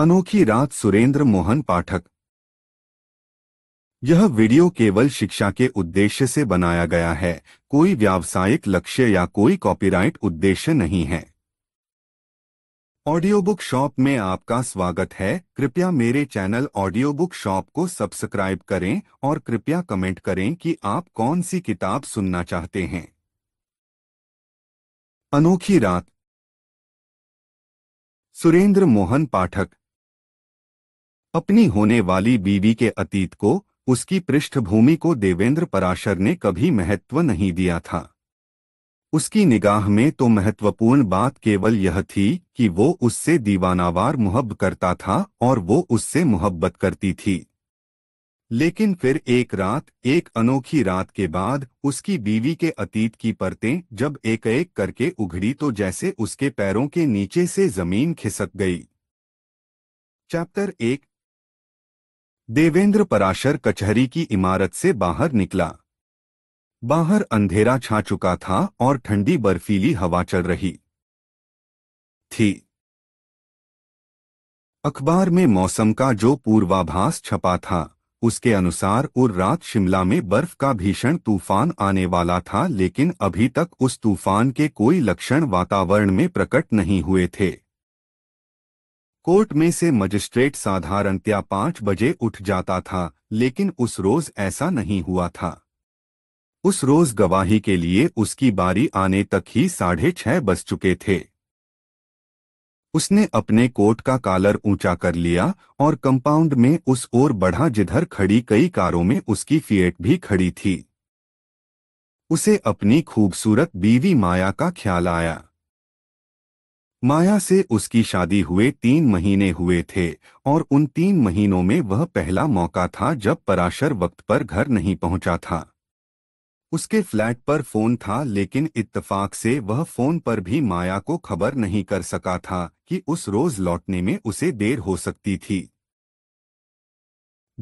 अनोखी रात सुरेंद्र मोहन पाठक यह वीडियो केवल शिक्षा के उद्देश्य से बनाया गया है कोई व्यावसायिक लक्ष्य या कोई कॉपीराइट उद्देश्य नहीं है ऑडियो बुक शॉप में आपका स्वागत है कृपया मेरे चैनल ऑडियो बुक शॉप को सब्सक्राइब करें और कृपया कमेंट करें कि आप कौन सी किताब सुनना चाहते हैं अनोखी रात सुरेंद्र मोहन पाठक अपनी होने वाली बीवी के अतीत को उसकी पृष्ठभूमि को देवेंद्र पराशर ने कभी महत्व नहीं दिया था उसकी निगाह में तो महत्वपूर्ण बात केवल यह थी कि वो उससे दीवानावार मुहब करता था और वो उससे मुहब्बत करती थी लेकिन फिर एक रात एक अनोखी रात के बाद उसकी बीवी के अतीत की परतें जब एक एक करके उघड़ी तो जैसे उसके पैरों के नीचे से जमीन खिसक गई चैप्टर एक देवेंद्र पराशर कचहरी की इमारत से बाहर निकला बाहर अंधेरा छा चुका था और ठंडी बर्फीली हवा चल रही थी अखबार में मौसम का जो पूर्वाभास छपा था उसके अनुसार उर रात शिमला में बर्फ का भीषण तूफान आने वाला था लेकिन अभी तक उस तूफान के कोई लक्षण वातावरण में प्रकट नहीं हुए थे कोर्ट में से मजिस्ट्रेट साधारणतया पांच बजे उठ जाता था लेकिन उस रोज ऐसा नहीं हुआ था उस रोज गवाही के लिए उसकी बारी आने तक ही साढ़े छह बज चुके थे उसने अपने कोट का कालर ऊंचा कर लिया और कंपाउंड में उस ओर बढ़ा जिधर खड़ी कई कारों में उसकी फिएट भी खड़ी थी उसे अपनी खूबसूरत बीवी माया का ख्याल आया माया से उसकी शादी हुए तीन महीने हुए थे और उन तीन महीनों में वह पहला मौका था जब पराशर वक्त पर घर नहीं पहुंचा था उसके फ्लैट पर फोन था लेकिन इत्तफाक से वह फोन पर भी माया को खबर नहीं कर सका था कि उस रोज लौटने में उसे देर हो सकती थी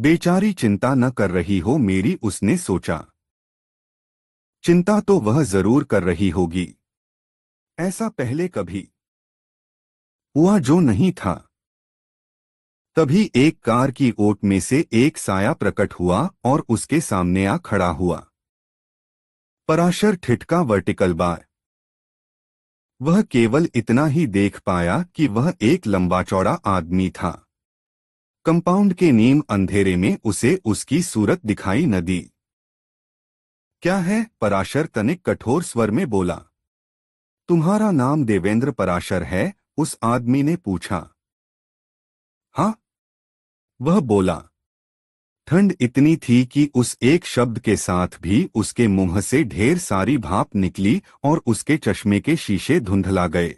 बेचारी चिंता न कर रही हो मेरी उसने सोचा चिंता तो वह जरूर कर रही होगी ऐसा पहले कभी हुआ जो नहीं था तभी एक कार की ओट में से एक साया प्रकट हुआ और उसके सामने आ खड़ा हुआ पराशर ठिठका वर्टिकल बार वह केवल इतना ही देख पाया कि वह एक लंबा चौड़ा आदमी था कंपाउंड के नीम अंधेरे में उसे उसकी सूरत दिखाई न दी क्या है पराशर तनिक कठोर स्वर में बोला तुम्हारा नाम देवेंद्र पराशर है उस आदमी ने पूछा हा वह बोला ठंड इतनी थी कि उस एक शब्द के साथ भी उसके मुंह से ढेर सारी भाप निकली और उसके चश्मे के शीशे धुंधला गए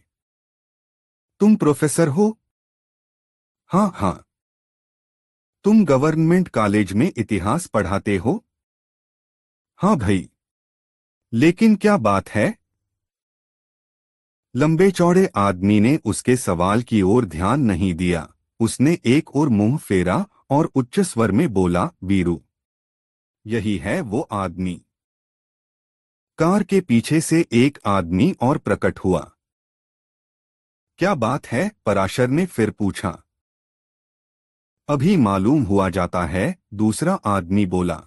तुम प्रोफेसर हो हा हा तुम गवर्नमेंट कॉलेज में इतिहास पढ़ाते हो हाँ भाई लेकिन क्या बात है लंबे चौड़े आदमी ने उसके सवाल की ओर ध्यान नहीं दिया उसने एक और मुंह फेरा और उच्च स्वर में बोला वीरू यही है वो आदमी कार के पीछे से एक आदमी और प्रकट हुआ क्या बात है पराशर ने फिर पूछा अभी मालूम हुआ जाता है दूसरा आदमी बोला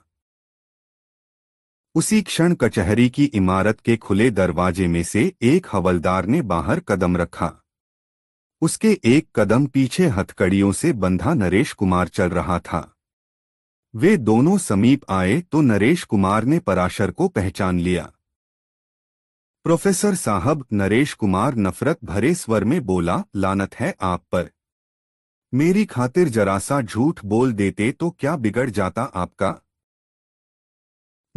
उसी क्षण कचहरी की इमारत के खुले दरवाजे में से एक हवलदार ने बाहर कदम रखा उसके एक कदम पीछे हथकड़ियों से बंधा नरेश कुमार चल रहा था वे दोनों समीप आए तो नरेश कुमार ने पराशर को पहचान लिया प्रोफेसर साहब नरेश कुमार नफरत भरे स्वर में बोला लानत है आप पर मेरी खातिर जरा सा झूठ बोल देते तो क्या बिगड़ जाता आपका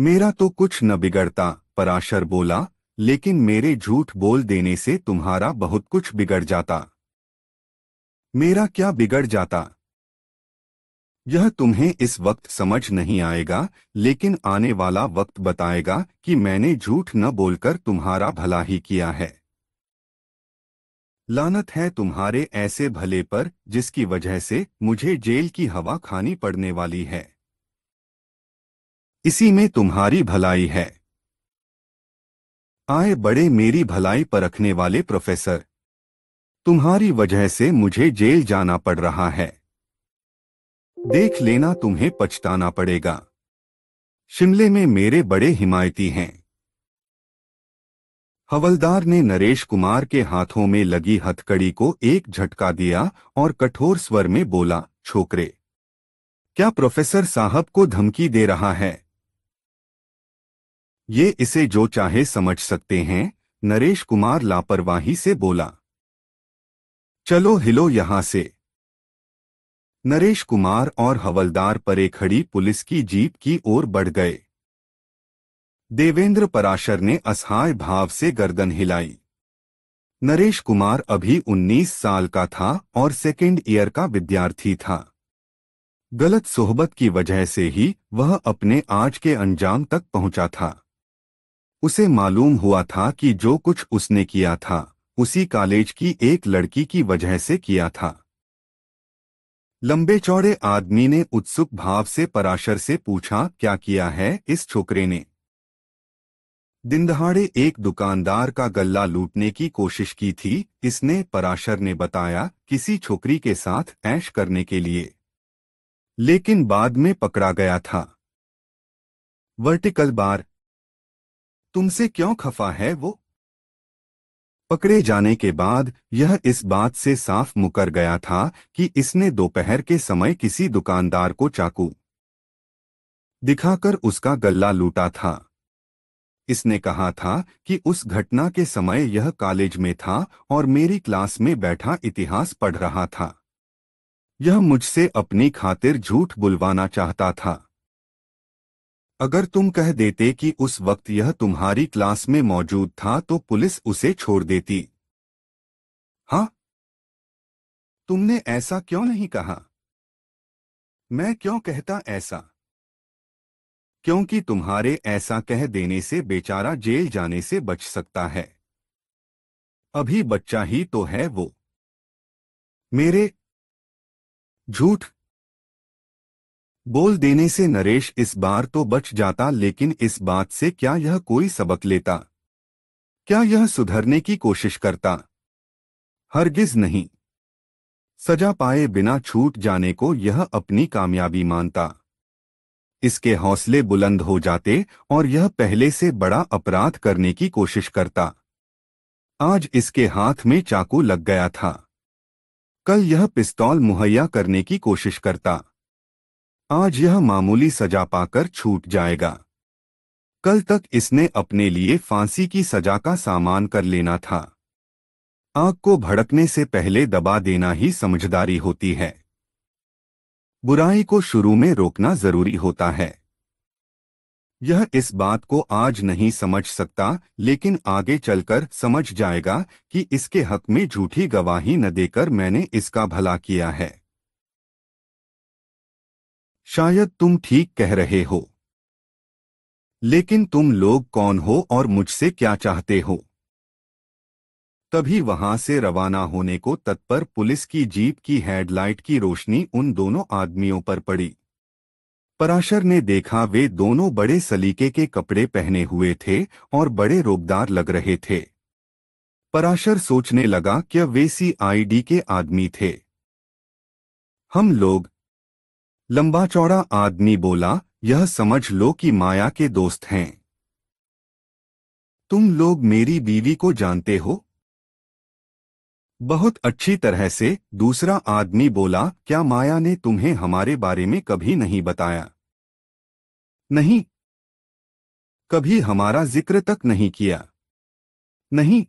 मेरा तो कुछ न बिगड़ता पराशर बोला लेकिन मेरे झूठ बोल देने से तुम्हारा बहुत कुछ बिगड़ जाता मेरा क्या बिगड़ जाता यह तुम्हें इस वक्त समझ नहीं आएगा लेकिन आने वाला वक्त बताएगा कि मैंने झूठ न बोलकर तुम्हारा भला ही किया है लानत है तुम्हारे ऐसे भले पर जिसकी वजह से मुझे जेल की हवा खानी पड़ने वाली है इसी में तुम्हारी भलाई है आए बड़े मेरी भलाई परखने वाले प्रोफेसर तुम्हारी वजह से मुझे जेल जाना पड़ रहा है देख लेना तुम्हें पछताना पड़ेगा शिमले में मेरे बड़े हिमायती हैं हवलदार ने नरेश कुमार के हाथों में लगी हथकड़ी को एक झटका दिया और कठोर स्वर में बोला छोकरे क्या प्रोफेसर साहब को धमकी दे रहा है ये इसे जो चाहे समझ सकते हैं नरेश कुमार लापरवाही से बोला चलो हिलो यहां से नरेश कुमार और हवलदार परे खड़ी पुलिस की जीप की ओर बढ़ गए देवेंद्र पराशर ने असहाय भाव से गर्दन हिलाई नरेश कुमार अभी 19 साल का था और सेकेंड ईयर का विद्यार्थी था गलत सोहबत की वजह से ही वह अपने आज के अंजाम तक पहुंचा था उसे मालूम हुआ था कि जो कुछ उसने किया था उसी कॉलेज की एक लड़की की वजह से किया था लंबे चौड़े आदमी ने उत्सुक भाव से पराशर से पूछा क्या किया है इस छोकरे ने दिनदहाड़े एक दुकानदार का गला लूटने की कोशिश की थी इसने पराशर ने बताया किसी छोकरी के साथ ऐश करने के लिए लेकिन बाद में पकड़ा गया था वर्टिकल बार तुमसे क्यों खफा है वो पकड़े जाने के बाद यह इस बात से साफ मुकर गया था कि इसने दोपहर के समय किसी दुकानदार को चाकू दिखाकर उसका गला लूटा था इसने कहा था कि उस घटना के समय यह कॉलेज में था और मेरी क्लास में बैठा इतिहास पढ़ रहा था यह मुझसे अपनी खातिर झूठ बुलवाना चाहता था अगर तुम कह देते कि उस वक्त यह तुम्हारी क्लास में मौजूद था तो पुलिस उसे छोड़ देती हाँ तुमने ऐसा क्यों नहीं कहा मैं क्यों कहता ऐसा क्योंकि तुम्हारे ऐसा कह देने से बेचारा जेल जाने से बच सकता है अभी बच्चा ही तो है वो मेरे झूठ बोल देने से नरेश इस बार तो बच जाता लेकिन इस बात से क्या यह कोई सबक लेता क्या यह सुधरने की कोशिश करता हरगिज नहीं सजा पाए बिना छूट जाने को यह अपनी कामयाबी मानता इसके हौसले बुलंद हो जाते और यह पहले से बड़ा अपराध करने की कोशिश करता आज इसके हाथ में चाकू लग गया था कल यह पिस्तौल मुहैया करने की कोशिश करता आज यह मामूली सजा पाकर छूट जाएगा कल तक इसने अपने लिए फांसी की सजा का सामान कर लेना था आग को भड़कने से पहले दबा देना ही समझदारी होती है बुराई को शुरू में रोकना जरूरी होता है यह इस बात को आज नहीं समझ सकता लेकिन आगे चलकर समझ जाएगा कि इसके हक में झूठी गवाही न देकर मैंने इसका भला किया है शायद तुम ठीक कह रहे हो लेकिन तुम लोग कौन हो और मुझसे क्या चाहते हो तभी वहां से रवाना होने को तत्पर पुलिस की जीप की हेडलाइट की रोशनी उन दोनों आदमियों पर पड़ी पराशर ने देखा वे दोनों बड़े सलीके के कपड़े पहने हुए थे और बड़े रोबदार लग रहे थे पराशर सोचने लगा कि वे सी आई डी के आदमी थे हम लोग लंबा चौड़ा आदमी बोला यह समझ लो कि माया के दोस्त हैं तुम लोग मेरी बीवी को जानते हो बहुत अच्छी तरह से दूसरा आदमी बोला क्या माया ने तुम्हें हमारे बारे में कभी नहीं बताया नहीं कभी हमारा जिक्र तक नहीं किया नहीं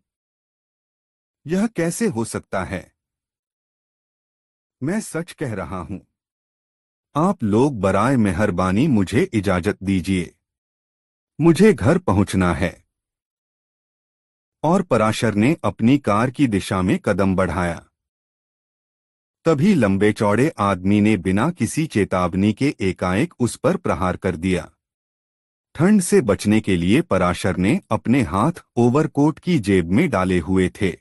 यह कैसे हो सकता है मैं सच कह रहा हूं आप लोग बराए मेहरबानी मुझे इजाजत दीजिए मुझे घर पहुंचना है और पराशर ने अपनी कार की दिशा में कदम बढ़ाया तभी लंबे चौड़े आदमी ने बिना किसी चेतावनी के एकाएक उस पर प्रहार कर दिया ठंड से बचने के लिए पराशर ने अपने हाथ ओवरकोट की जेब में डाले हुए थे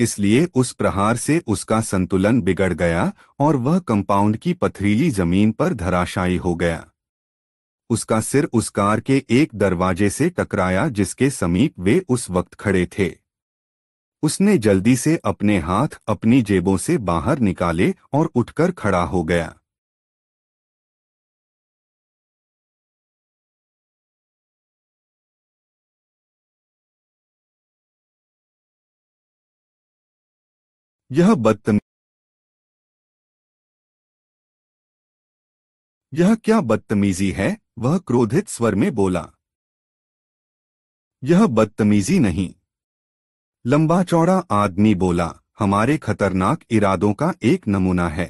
इसलिए उस प्रहार से उसका संतुलन बिगड़ गया और वह कंपाउंड की पथरीली जमीन पर धराशायी हो गया उसका सिर उस कार के एक दरवाजे से टकराया जिसके समीप वे उस वक्त खड़े थे उसने जल्दी से अपने हाथ अपनी जेबों से बाहर निकाले और उठकर खड़ा हो गया यह बदतमी यह क्या बदतमीजी है वह क्रोधित स्वर में बोला यह बदतमीजी नहीं लंबा चौड़ा आदमी बोला हमारे खतरनाक इरादों का एक नमूना है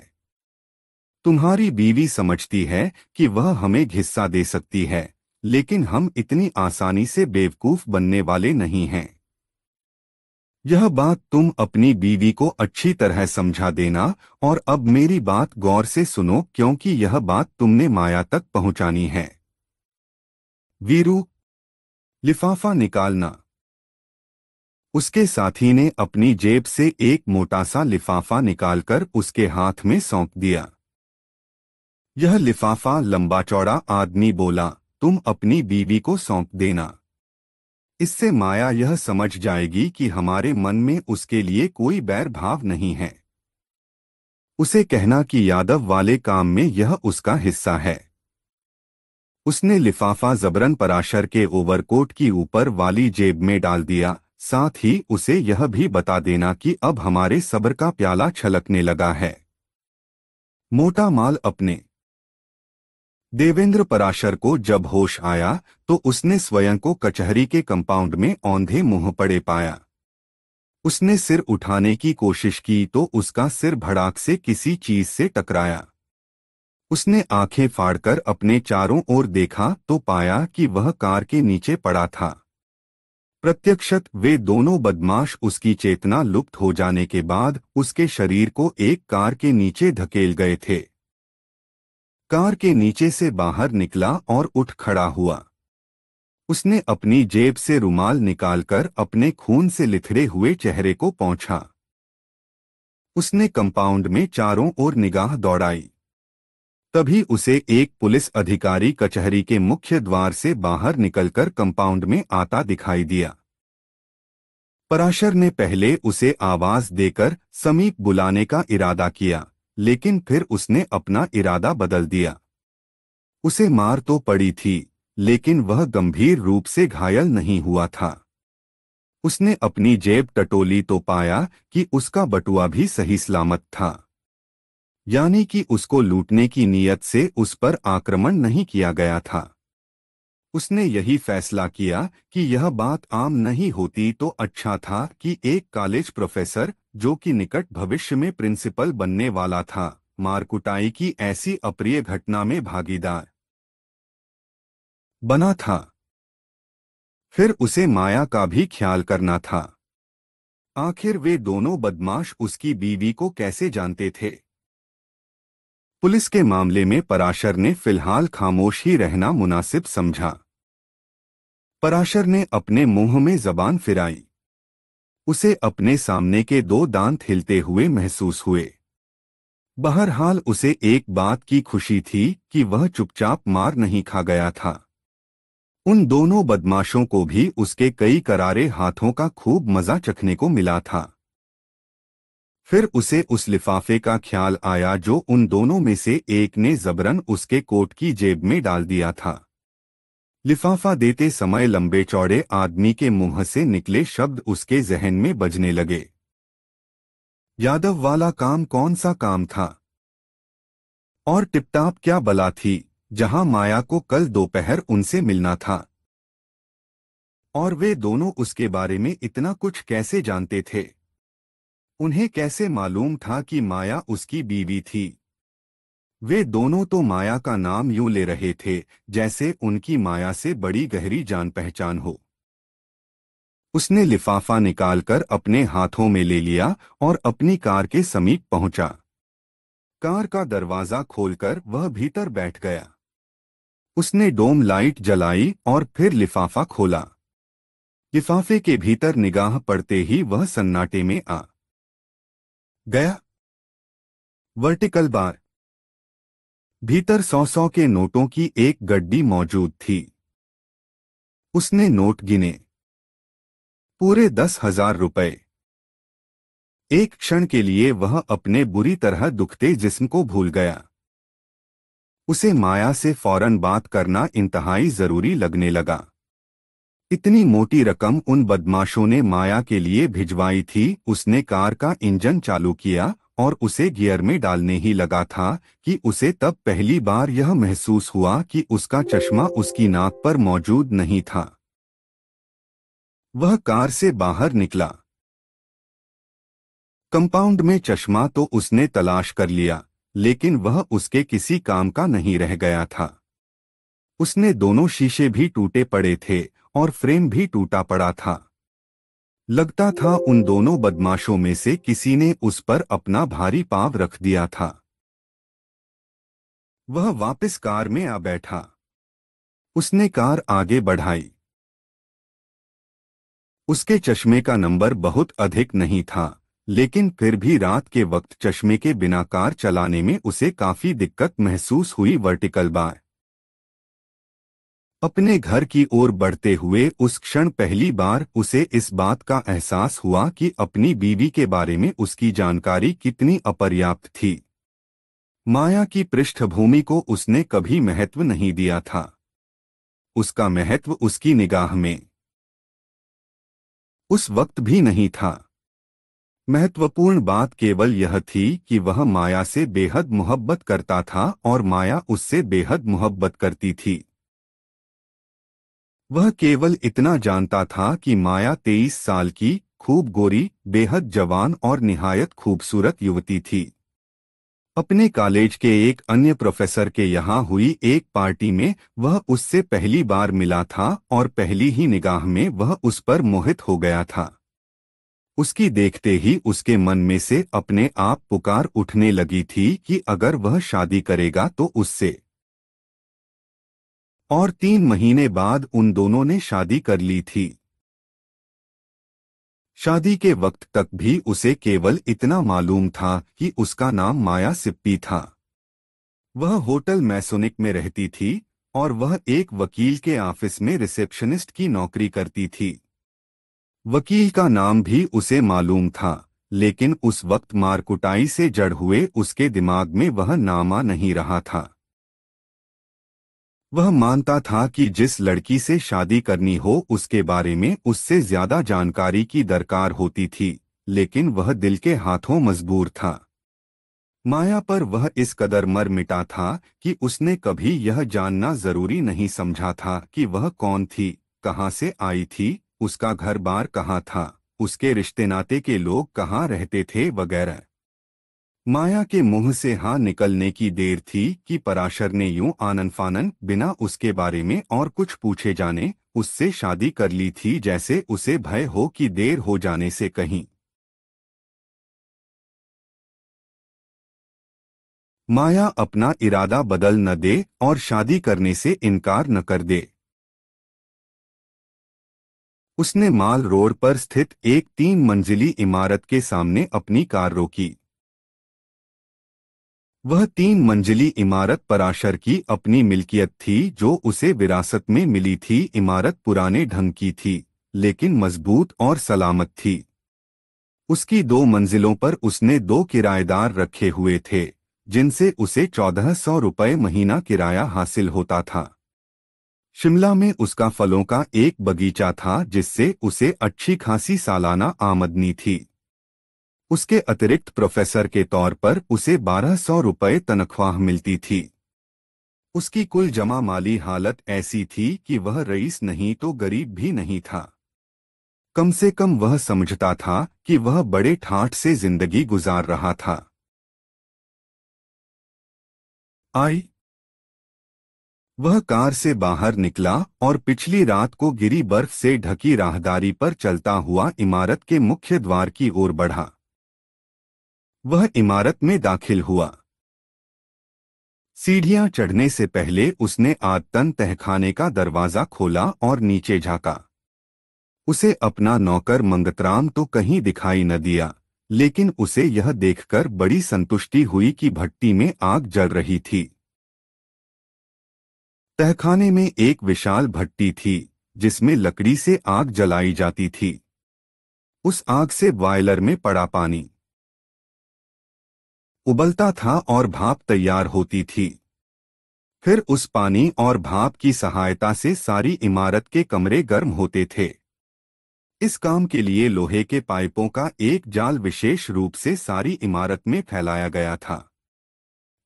तुम्हारी बीवी समझती है कि वह हमें घिस्सा दे सकती है लेकिन हम इतनी आसानी से बेवकूफ बनने वाले नहीं हैं यह बात तुम अपनी बीवी को अच्छी तरह समझा देना और अब मेरी बात गौर से सुनो क्योंकि यह बात तुमने माया तक पहुंचानी है वीरू लिफाफा निकालना उसके साथी ने अपनी जेब से एक मोटा सा लिफाफा निकालकर उसके हाथ में सौंप दिया यह लिफाफा लंबा चौड़ा आदमी बोला तुम अपनी बीवी को सौंप देना इससे माया यह समझ जाएगी कि हमारे मन में उसके लिए कोई बैर भाव नहीं है उसे कहना कि यादव वाले काम में यह उसका हिस्सा है उसने लिफाफा जबरन पराशर के ओवरकोट की ऊपर वाली जेब में डाल दिया साथ ही उसे यह भी बता देना कि अब हमारे सब्र का प्याला छलकने लगा है मोटा माल अपने देवेंद्र पराशर को जब होश आया तो उसने स्वयं को कचहरी के कंपाउंड में औंधे मुंह पड़े पाया उसने सिर उठाने की कोशिश की तो उसका सिर भड़ाक से किसी चीज से टकराया उसने आंखें फाड़कर अपने चारों ओर देखा तो पाया कि वह कार के नीचे पड़ा था प्रत्यक्षत वे दोनों बदमाश उसकी चेतना लुप्त हो जाने के बाद उसके शरीर को एक कार के नीचे धकेल गए थे कार के नीचे से बाहर निकला और उठ खड़ा हुआ उसने अपनी जेब से रुमाल निकालकर अपने खून से लिथड़े हुए चेहरे को पहुंचा उसने कंपाउंड में चारों ओर निगाह दौड़ाई तभी उसे एक पुलिस अधिकारी कचहरी के मुख्य द्वार से बाहर निकलकर कंपाउंड में आता दिखाई दिया पराशर ने पहले उसे आवाज देकर समीप बुलाने का इरादा किया लेकिन फिर उसने अपना इरादा बदल दिया उसे मार तो पड़ी थी लेकिन वह गंभीर रूप से घायल नहीं हुआ था उसने अपनी जेब टटोली तो पाया कि उसका बटुआ भी सही सलामत था यानी कि उसको लूटने की नीयत से उस पर आक्रमण नहीं किया गया था उसने यही फैसला किया कि यह बात आम नहीं होती तो अच्छा था कि एक कॉलेज प्रोफेसर जो कि निकट भविष्य में प्रिंसिपल बनने वाला था मारकुटाई की ऐसी अप्रिय घटना में भागीदार बना था फिर उसे माया का भी ख्याल करना था आखिर वे दोनों बदमाश उसकी बीवी को कैसे जानते थे पुलिस के मामले में पराशर ने फिलहाल खामोश ही रहना मुनासिब समझा पराशर ने अपने मुंह में जबान फिराई उसे अपने सामने के दो दांत हिलते हुए महसूस हुए बहरहाल उसे एक बात की खुशी थी कि वह चुपचाप मार नहीं खा गया था उन दोनों बदमाशों को भी उसके कई करारे हाथों का खूब मजा चखने को मिला था फिर उसे उस लिफाफे का ख्याल आया जो उन दोनों में से एक ने जबरन उसके कोट की जेब में डाल दिया था लिफाफा देते समय लंबे चौड़े आदमी के मुंह से निकले शब्द उसके जहन में बजने लगे यादव वाला काम कौन सा काम था और टिपटाप क्या बला थी जहां माया को कल दोपहर उनसे मिलना था और वे दोनों उसके बारे में इतना कुछ कैसे जानते थे उन्हें कैसे मालूम था कि माया उसकी बीवी थी वे दोनों तो माया का नाम यूं ले रहे थे जैसे उनकी माया से बड़ी गहरी जान पहचान हो उसने लिफाफा निकालकर अपने हाथों में ले लिया और अपनी कार के समीप पहुंचा कार का दरवाजा खोलकर वह भीतर बैठ गया उसने डोम लाइट जलाई और फिर लिफाफा खोला लिफाफे के भीतर निगाह पड़ते ही वह सन्नाटे में आ गया वर्टिकल बार भीतर सौ सौ के नोटों की एक गड्डी मौजूद थी उसने नोट गिने पूरे दस हजार रुपये एक क्षण के लिए वह अपने बुरी तरह दुखते जिस्म को भूल गया उसे माया से फौरन बात करना इंतहाई जरूरी लगने लगा इतनी मोटी रकम उन बदमाशों ने माया के लिए भिजवाई थी उसने कार का इंजन चालू किया और उसे गियर में डालने ही लगा था कि उसे तब पहली बार यह महसूस हुआ कि उसका चश्मा उसकी नाक पर मौजूद नहीं था वह कार से बाहर निकला कंपाउंड में चश्मा तो उसने तलाश कर लिया लेकिन वह उसके किसी काम का नहीं रह गया था उसने दोनों शीशे भी टूटे पड़े थे और फ्रेम भी टूटा पड़ा था लगता था उन दोनों बदमाशों में से किसी ने उस पर अपना भारी पाव रख दिया था वह वापस कार में आ बैठा उसने कार आगे बढ़ाई उसके चश्मे का नंबर बहुत अधिक नहीं था लेकिन फिर भी रात के वक्त चश्मे के बिना कार चलाने में उसे काफी दिक्कत महसूस हुई वर्टिकल बार अपने घर की ओर बढ़ते हुए उस क्षण पहली बार उसे इस बात का एहसास हुआ कि अपनी बीवी के बारे में उसकी जानकारी कितनी अपर्याप्त थी माया की पृष्ठभूमि को उसने कभी महत्व नहीं दिया था उसका महत्व उसकी निगाह में उस वक्त भी नहीं था महत्वपूर्ण बात केवल यह थी कि वह माया से बेहद मोहब्बत करता था और माया उससे बेहद मोहब्बत करती थी वह केवल इतना जानता था कि माया तेईस साल की खूब गोरी बेहद जवान और निहायत खूबसूरत युवती थी अपने कॉलेज के एक अन्य प्रोफेसर के यहाँ हुई एक पार्टी में वह उससे पहली बार मिला था और पहली ही निगाह में वह उस पर मोहित हो गया था उसकी देखते ही उसके मन में से अपने आप पुकार उठने लगी थी कि अगर वह शादी करेगा तो उससे और तीन महीने बाद उन दोनों ने शादी कर ली थी शादी के वक्त तक भी उसे केवल इतना मालूम था कि उसका नाम माया सिप्पी था वह होटल मैसोनिक में रहती थी और वह एक वकील के ऑफिस में रिसेप्शनिस्ट की नौकरी करती थी वकील का नाम भी उसे मालूम था लेकिन उस वक्त मारकुटाई से जड़ हुए उसके दिमाग में वह नामा नहीं रहा था वह मानता था कि जिस लड़की से शादी करनी हो उसके बारे में उससे ज्यादा जानकारी की दरकार होती थी लेकिन वह दिल के हाथों मजबूर था माया पर वह इस कदर मर मिटा था कि उसने कभी यह जानना जरूरी नहीं समझा था कि वह कौन थी कहाँ से आई थी उसका घर बार कहाँ था उसके रिश्ते नाते के लोग कहाँ रहते थे वगैरह माया के मुंह से हाँ निकलने की देर थी कि पराशर ने यूं आनन फानन बिना उसके बारे में और कुछ पूछे जाने उससे शादी कर ली थी जैसे उसे भय हो कि देर हो जाने से कहीं माया अपना इरादा बदल न दे और शादी करने से इनकार न कर दे उसने माल रोड पर स्थित एक तीन मंजिली इमारत के सामने अपनी कार रोकी वह तीन मंजिली इमारत पराशर की अपनी मिल्कियत थी जो उसे विरासत में मिली थी इमारत पुराने ढंग की थी लेकिन मजबूत और सलामत थी उसकी दो मंजिलों पर उसने दो किराएदार रखे हुए थे जिनसे उसे चौदह सौ रुपये महीना किराया हासिल होता था शिमला में उसका फलों का एक बगीचा था जिससे उसे अच्छी खासी सालाना आमदनी थी उसके अतिरिक्त प्रोफेसर के तौर पर उसे बारह सौ रुपये तनख्वाह मिलती थी उसकी कुल जमा माली हालत ऐसी थी कि वह रईस नहीं तो गरीब भी नहीं था कम से कम वह समझता था कि वह बड़े ठाठ से जिंदगी गुजार रहा था आई वह कार से बाहर निकला और पिछली रात को गिरी बर्फ से ढकी राहदारी पर चलता हुआ इमारत के मुख्य द्वार की ओर बढ़ा वह इमारत में दाखिल हुआ सीढ़ियां चढ़ने से पहले उसने आदतन तहखाने का दरवाज़ा खोला और नीचे झाका उसे अपना नौकर मंगतराम तो कहीं दिखाई न दिया लेकिन उसे यह देखकर बड़ी संतुष्टि हुई कि भट्टी में आग जल रही थी तहखाने में एक विशाल भट्टी थी जिसमें लकड़ी से आग जलाई जाती थी उस आग से बॉयलर में पड़ा पानी उबलता था और भाप तैयार होती थी फिर उस पानी और भाप की सहायता से सारी इमारत के कमरे गर्म होते थे इस काम के लिए लोहे के पाइपों का एक जाल विशेष रूप से सारी इमारत में फैलाया गया था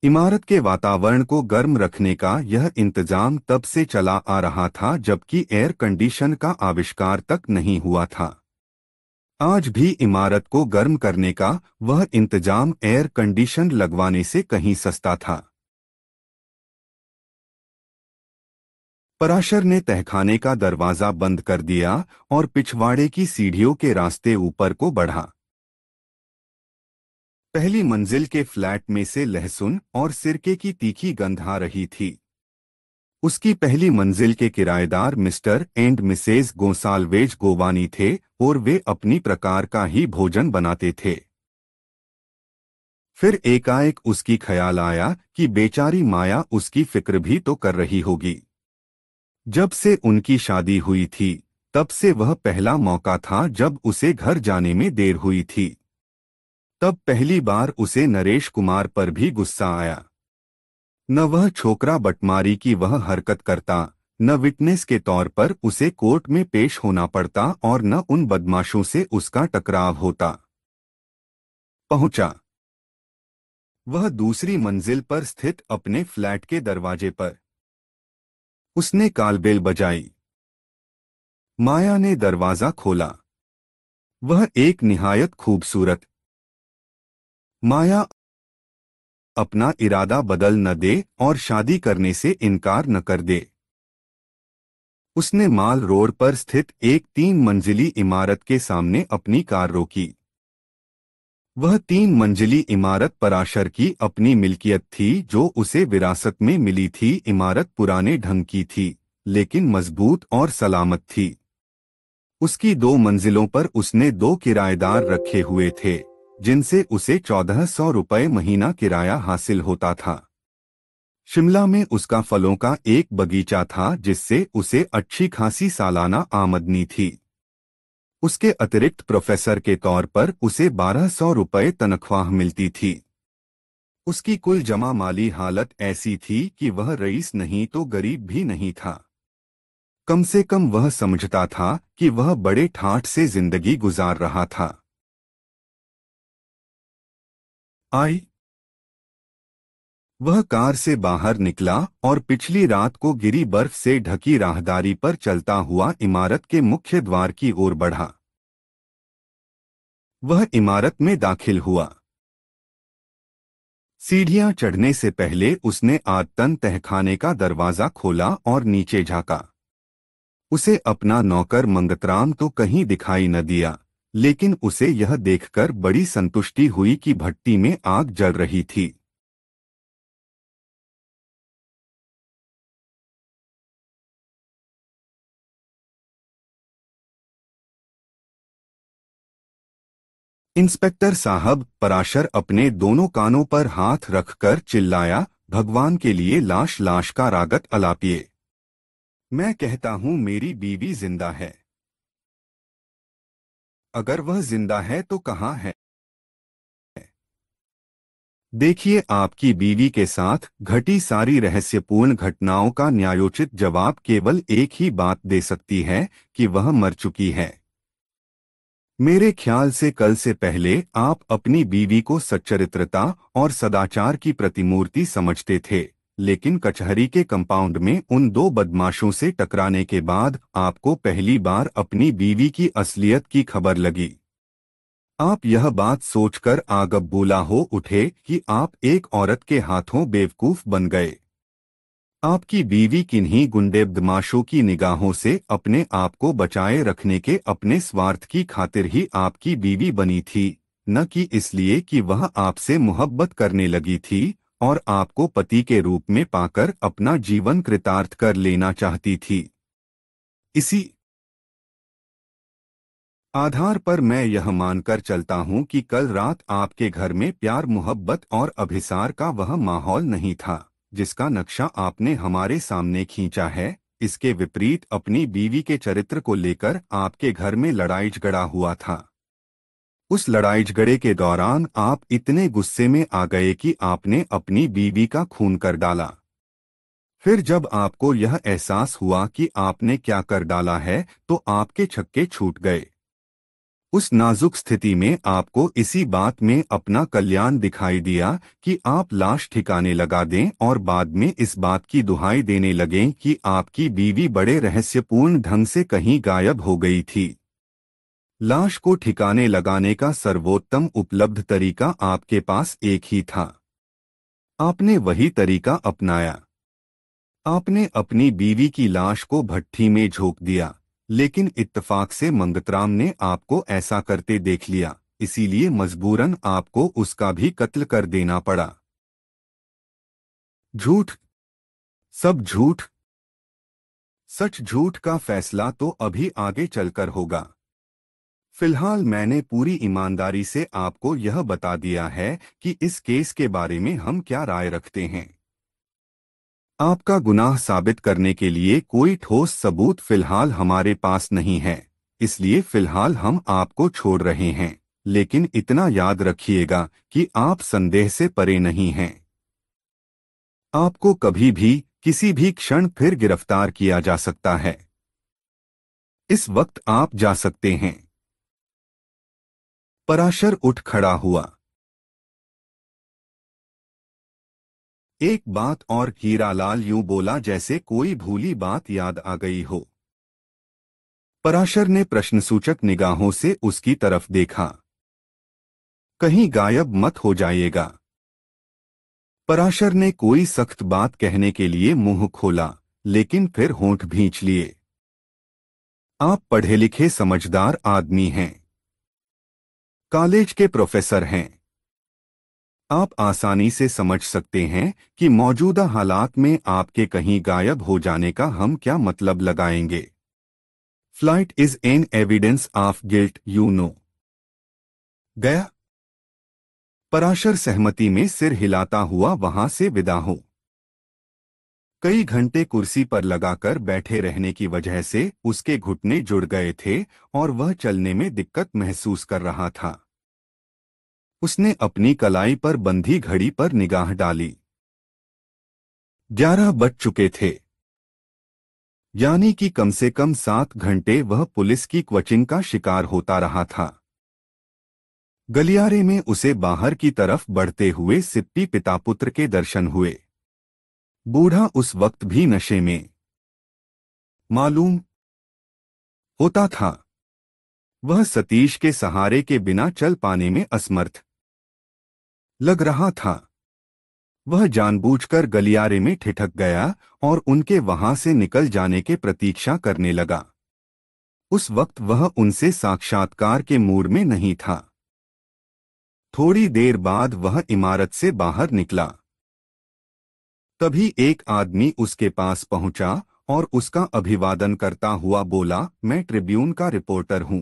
इमारत के वातावरण को गर्म रखने का यह इंतजाम तब से चला आ रहा था जबकि एयर कंडीशन का आविष्कार तक नहीं हुआ था आज भी इमारत को गर्म करने का वह इंतजाम एयर कंडीशन लगवाने से कहीं सस्ता था पराशर ने तहखाने का दरवाजा बंद कर दिया और पिछवाड़े की सीढ़ियों के रास्ते ऊपर को बढ़ा पहली मंजिल के फ्लैट में से लहसुन और सिरके की तीखी गंध आ रही थी उसकी पहली मंजिल के किराएदार मिस्टर एंड मिसेज गोसालवेज गोवानी थे और वे अपनी प्रकार का ही भोजन बनाते थे फिर एकाएक उसकी ख्याल आया कि बेचारी माया उसकी फिक्र भी तो कर रही होगी जब से उनकी शादी हुई थी तब से वह पहला मौका था जब उसे घर जाने में देर हुई थी तब पहली बार उसे नरेश कुमार पर भी गुस्सा आया न वह छोकरा बटमारी की वह हरकत करता न विटनेस के तौर पर उसे कोर्ट में पेश होना पड़ता और न उन बदमाशों से उसका टकराव होता पहुंचा वह दूसरी मंजिल पर स्थित अपने फ्लैट के दरवाजे पर उसने कालबेल बजाई माया ने दरवाजा खोला वह एक निहायत खूबसूरत माया अपना इरादा बदल न दे और शादी करने से इनकार न कर दे उसने माल रोड पर स्थित एक तीन मंजिली इमारत के सामने अपनी कार रोकी वह तीन मंजिली इमारत पराशर की अपनी मिल्कियत थी जो उसे विरासत में मिली थी इमारत पुराने ढंग की थी लेकिन मजबूत और सलामत थी उसकी दो मंजिलों पर उसने दो किराएदार रखे हुए थे जिनसे उसे चौदह सौ रुपये महीना किराया हासिल होता था शिमला में उसका फलों का एक बगीचा था जिससे उसे अच्छी खासी सालाना आमदनी थी उसके अतिरिक्त प्रोफेसर के तौर पर उसे बारह सौ रुपये तनख्वाह मिलती थी उसकी कुल जमा माली हालत ऐसी थी कि वह रईस नहीं तो गरीब भी नहीं था कम से कम वह समझता था कि वह बड़े ठाठ से जिंदगी गुजार रहा था आई वह कार से बाहर निकला और पिछली रात को गिरी बर्फ से ढकी राहदारी पर चलता हुआ इमारत के मुख्य द्वार की ओर बढ़ा वह इमारत में दाखिल हुआ सीढ़ियां चढ़ने से पहले उसने आदतन तहखाने का दरवाज़ा खोला और नीचे झाँका उसे अपना नौकर मंगतराम तो कहीं दिखाई न दिया लेकिन उसे यह देखकर बड़ी संतुष्टि हुई कि भट्टी में आग जल रही थी इंस्पेक्टर साहब पराशर अपने दोनों कानों पर हाथ रखकर चिल्लाया भगवान के लिए लाश लाश का रागत अलापिए मैं कहता हूं मेरी बीवी जिंदा है अगर वह जिंदा है तो कहाँ है देखिए आपकी बीवी के साथ घटी सारी रहस्यपूर्ण घटनाओं का न्यायोचित जवाब केवल एक ही बात दे सकती है कि वह मर चुकी है मेरे ख्याल से कल से पहले आप अपनी बीवी को सच्चरित्रता और सदाचार की प्रतिमूर्ति समझते थे लेकिन कचहरी के कंपाउंड में उन दो बदमाशों से टकराने के बाद आपको पहली बार अपनी बीवी की असलियत की खबर लगी आप यह बात सोचकर आगब बोला हो उठे कि आप एक औरत के हाथों बेवकूफ बन गए आपकी बीवी किन्हीं गुंडे बदमाशों की निगाहों से अपने आप को बचाए रखने के अपने स्वार्थ की खातिर ही आपकी बीवी बनी थी न कि इसलिए कि वह आपसे मोहब्बत करने लगी थी और आपको पति के रूप में पाकर अपना जीवन कृतार्थ कर लेना चाहती थी इसी आधार पर मैं यह मानकर चलता हूं कि कल रात आपके घर में प्यार मोहब्बत और अभिसार का वह माहौल नहीं था जिसका नक्शा आपने हमारे सामने खींचा है इसके विपरीत अपनी बीवी के चरित्र को लेकर आपके घर में लड़ाई झगड़ा हुआ था उस लड़ाई झगड़े के दौरान आप इतने गुस्से में आ गए कि आपने अपनी बीवी का खून कर डाला फिर जब आपको यह एहसास हुआ कि आपने क्या कर डाला है तो आपके छक्के छूट गए उस नाजुक स्थिति में आपको इसी बात में अपना कल्याण दिखाई दिया कि आप लाश ठिकाने लगा दें और बाद में इस बात की दुहाई देने लगें कि आपकी बीवी बड़े रहस्यपूर्ण ढंग से कहीं गायब हो गई थी लाश को ठिकाने लगाने का सर्वोत्तम उपलब्ध तरीका आपके पास एक ही था आपने वही तरीका अपनाया आपने अपनी बीवी की लाश को भट्टी में झोंक दिया लेकिन इत्तफाक से मंगतराम ने आपको ऐसा करते देख लिया इसीलिए मजबूरन आपको उसका भी कत्ल कर देना पड़ा झूठ सब झूठ सच झूठ का फैसला तो अभी आगे चलकर होगा फिलहाल मैंने पूरी ईमानदारी से आपको यह बता दिया है कि इस केस के बारे में हम क्या राय रखते हैं आपका गुनाह साबित करने के लिए कोई ठोस सबूत फिलहाल हमारे पास नहीं है इसलिए फिलहाल हम आपको छोड़ रहे हैं लेकिन इतना याद रखिएगा कि आप संदेह से परे नहीं हैं आपको कभी भी किसी भी क्षण फिर गिरफ्तार किया जा सकता है इस वक्त आप जा सकते हैं पराशर उठ खड़ा हुआ एक बात और हीरालाल यूं बोला जैसे कोई भूली बात याद आ गई हो पराशर ने प्रश्नसूचक निगाहों से उसकी तरफ देखा कहीं गायब मत हो जाइएगा पराशर ने कोई सख्त बात कहने के लिए मुंह खोला लेकिन फिर होंठ भींच लिए आप पढ़े लिखे समझदार आदमी हैं कॉलेज के प्रोफेसर हैं आप आसानी से समझ सकते हैं कि मौजूदा हालात में आपके कहीं गायब हो जाने का हम क्या मतलब लगाएंगे flight is an evidence of guilt you know गया पराशर सहमति में सिर हिलाता हुआ वहां से विदा हो कई घंटे कुर्सी पर लगाकर बैठे रहने की वजह से उसके घुटने जुड़ गए थे और वह चलने में दिक्कत महसूस कर रहा था उसने अपनी कलाई पर बंधी घड़ी पर निगाह डाली ग्यारह बज चुके थे यानी कि कम से कम सात घंटे वह पुलिस की क्वचिंग का शिकार होता रहा था गलियारे में उसे बाहर की तरफ बढ़ते हुए सिप्पी पितापुत्र के दर्शन हुए बूढ़ा उस वक्त भी नशे में मालूम होता था वह सतीश के सहारे के बिना चल पाने में असमर्थ लग रहा था वह जानबूझकर गलियारे में ठिठक गया और उनके वहां से निकल जाने के प्रतीक्षा करने लगा उस वक्त वह उनसे साक्षात्कार के मूड में नहीं था थोड़ी देर बाद वह इमारत से बाहर निकला तभी एक आदमी उसके पास पहुंचा और उसका अभिवादन करता हुआ बोला मैं ट्रिब्यून का रिपोर्टर हूं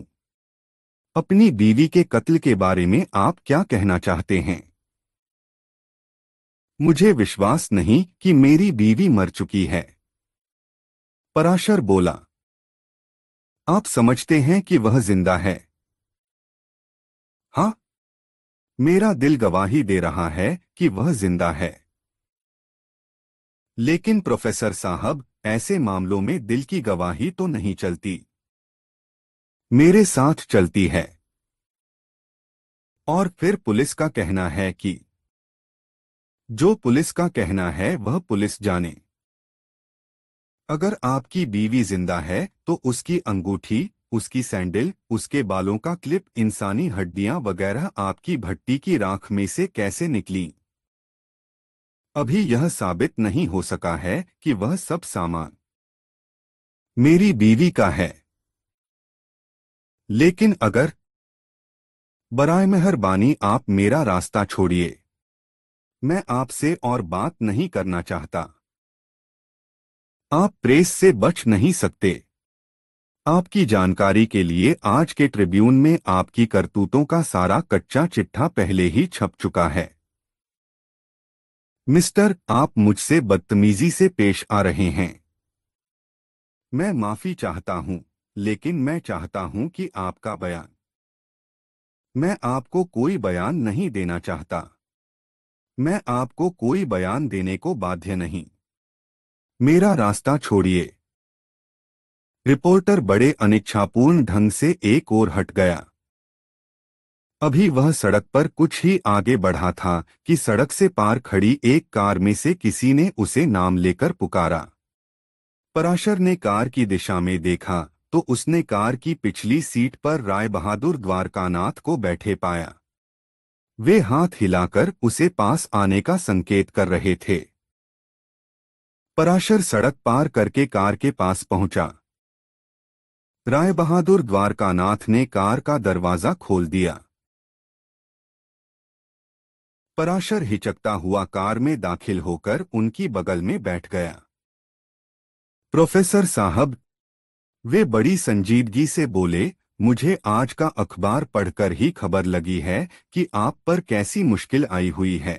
अपनी बीवी के कत्ल के बारे में आप क्या कहना चाहते हैं मुझे विश्वास नहीं कि मेरी बीवी मर चुकी है पराशर बोला आप समझते हैं कि वह जिंदा है हां मेरा दिल गवाही दे रहा है कि वह जिंदा है लेकिन प्रोफेसर साहब ऐसे मामलों में दिल की गवाही तो नहीं चलती मेरे साथ चलती है और फिर पुलिस का कहना है कि जो पुलिस का कहना है वह पुलिस जाने अगर आपकी बीवी जिंदा है तो उसकी अंगूठी उसकी सैंडल उसके बालों का क्लिप इंसानी हड्डियां वगैरह आपकी भट्टी की राख में से कैसे निकली अभी यह साबित नहीं हो सका है कि वह सब सामान मेरी बीवी का है लेकिन अगर बराय मेहरबानी आप मेरा रास्ता छोड़िए मैं आपसे और बात नहीं करना चाहता आप प्रेस से बच नहीं सकते आपकी जानकारी के लिए आज के ट्रिब्यून में आपकी करतूतों का सारा कच्चा चिट्ठा पहले ही छप चुका है मिस्टर आप मुझसे बदतमीजी से पेश आ रहे हैं मैं माफी चाहता हूं लेकिन मैं चाहता हूं कि आपका बयान मैं आपको कोई बयान नहीं देना चाहता मैं आपको कोई बयान देने को बाध्य नहीं मेरा रास्ता छोड़िए रिपोर्टर बड़े अनिच्छापूर्ण ढंग से एक ओर हट गया अभी वह सड़क पर कुछ ही आगे बढ़ा था कि सड़क से पार खड़ी एक कार में से किसी ने उसे नाम लेकर पुकारा पराशर ने कार की दिशा में देखा तो उसने कार की पिछली सीट पर राय बहादुर द्वारकानाथ को बैठे पाया वे हाथ हिलाकर उसे पास आने का संकेत कर रहे थे पराशर सड़क पार करके कार के पास पहुंचा राय बहादुर द्वारकानाथ ने कार का दरवाजा खोल दिया पराशर हिचकता हुआ कार में दाखिल होकर उनकी बगल में बैठ गया प्रोफेसर साहब वे बड़ी संजीदगी से बोले मुझे आज का अखबार पढ़कर ही खबर लगी है कि आप पर कैसी मुश्किल आई हुई है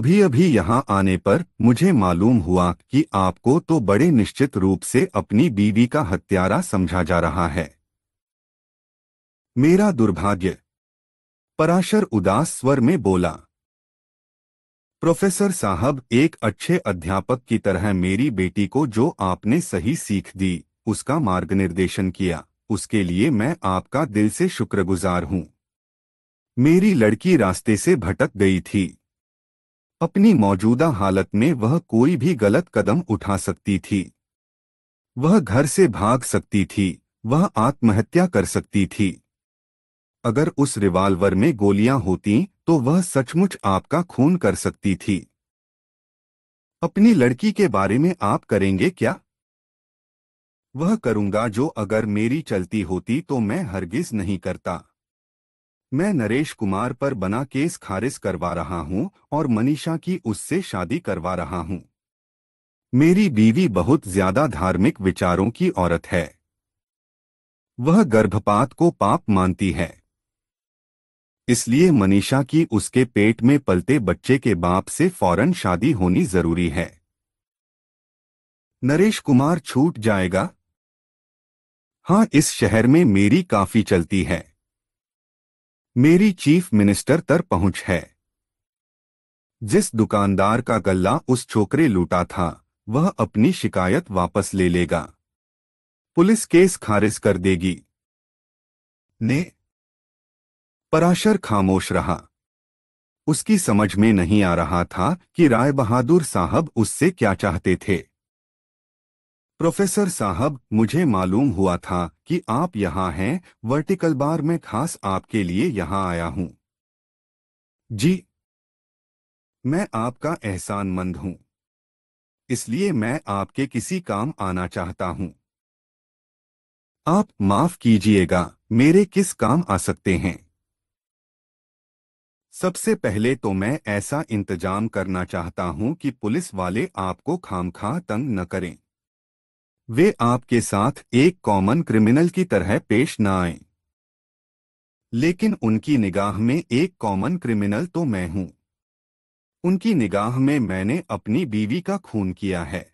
अभी अभी यहाँ आने पर मुझे मालूम हुआ कि आपको तो बड़े निश्चित रूप से अपनी बीवी का हत्यारा समझा जा रहा है मेरा दुर्भाग्य पराशर उदास स्वर में बोला प्रोफेसर साहब एक अच्छे अध्यापक की तरह मेरी बेटी को जो आपने सही सीख दी उसका मार्गनिर्देशन किया उसके लिए मैं आपका दिल से शुक्रगुजार हूं मेरी लड़की रास्ते से भटक गई थी अपनी मौजूदा हालत में वह कोई भी गलत कदम उठा सकती थी वह घर से भाग सकती थी वह आत्महत्या कर सकती थी अगर उस रिवाल्वर में गोलियां होती तो वह सचमुच आपका खून कर सकती थी अपनी लड़की के बारे में आप करेंगे क्या वह करूंगा जो अगर मेरी चलती होती तो मैं हरगिज नहीं करता मैं नरेश कुमार पर बना केस खारिज करवा रहा हूं और मनीषा की उससे शादी करवा रहा हूं मेरी बीवी बहुत ज्यादा धार्मिक विचारों की औरत है वह गर्भपात को पाप मानती है इसलिए मनीषा की उसके पेट में पलते बच्चे के बाप से फौरन शादी होनी जरूरी है नरेश कुमार छूट जाएगा हाँ इस शहर में मेरी काफी चलती है मेरी चीफ मिनिस्टर तर पहुंच है जिस दुकानदार का गल्ला उस छोकरे लूटा था वह अपनी शिकायत वापस ले लेगा पुलिस केस खारिज कर देगी ने पराशर खामोश रहा उसकी समझ में नहीं आ रहा था कि राय बहादुर साहब उससे क्या चाहते थे प्रोफेसर साहब मुझे मालूम हुआ था कि आप यहां हैं वर्टिकल बार में खास आपके लिए यहां आया हूं जी मैं आपका एहसान मंद हूं इसलिए मैं आपके किसी काम आना चाहता हूं आप माफ कीजिएगा मेरे किस काम आ सकते हैं सबसे पहले तो मैं ऐसा इंतजाम करना चाहता हूं कि पुलिस वाले आपको खामखा तंग न करें वे आपके साथ एक कॉमन क्रिमिनल की तरह पेश न आए लेकिन उनकी निगाह में एक कॉमन क्रिमिनल तो मैं हूं उनकी निगाह में मैंने अपनी बीवी का खून किया है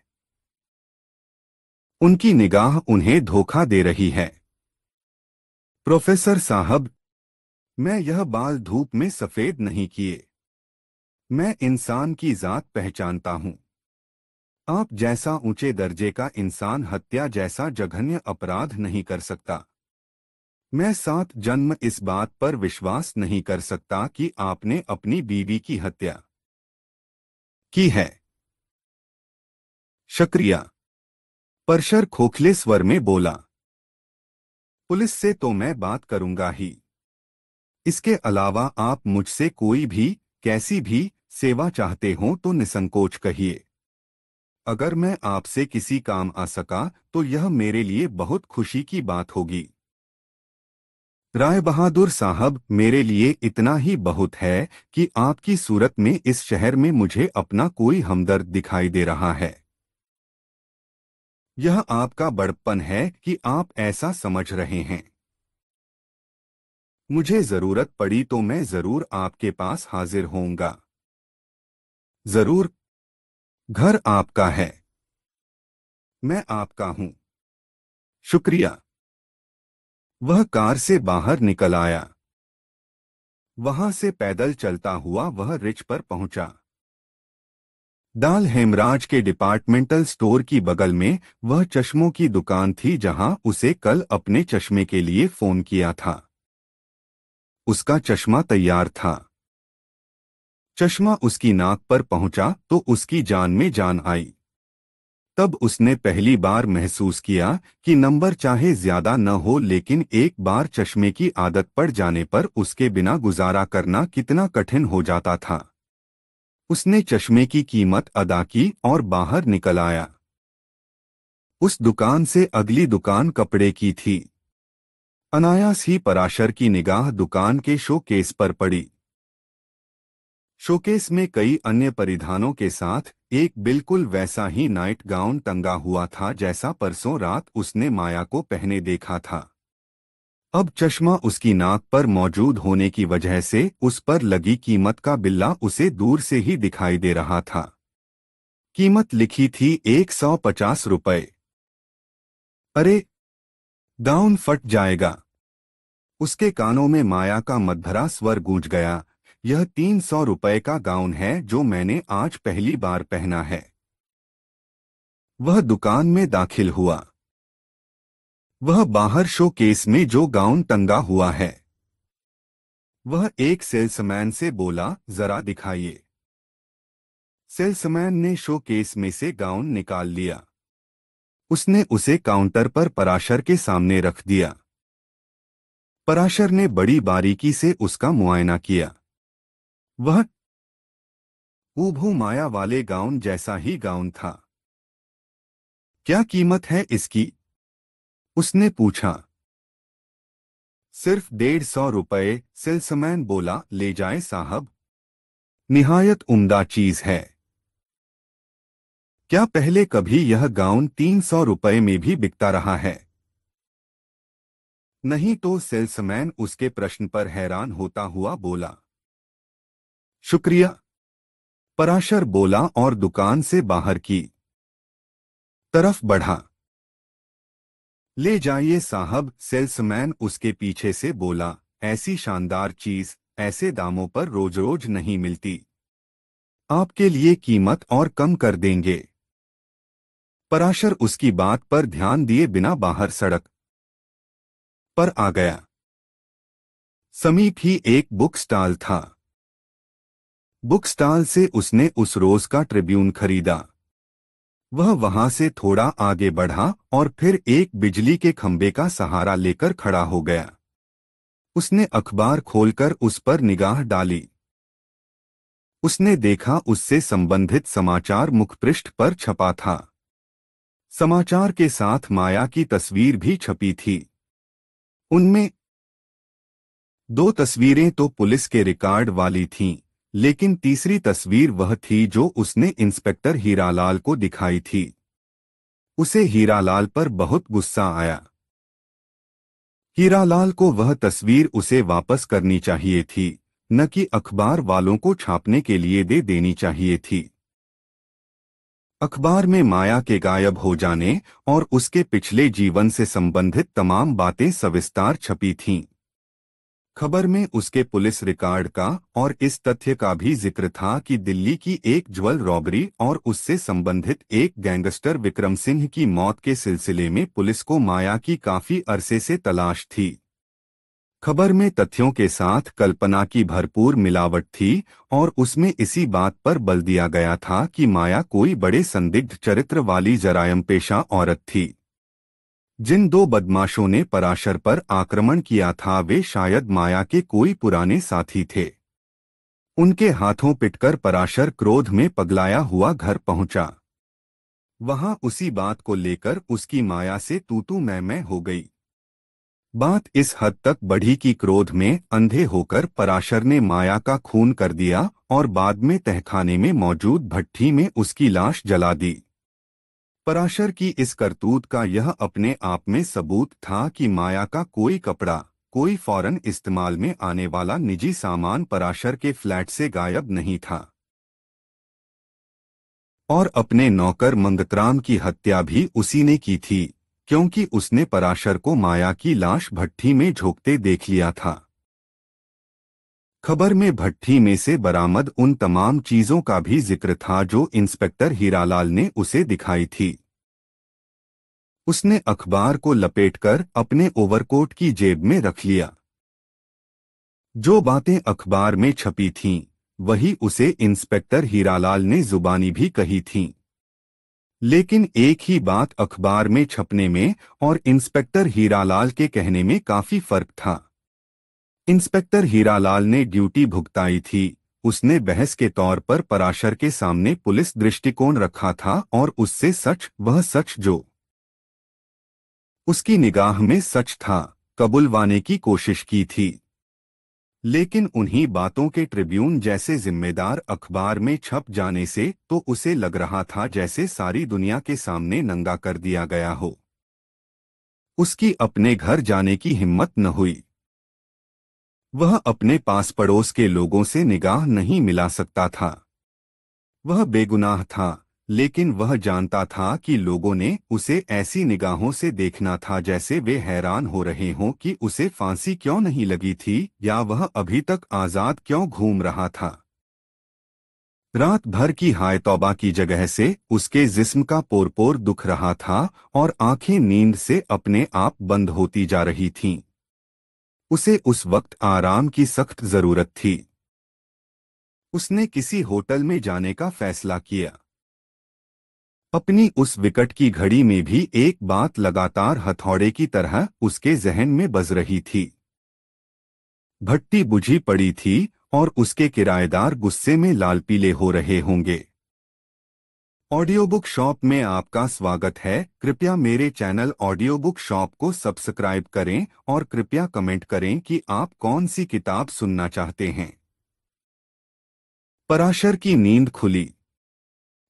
उनकी निगाह उन्हें धोखा दे रही है प्रोफेसर साहब मैं यह बाल धूप में सफेद नहीं किए मैं इंसान की जात पहचानता हूं आप जैसा ऊंचे दर्जे का इंसान हत्या जैसा जघन्य अपराध नहीं कर सकता मैं सात जन्म इस बात पर विश्वास नहीं कर सकता कि आपने अपनी बीवी की हत्या की है शक्रिया परशर खोखले स्वर में बोला पुलिस से तो मैं बात करूंगा ही इसके अलावा आप मुझसे कोई भी कैसी भी सेवा चाहते हो तो निसंकोच कहिए अगर मैं आपसे किसी काम आ सका तो यह मेरे लिए बहुत खुशी की बात होगी राय बहादुर साहब मेरे लिए इतना ही बहुत है कि आपकी सूरत में इस शहर में मुझे अपना कोई हमदर्द दिखाई दे रहा है यह आपका बड़प्पन है कि आप ऐसा समझ रहे हैं मुझे जरूरत पड़ी तो मैं जरूर आपके पास हाजिर होऊंगा जरूर घर आपका है मैं आपका हूं शुक्रिया वह कार से बाहर निकल आया वहां से पैदल चलता हुआ वह रिच पर पहुंचा दाल हेमराज के डिपार्टमेंटल स्टोर की बगल में वह चश्मों की दुकान थी जहां उसे कल अपने चश्मे के लिए फोन किया था उसका चश्मा तैयार था चश्मा उसकी नाक पर पहुंचा तो उसकी जान में जान आई तब उसने पहली बार महसूस किया कि नंबर चाहे ज्यादा न हो लेकिन एक बार चश्मे की आदत पड़ जाने पर उसके बिना गुजारा करना कितना कठिन हो जाता था उसने चश्मे की कीमत अदा की और बाहर निकल आया उस दुकान से अगली दुकान कपड़े की थी अनायास ही पराशर की निगाह दुकान के शोकेस पर पड़ी शोकेस में कई अन्य परिधानों के साथ एक बिल्कुल वैसा ही नाइट गाउन टंगा हुआ था जैसा परसों रात उसने माया को पहने देखा था अब चश्मा उसकी नाक पर मौजूद होने की वजह से उस पर लगी कीमत का बिल्ला उसे दूर से ही दिखाई दे रहा था कीमत लिखी थी एक सौ पचास रुपये अरे दाउन फट जाएगा उसके कानों में माया का मधरा स्वर गूंज गया यह तीन सौ रुपये का गाउन है जो मैंने आज पहली बार पहना है वह दुकान में दाखिल हुआ वह बाहर शो केस में जो गाउन टंगा हुआ है वह एक सेल्समैन से बोला जरा दिखाइए सेल्समैन ने शो केस में से गाउन निकाल लिया उसने उसे काउंटर पर पराशर के सामने रख दिया पराशर ने बड़ी बारीकी से उसका मुआयना किया वह ऊभू माया वाले गाउन जैसा ही गाउन था क्या कीमत है इसकी उसने पूछा सिर्फ डेढ़ सौ रुपये सेल्समैन बोला ले जाए साहब निहायत उम्दा चीज है क्या पहले कभी यह गाउन तीन सौ रुपये में भी बिकता रहा है नहीं तो सेल्समैन उसके प्रश्न पर हैरान होता हुआ बोला शुक्रिया पराशर बोला और दुकान से बाहर की तरफ बढ़ा ले जाइए साहब सेल्समैन उसके पीछे से बोला ऐसी शानदार चीज ऐसे दामों पर रोज रोज नहीं मिलती आपके लिए कीमत और कम कर देंगे पराशर उसकी बात पर ध्यान दिए बिना बाहर सड़क पर आ गया समीप ही एक बुक स्टॉल था बुक स्टॉल से उसने उस रोज का ट्रिब्यून खरीदा वह वहां से थोड़ा आगे बढ़ा और फिर एक बिजली के खंबे का सहारा लेकर खड़ा हो गया उसने अखबार खोलकर उस पर निगाह डाली उसने देखा उससे संबंधित समाचार मुखपृष्ठ पर छपा था समाचार के साथ माया की तस्वीर भी छपी थी उनमें दो तस्वीरें तो पुलिस के रिकॉर्ड वाली थीं, लेकिन तीसरी तस्वीर वह थी जो उसने इंस्पेक्टर हीरालाल को दिखाई थी उसे हीरालाल पर बहुत गुस्सा आया हीरालाल को वह तस्वीर उसे वापस करनी चाहिए थी न कि अखबार वालों को छापने के लिए दे देनी चाहिए थी अखबार में माया के गायब हो जाने और उसके पिछले जीवन से संबंधित तमाम बातें सविस्तार छपी थीं खबर में उसके पुलिस रिकॉर्ड का और इस तथ्य का भी जिक्र था कि दिल्ली की एक ज्वल रॉबरी और उससे संबंधित एक गैंगस्टर विक्रम सिंह की मौत के सिलसिले में पुलिस को माया की काफी अरसे से तलाश थी खबर में तथ्यों के साथ कल्पना की भरपूर मिलावट थी और उसमें इसी बात पर बल दिया गया था कि माया कोई बड़े संदिग्ध चरित्र वाली जरायम पेशा औरत थी जिन दो बदमाशों ने पराशर पर आक्रमण किया था वे शायद माया के कोई पुराने साथी थे उनके हाथों पिटकर पराशर क्रोध में पगलाया हुआ घर पहुंचा वहां उसी बात को लेकर उसकी माया से तूतू मैं मैं हो गई बात इस हद तक बढ़ी कि क्रोध में अंधे होकर पराशर ने माया का खून कर दिया और बाद में तहखाने में मौजूद भट्टी में उसकी लाश जला दी पराशर की इस करतूत का यह अपने आप में सबूत था कि माया का कोई कपड़ा कोई फौरन इस्तेमाल में आने वाला निजी सामान पराशर के फ्लैट से गायब नहीं था और अपने नौकर मंगतराम की हत्या भी उसी ने की थी क्योंकि उसने पराशर को माया की लाश भट्टी में झोंकते देख लिया था खबर में भट्टी में से बरामद उन तमाम चीजों का भी जिक्र था जो इंस्पेक्टर हीरालाल ने उसे दिखाई थी उसने अखबार को लपेटकर अपने ओवरकोट की जेब में रख लिया जो बातें अखबार में छपी थीं, वही उसे इंस्पेक्टर हीरालाल ने जुबानी भी कही थीं। लेकिन एक ही बात अखबार में छपने में और इंस्पेक्टर हीरालाल के कहने में काफी फर्क था इंस्पेक्टर हीरालाल ने ड्यूटी भुगताई थी उसने बहस के तौर पर पराशर के सामने पुलिस दृष्टिकोण रखा था और उससे सच वह सच जो उसकी निगाह में सच था कबुलवाने की कोशिश की थी लेकिन उन्हीं बातों के ट्रिब्यून जैसे जिम्मेदार अखबार में छप जाने से तो उसे लग रहा था जैसे सारी दुनिया के सामने नंगा कर दिया गया हो उसकी अपने घर जाने की हिम्मत न हुई वह अपने पास पड़ोस के लोगों से निगाह नहीं मिला सकता था वह बेगुनाह था लेकिन वह जानता था कि लोगों ने उसे ऐसी निगाहों से देखना था जैसे वे हैरान हो रहे हों कि उसे फांसी क्यों नहीं लगी थी या वह अभी तक आज़ाद क्यों घूम रहा था रात भर की हाय तौबा की जगह से उसके जिस्म का पोरपोर दुख रहा था और आंखें नींद से अपने आप बंद होती जा रही थीं। उसे उस वक्त आराम की सख्त जरूरत थी उसने किसी होटल में जाने का फैसला किया अपनी उस विकट की घड़ी में भी एक बात लगातार हथौड़े की तरह उसके जहन में बज रही थी भट्टी बुझी पड़ी थी और उसके किराएदार गुस्से में लाल पीले हो रहे होंगे ऑडियो बुक शॉप में आपका स्वागत है कृपया मेरे चैनल ऑडियो बुक शॉप को सब्सक्राइब करें और कृपया कमेंट करें कि आप कौन सी किताब सुनना चाहते हैं पराशर की नींद खुली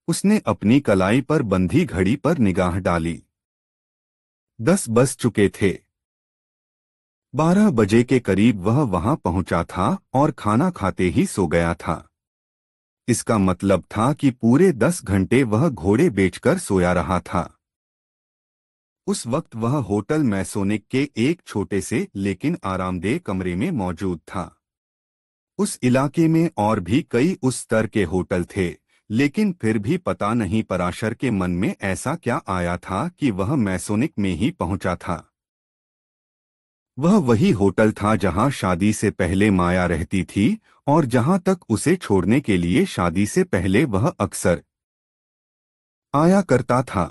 उसने अपनी कलाई पर बंधी घड़ी पर निगाह डाली दस बज चुके थे बारह बजे के करीब वह वहां पहुंचा था और खाना खाते ही सो गया था इसका मतलब था कि पूरे दस घंटे वह घोड़े बेचकर सोया रहा था उस वक्त वह होटल मैसोनिक के एक छोटे से लेकिन आरामदेह कमरे में मौजूद था उस इलाके में और भी कई उस स्तर के होटल थे लेकिन फिर भी पता नहीं पराशर के मन में ऐसा क्या आया था कि वह मैसोनिक में ही पहुंचा था वह वही होटल था जहां शादी से पहले माया रहती थी और जहां तक उसे छोड़ने के लिए शादी से पहले वह अक्सर आया करता था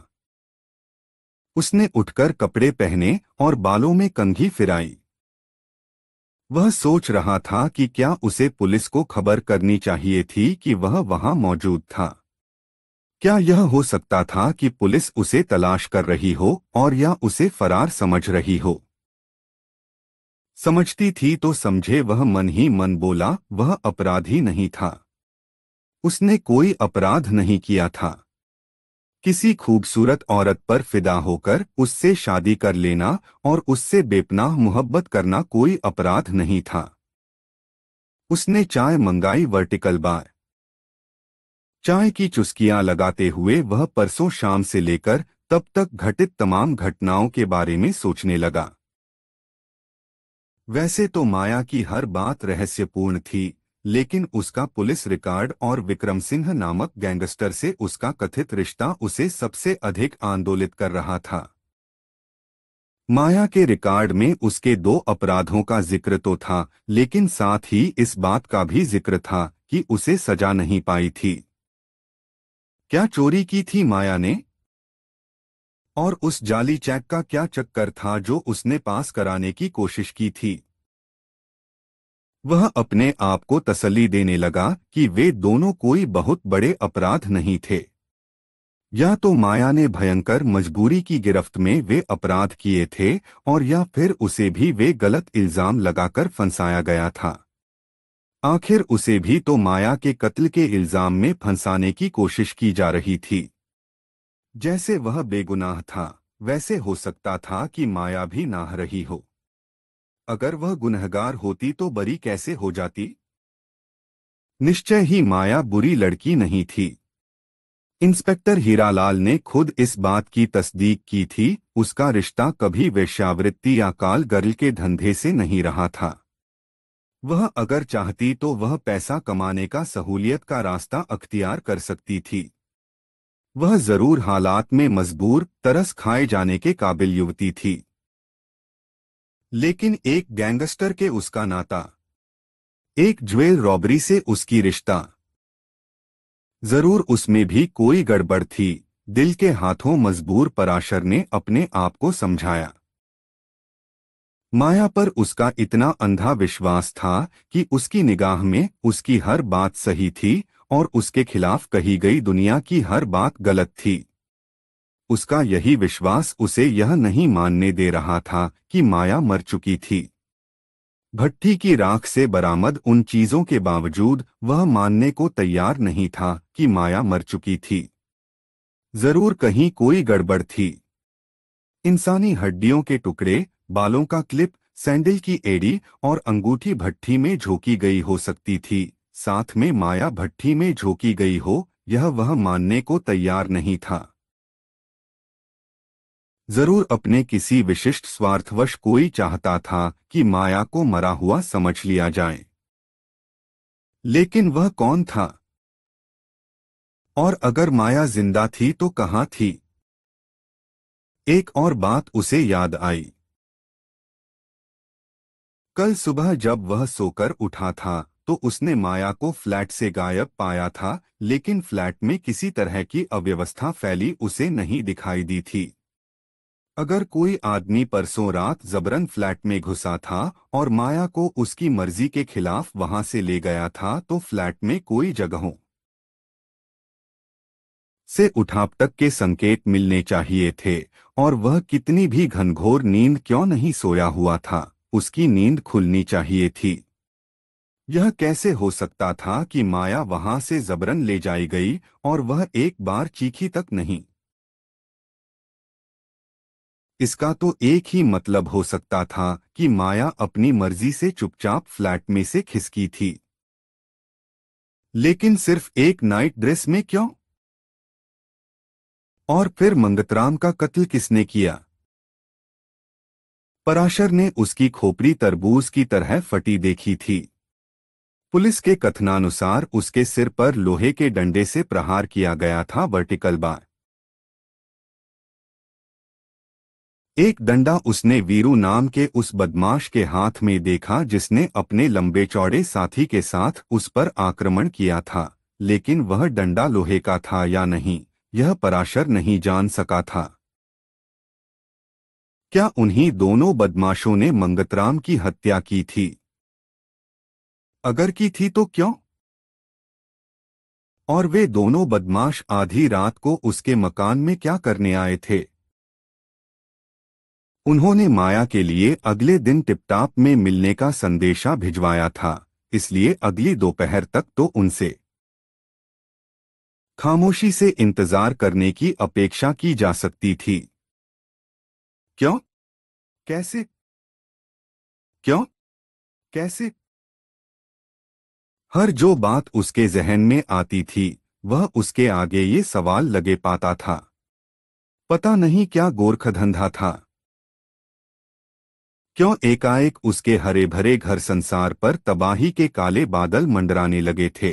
उसने उठकर कपड़े पहने और बालों में कंघी फिराई वह सोच रहा था कि क्या उसे पुलिस को खबर करनी चाहिए थी कि वह वहां मौजूद था क्या यह हो सकता था कि पुलिस उसे तलाश कर रही हो और या उसे फरार समझ रही हो समझती थी तो समझे वह मन ही मन बोला वह अपराधी नहीं था उसने कोई अपराध नहीं किया था किसी खूबसूरत औरत पर फिदा होकर उससे शादी कर लेना और उससे बेपनाह मोहब्बत करना कोई अपराध नहीं था उसने चाय मंगाई वर्टिकल बार चाय की चुस्कियां लगाते हुए वह परसों शाम से लेकर तब तक घटित तमाम घटनाओं के बारे में सोचने लगा वैसे तो माया की हर बात रहस्यपूर्ण थी लेकिन उसका पुलिस रिकॉर्ड और विक्रम सिंह नामक गैंगस्टर से उसका कथित रिश्ता उसे सबसे अधिक आंदोलित कर रहा था माया के रिकॉर्ड में उसके दो अपराधों का जिक्र तो था लेकिन साथ ही इस बात का भी जिक्र था कि उसे सजा नहीं पाई थी क्या चोरी की थी माया ने और उस जाली चेक का क्या चक्कर था जो उसने पास कराने की कोशिश की थी वह अपने आप को तसली देने लगा कि वे दोनों कोई बहुत बड़े अपराध नहीं थे या तो माया ने भयंकर मजबूरी की गिरफ्त में वे अपराध किए थे और या फिर उसे भी वे गलत इल्जाम लगाकर फंसाया गया था आखिर उसे भी तो माया के कत्ल के इल्जाम में फंसाने की कोशिश की जा रही थी जैसे वह बेगुनाह था वैसे हो सकता था कि माया भी नाह रही हो अगर वह गुनहगार होती तो बरी कैसे हो जाती निश्चय ही माया बुरी लड़की नहीं थी इंस्पेक्टर हीरालाल ने खुद इस बात की तस्दीक की थी उसका रिश्ता कभी वेश्यावृत्ति या काल गर्ल के धंधे से नहीं रहा था वह अगर चाहती तो वह पैसा कमाने का सहूलियत का रास्ता अख्तियार कर सकती थी वह जरूर हालात में मजबूर तरस खाए जाने के काबिल युवती थी लेकिन एक गैंगस्टर के उसका नाता एक ज्वेल रॉबरी से उसकी रिश्ता जरूर उसमें भी कोई गड़बड़ थी दिल के हाथों मजबूर पराशर ने अपने आप को समझाया माया पर उसका इतना अंधा विश्वास था कि उसकी निगाह में उसकी हर बात सही थी और उसके खिलाफ कही गई दुनिया की हर बात गलत थी उसका यही विश्वास उसे यह नहीं मानने दे रहा था कि माया मर चुकी थी भट्टी की राख से बरामद उन चीजों के बावजूद वह मानने को तैयार नहीं था कि माया मर चुकी थी जरूर कहीं कोई गड़बड़ थी इंसानी हड्डियों के टुकड़े बालों का क्लिप सैंडल की एड़ी और अंगूठी भट्टी में झोंकी गई हो सकती थी साथ में माया भट्टी में झोंकी गई हो यह वह मानने को तैयार नहीं था जरूर अपने किसी विशिष्ट स्वार्थवश कोई चाहता था कि माया को मरा हुआ समझ लिया जाए लेकिन वह कौन था और अगर माया जिंदा थी तो कहां थी एक और बात उसे याद आई कल सुबह जब वह सोकर उठा था तो उसने माया को फ्लैट से गायब पाया था लेकिन फ्लैट में किसी तरह की अव्यवस्था फैली उसे नहीं दिखाई दी थी अगर कोई आदमी परसों रात जबरन फ्लैट में घुसा था और माया को उसकी मर्जी के खिलाफ वहां से ले गया था तो फ्लैट में कोई जगहों से उठापटक के संकेत मिलने चाहिए थे और वह कितनी भी घनघोर नींद क्यों नहीं सोया हुआ था उसकी नींद खुलनी चाहिए थी यह कैसे हो सकता था कि माया वहां से जबरन ले जाई गई और वह एक बार चीखी तक नहीं इसका तो एक ही मतलब हो सकता था कि माया अपनी मर्जी से चुपचाप फ्लैट में से खिसकी थी लेकिन सिर्फ एक नाइट ड्रेस में क्यों और फिर मंगतराम का कत्ल किसने किया पराशर ने उसकी खोपड़ी तरबूज की तरह फटी देखी थी पुलिस के कथनानुसार उसके सिर पर लोहे के डंडे से प्रहार किया गया था वर्टिकल बार एक डंडा उसने वीरू नाम के उस बदमाश के हाथ में देखा जिसने अपने लंबे चौड़े साथी के साथ उस पर आक्रमण किया था लेकिन वह डंडा लोहे का था या नहीं यह पराशर नहीं जान सका था क्या उन्हीं दोनों बदमाशों ने मंगतराम की हत्या की थी अगर की थी तो क्यों और वे दोनों बदमाश आधी रात को उसके मकान में क्या करने आए थे उन्होंने माया के लिए अगले दिन टिपटाप में मिलने का संदेशा भिजवाया था इसलिए अगली दोपहर तक तो उनसे खामोशी से इंतजार करने की अपेक्षा की जा सकती थी क्यों कैसे क्यों कैसे हर जो बात उसके जहन में आती थी वह उसके आगे ये सवाल लगे पाता था पता नहीं क्या गोरखधंधा था क्यों एकाएक उसके हरे भरे घर संसार पर तबाही के काले बादल मंडराने लगे थे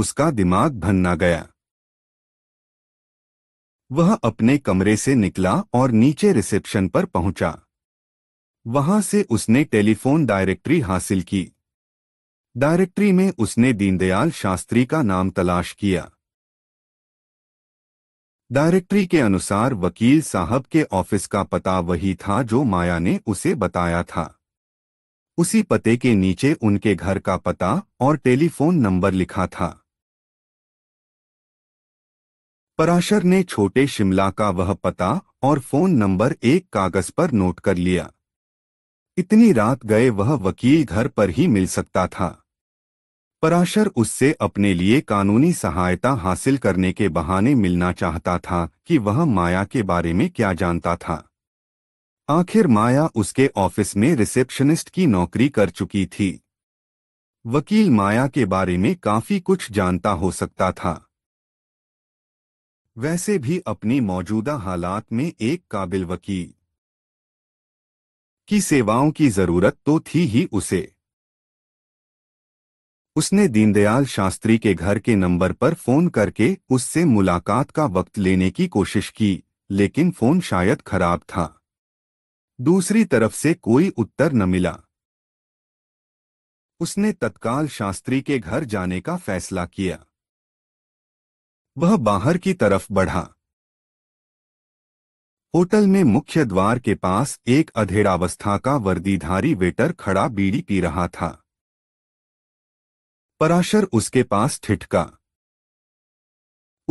उसका दिमाग भन्ना गया वह अपने कमरे से निकला और नीचे रिसेप्शन पर पहुंचा वहां से उसने टेलीफोन डायरेक्टरी हासिल की डायरेक्टरी में उसने दीनदयाल शास्त्री का नाम तलाश किया डायरेक्टरी के अनुसार वकील साहब के ऑफिस का पता वही था जो माया ने उसे बताया था उसी पते के नीचे उनके घर का पता और टेलीफोन नंबर लिखा था पराशर ने छोटे शिमला का वह पता और फोन नंबर एक कागज पर नोट कर लिया इतनी रात गए वह वकील घर पर ही मिल सकता था पराशर उससे अपने लिए कानूनी सहायता हासिल करने के बहाने मिलना चाहता था कि वह माया के बारे में क्या जानता था आखिर माया उसके ऑफिस में रिसेप्शनिस्ट की नौकरी कर चुकी थी वकील माया के बारे में काफी कुछ जानता हो सकता था वैसे भी अपनी मौजूदा हालात में एक काबिल वकील की सेवाओं की जरूरत तो थी ही उसे उसने दीनदयाल शास्त्री के घर के नंबर पर फोन करके उससे मुलाकात का वक्त लेने की कोशिश की लेकिन फोन शायद खराब था दूसरी तरफ से कोई उत्तर न मिला उसने तत्काल शास्त्री के घर जाने का फैसला किया वह बाहर की तरफ बढ़ा होटल में मुख्य द्वार के पास एक अधेड़ावस्था का वर्दीधारी वेटर खड़ा बीड़ी पी रहा था पराशर उसके पास ठिठका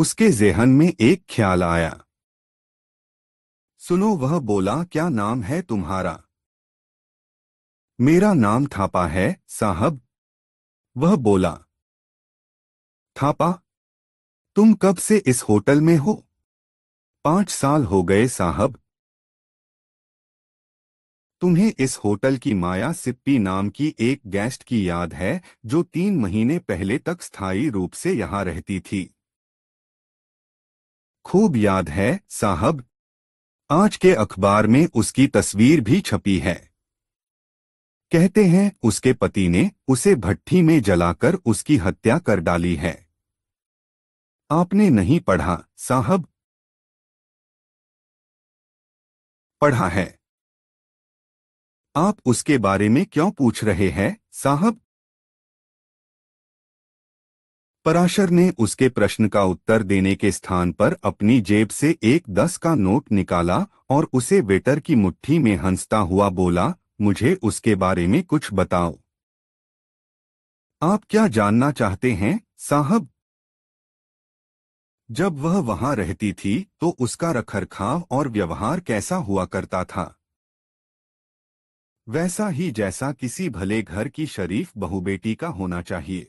उसके जेहन में एक ख्याल आया सुनो वह बोला क्या नाम है तुम्हारा मेरा नाम थापा है साहब वह बोला थापा तुम कब से इस होटल में हो पांच साल हो गए साहब तुम्हें इस होटल की माया सिप्पी नाम की एक गेस्ट की याद है जो तीन महीने पहले तक स्थायी रूप से यहाँ रहती थी खूब याद है साहब आज के अखबार में उसकी तस्वीर भी छपी है कहते हैं उसके पति ने उसे भट्टी में जलाकर उसकी हत्या कर डाली है आपने नहीं पढ़ा साहब पढ़ा है आप उसके बारे में क्यों पूछ रहे हैं साहब पराशर ने उसके प्रश्न का उत्तर देने के स्थान पर अपनी जेब से एक दस का नोट निकाला और उसे वेटर की मुट्ठी में हंसता हुआ बोला मुझे उसके बारे में कुछ बताओ आप क्या जानना चाहते हैं साहब जब वह वहां रहती थी तो उसका रखरखाव और व्यवहार कैसा हुआ करता था वैसा ही जैसा किसी भले घर की शरीफ बहुबेटी का होना चाहिए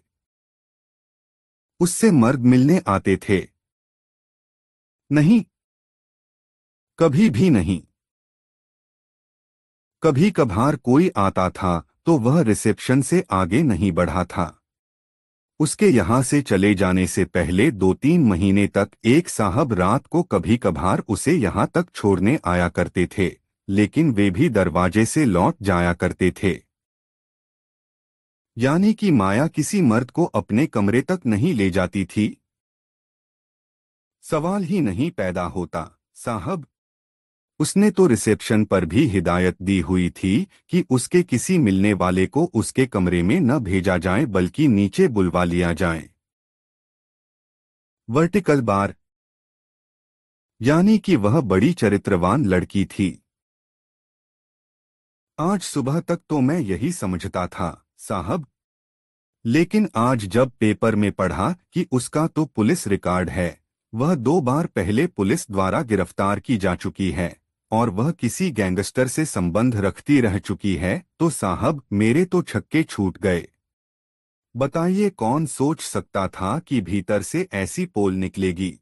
उससे मर्द मिलने आते थे नहीं कभी भी नहीं कभी कभार कोई आता था तो वह रिसेप्शन से आगे नहीं बढ़ा था उसके यहां से चले जाने से पहले दो तीन महीने तक एक साहब रात को कभी कभार उसे यहां तक छोड़ने आया करते थे लेकिन वे भी दरवाजे से लौट जाया करते थे यानी कि माया किसी मर्द को अपने कमरे तक नहीं ले जाती थी सवाल ही नहीं पैदा होता साहब उसने तो रिसेप्शन पर भी हिदायत दी हुई थी कि उसके किसी मिलने वाले को उसके कमरे में न भेजा जाए बल्कि नीचे बुलवा लिया जाए वर्टिकल बार यानी कि वह बड़ी चरित्रवान लड़की थी आज सुबह तक तो मैं यही समझता था साहब लेकिन आज जब पेपर में पढ़ा कि उसका तो पुलिस रिकॉर्ड है वह दो बार पहले पुलिस द्वारा गिरफ्तार की जा चुकी है और वह किसी गैंगस्टर से संबंध रखती रह चुकी है तो साहब मेरे तो छक्के छूट गए बताइए कौन सोच सकता था कि भीतर से ऐसी पोल निकलेगी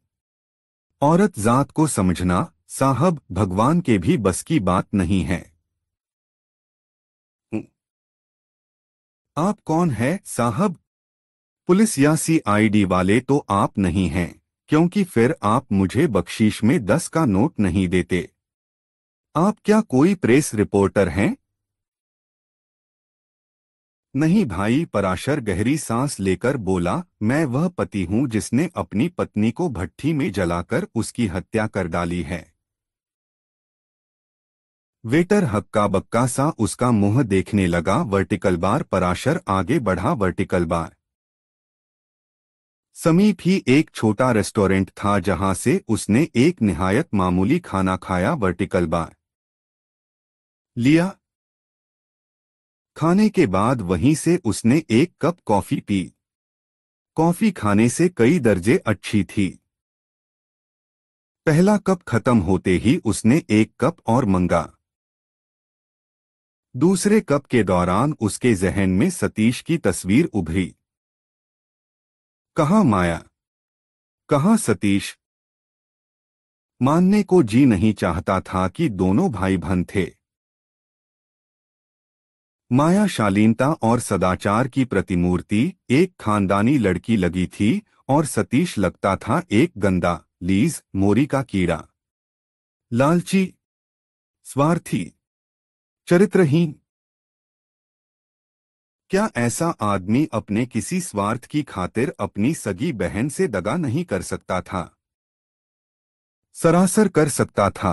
औरत जात को समझना साहब भगवान के भी बस की बात नहीं है आप कौन है साहब पुलिस या सीआईडी वाले तो आप नहीं हैं क्योंकि फिर आप मुझे बख्शीश में दस का नोट नहीं देते आप क्या कोई प्रेस रिपोर्टर हैं नहीं भाई पराशर गहरी सांस लेकर बोला मैं वह पति हूं जिसने अपनी पत्नी को भट्टी में जलाकर उसकी हत्या कर डाली है वेटर हक्का बक्का सा उसका मुंह देखने लगा वर्टिकल बार पराशर आगे बढ़ा वर्टिकल बार समीप ही एक छोटा रेस्टोरेंट था जहां से उसने एक निहायत मामूली खाना खाया वर्टिकल बार लिया खाने के बाद वहीं से उसने एक कप कॉफी पी कॉफी खाने से कई दर्जे अच्छी थी पहला कप खत्म होते ही उसने एक कप और मंगा दूसरे कप के दौरान उसके जहन में सतीश की तस्वीर उभरी कहा माया कहा सतीश मानने को जी नहीं चाहता था कि दोनों भाई बहन थे माया शालीनता और सदाचार की प्रतिमूर्ति एक खानदानी लड़की लगी थी और सतीश लगता था एक गंदा लीज मोरी का कीड़ा लालची स्वार्थी चरित्रहीन क्या ऐसा आदमी अपने किसी स्वार्थ की खातिर अपनी सगी बहन से दगा नहीं कर सकता था सरासर कर सकता था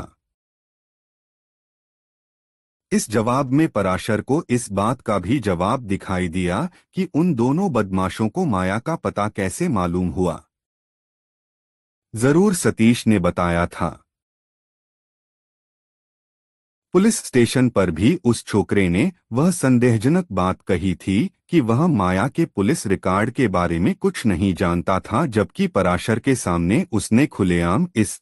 इस जवाब में पराशर को इस बात का भी जवाब दिखाई दिया कि उन दोनों बदमाशों को माया का पता कैसे मालूम हुआ जरूर सतीश ने बताया था पुलिस स्टेशन पर भी उस छोकरे ने वह संदेहजनक बात कही थी कि वह माया के पुलिस रिकॉर्ड के बारे में कुछ नहीं जानता था जबकि पराशर के सामने उसने खुलेआम इस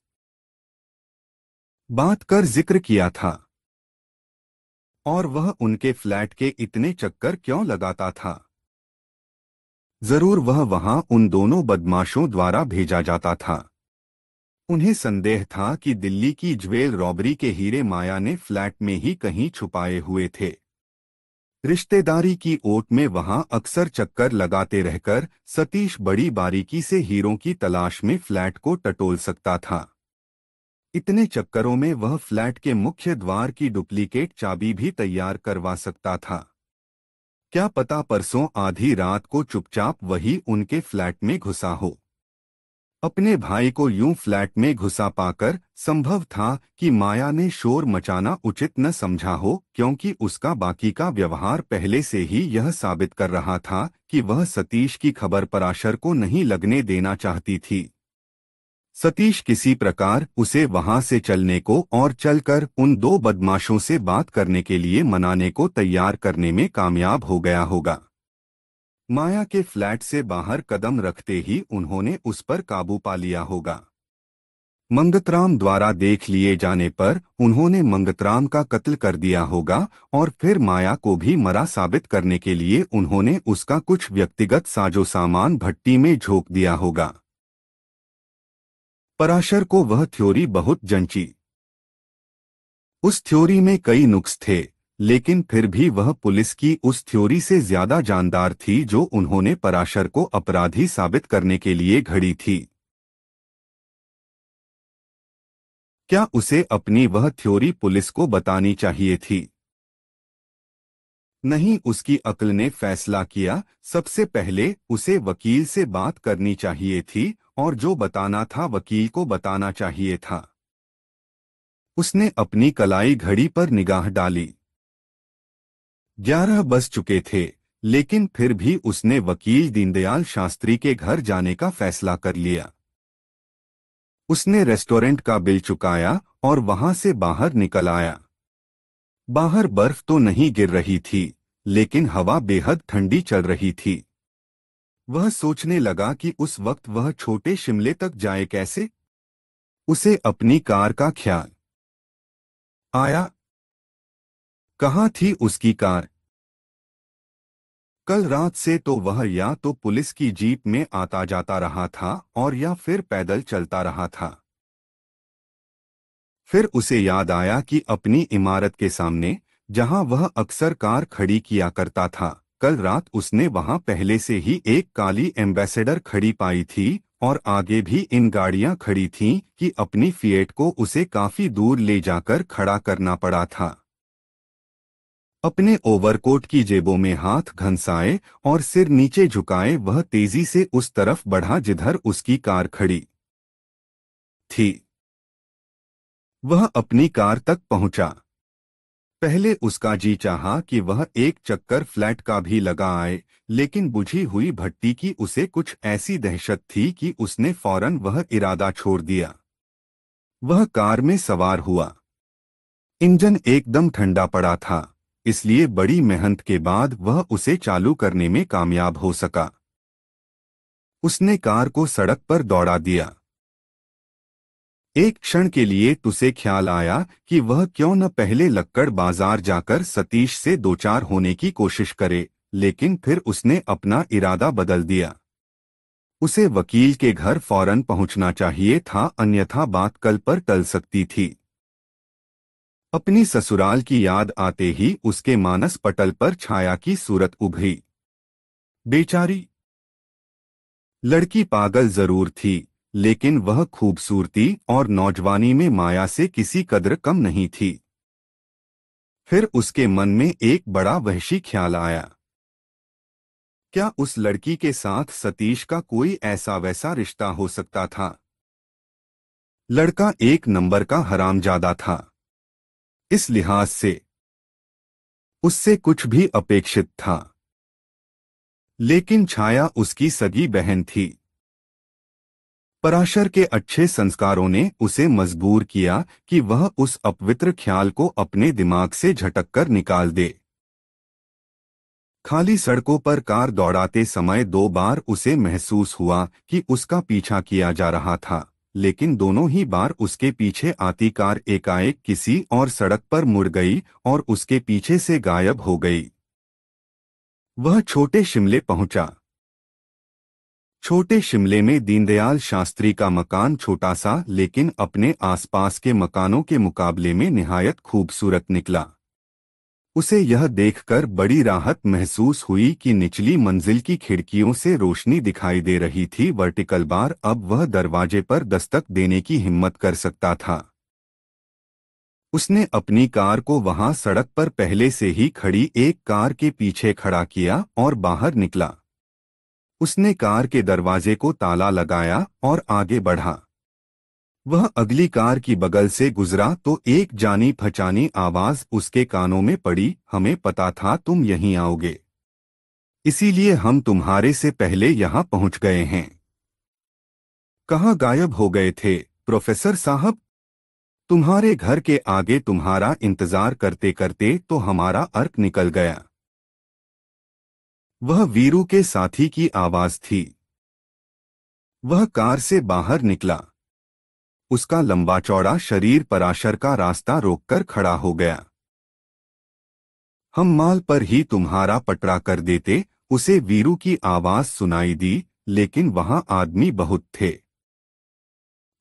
बात कर जिक्र किया था और वह उनके फ्लैट के इतने चक्कर क्यों लगाता था जरूर वह वहां उन दोनों बदमाशों द्वारा भेजा जाता था उन्हें संदेह था कि दिल्ली की ज्वेल रॉबरी के हीरे माया ने फ्लैट में ही कहीं छुपाए हुए थे रिश्तेदारी की ओट में वहां अक्सर चक्कर लगाते रहकर सतीश बड़ी बारीकी से हीरों की तलाश में फ्लैट को टटोल सकता था इतने चक्करों में वह फ्लैट के मुख्य द्वार की डुप्लीकेट चाबी भी तैयार करवा सकता था क्या पता परसों आधी रात को चुपचाप वही उनके फ्लैट में घुसा हो अपने भाई को यूं फ्लैट में घुसा पाकर संभव था कि माया ने शोर मचाना उचित न समझा हो क्योंकि उसका बाकी का व्यवहार पहले से ही यह साबित कर रहा था कि वह सतीश की खबर पराशर को नहीं लगने देना चाहती थी सतीश किसी प्रकार उसे वहां से चलने को और चलकर उन दो बदमाशों से बात करने के लिए मनाने को तैयार करने में कामयाब हो गया होगा माया के फ्लैट से बाहर कदम रखते ही उन्होंने उस पर काबू पा लिया होगा मंगतराम द्वारा देख लिए जाने पर उन्होंने मंगतराम का कत्ल कर दिया होगा और फिर माया को भी मरा साबित करने के लिए उन्होंने उसका कुछ व्यक्तिगत साजो सामान भट्टी में झोंक दिया होगा पराशर को वह थ्योरी बहुत जंची उस थ्योरी में कई नुक्स थे लेकिन फिर भी वह पुलिस की उस थ्योरी से ज्यादा जानदार थी जो उन्होंने पराशर को अपराधी साबित करने के लिए घड़ी थी क्या उसे अपनी वह थ्योरी पुलिस को बतानी चाहिए थी नहीं उसकी अकल ने फैसला किया सबसे पहले उसे वकील से बात करनी चाहिए थी और जो बताना था वकील को बताना चाहिए था उसने अपनी कलाई घड़ी पर निगाह डाली ग्यारह बज चुके थे लेकिन फिर भी उसने वकील दीनदयाल शास्त्री के घर जाने का फैसला कर लिया उसने रेस्टोरेंट का बिल चुकाया और वहां से बाहर निकल आया बाहर बर्फ तो नहीं गिर रही थी लेकिन हवा बेहद ठंडी चल रही थी वह सोचने लगा कि उस वक्त वह छोटे शिमले तक जाए कैसे उसे अपनी कार का ख्याल आया कहाँ थी उसकी कार कल रात से तो वह या तो पुलिस की जीप में आता जाता रहा था और या फिर पैदल चलता रहा था फिर उसे याद आया कि अपनी इमारत के सामने जहां वह अक्सर कार खड़ी किया करता था कल रात उसने वहां पहले से ही एक काली एम्बेसडर खड़ी पाई थी और आगे भी इन गाड़ियां खड़ी थीं कि अपनी फिएट को उसे काफी दूर ले जाकर खड़ा करना पड़ा था अपने ओवरकोट की जेबों में हाथ घंसाए और सिर नीचे झुकाए वह तेजी से उस तरफ बढ़ा जिधर उसकी कार खड़ी थी वह अपनी कार तक पहुंचा पहले उसका जी चाहा कि वह एक चक्कर फ्लैट का भी लगा आए लेकिन बुझी हुई भट्टी की उसे कुछ ऐसी दहशत थी कि उसने फौरन वह इरादा छोड़ दिया वह कार में सवार हुआ इंजन एकदम ठंडा पड़ा था इसलिए बड़ी मेहनत के बाद वह उसे चालू करने में कामयाब हो सका उसने कार को सड़क पर दौड़ा दिया एक क्षण के लिए उसे ख्याल आया कि वह क्यों न पहले लक्कड़ बाजार जाकर सतीश से दो चार होने की कोशिश करे लेकिन फिर उसने अपना इरादा बदल दिया उसे वकील के घर फौरन पहुंचना चाहिए था अन्यथा बात कल पर टल सकती थी अपनी ससुराल की याद आते ही उसके मानस पटल पर छाया की सूरत उभरी बेचारी लड़की पागल जरूर थी लेकिन वह खूबसूरती और नौजवानी में माया से किसी कदर कम नहीं थी फिर उसके मन में एक बड़ा वहशी ख्याल आया क्या उस लड़की के साथ सतीश का कोई ऐसा वैसा रिश्ता हो सकता था लड़का एक नंबर का हरामजादा था इस लिहाज से उससे कुछ भी अपेक्षित था लेकिन छाया उसकी सगी बहन थी पराशर के अच्छे संस्कारों ने उसे मजबूर किया कि वह उस अपवित्र ख्याल को अपने दिमाग से झटक कर निकाल दे खाली सड़कों पर कार दौड़ाते समय दो बार उसे महसूस हुआ कि उसका पीछा किया जा रहा था लेकिन दोनों ही बार उसके पीछे आती कार एकाएक किसी और सड़क पर मुड़ गई और उसके पीछे से गायब हो गई वह छोटे शिमले पहुंचा छोटे शिमले में दीनदयाल शास्त्री का मकान छोटा सा लेकिन अपने आसपास के मकानों के मुकाबले में निहायत खूबसूरत निकला उसे यह देखकर बड़ी राहत महसूस हुई कि निचली मंजिल की खिड़कियों से रोशनी दिखाई दे रही थी वर्टिकल बार अब वह दरवाजे पर दस्तक देने की हिम्मत कर सकता था उसने अपनी कार को वहां सड़क पर पहले से ही खड़ी एक कार के पीछे खड़ा किया और बाहर निकला उसने कार के दरवाजे को ताला लगाया और आगे बढ़ा वह अगली कार की बगल से गुजरा तो एक जानी फचानी आवाज उसके कानों में पड़ी हमें पता था तुम यहीं आओगे इसीलिए हम तुम्हारे से पहले यहां पहुंच गए हैं कहाँ गायब हो गए थे प्रोफेसर साहब तुम्हारे घर के आगे तुम्हारा इंतजार करते करते तो हमारा अर्क निकल गया वह वीरू के साथी की आवाज थी वह कार से बाहर निकला उसका लंबा चौड़ा शरीर पराशर का रास्ता रोककर खड़ा हो गया हम माल पर ही तुम्हारा पटरा कर देते उसे वीरू की आवाज सुनाई दी लेकिन वहां आदमी बहुत थे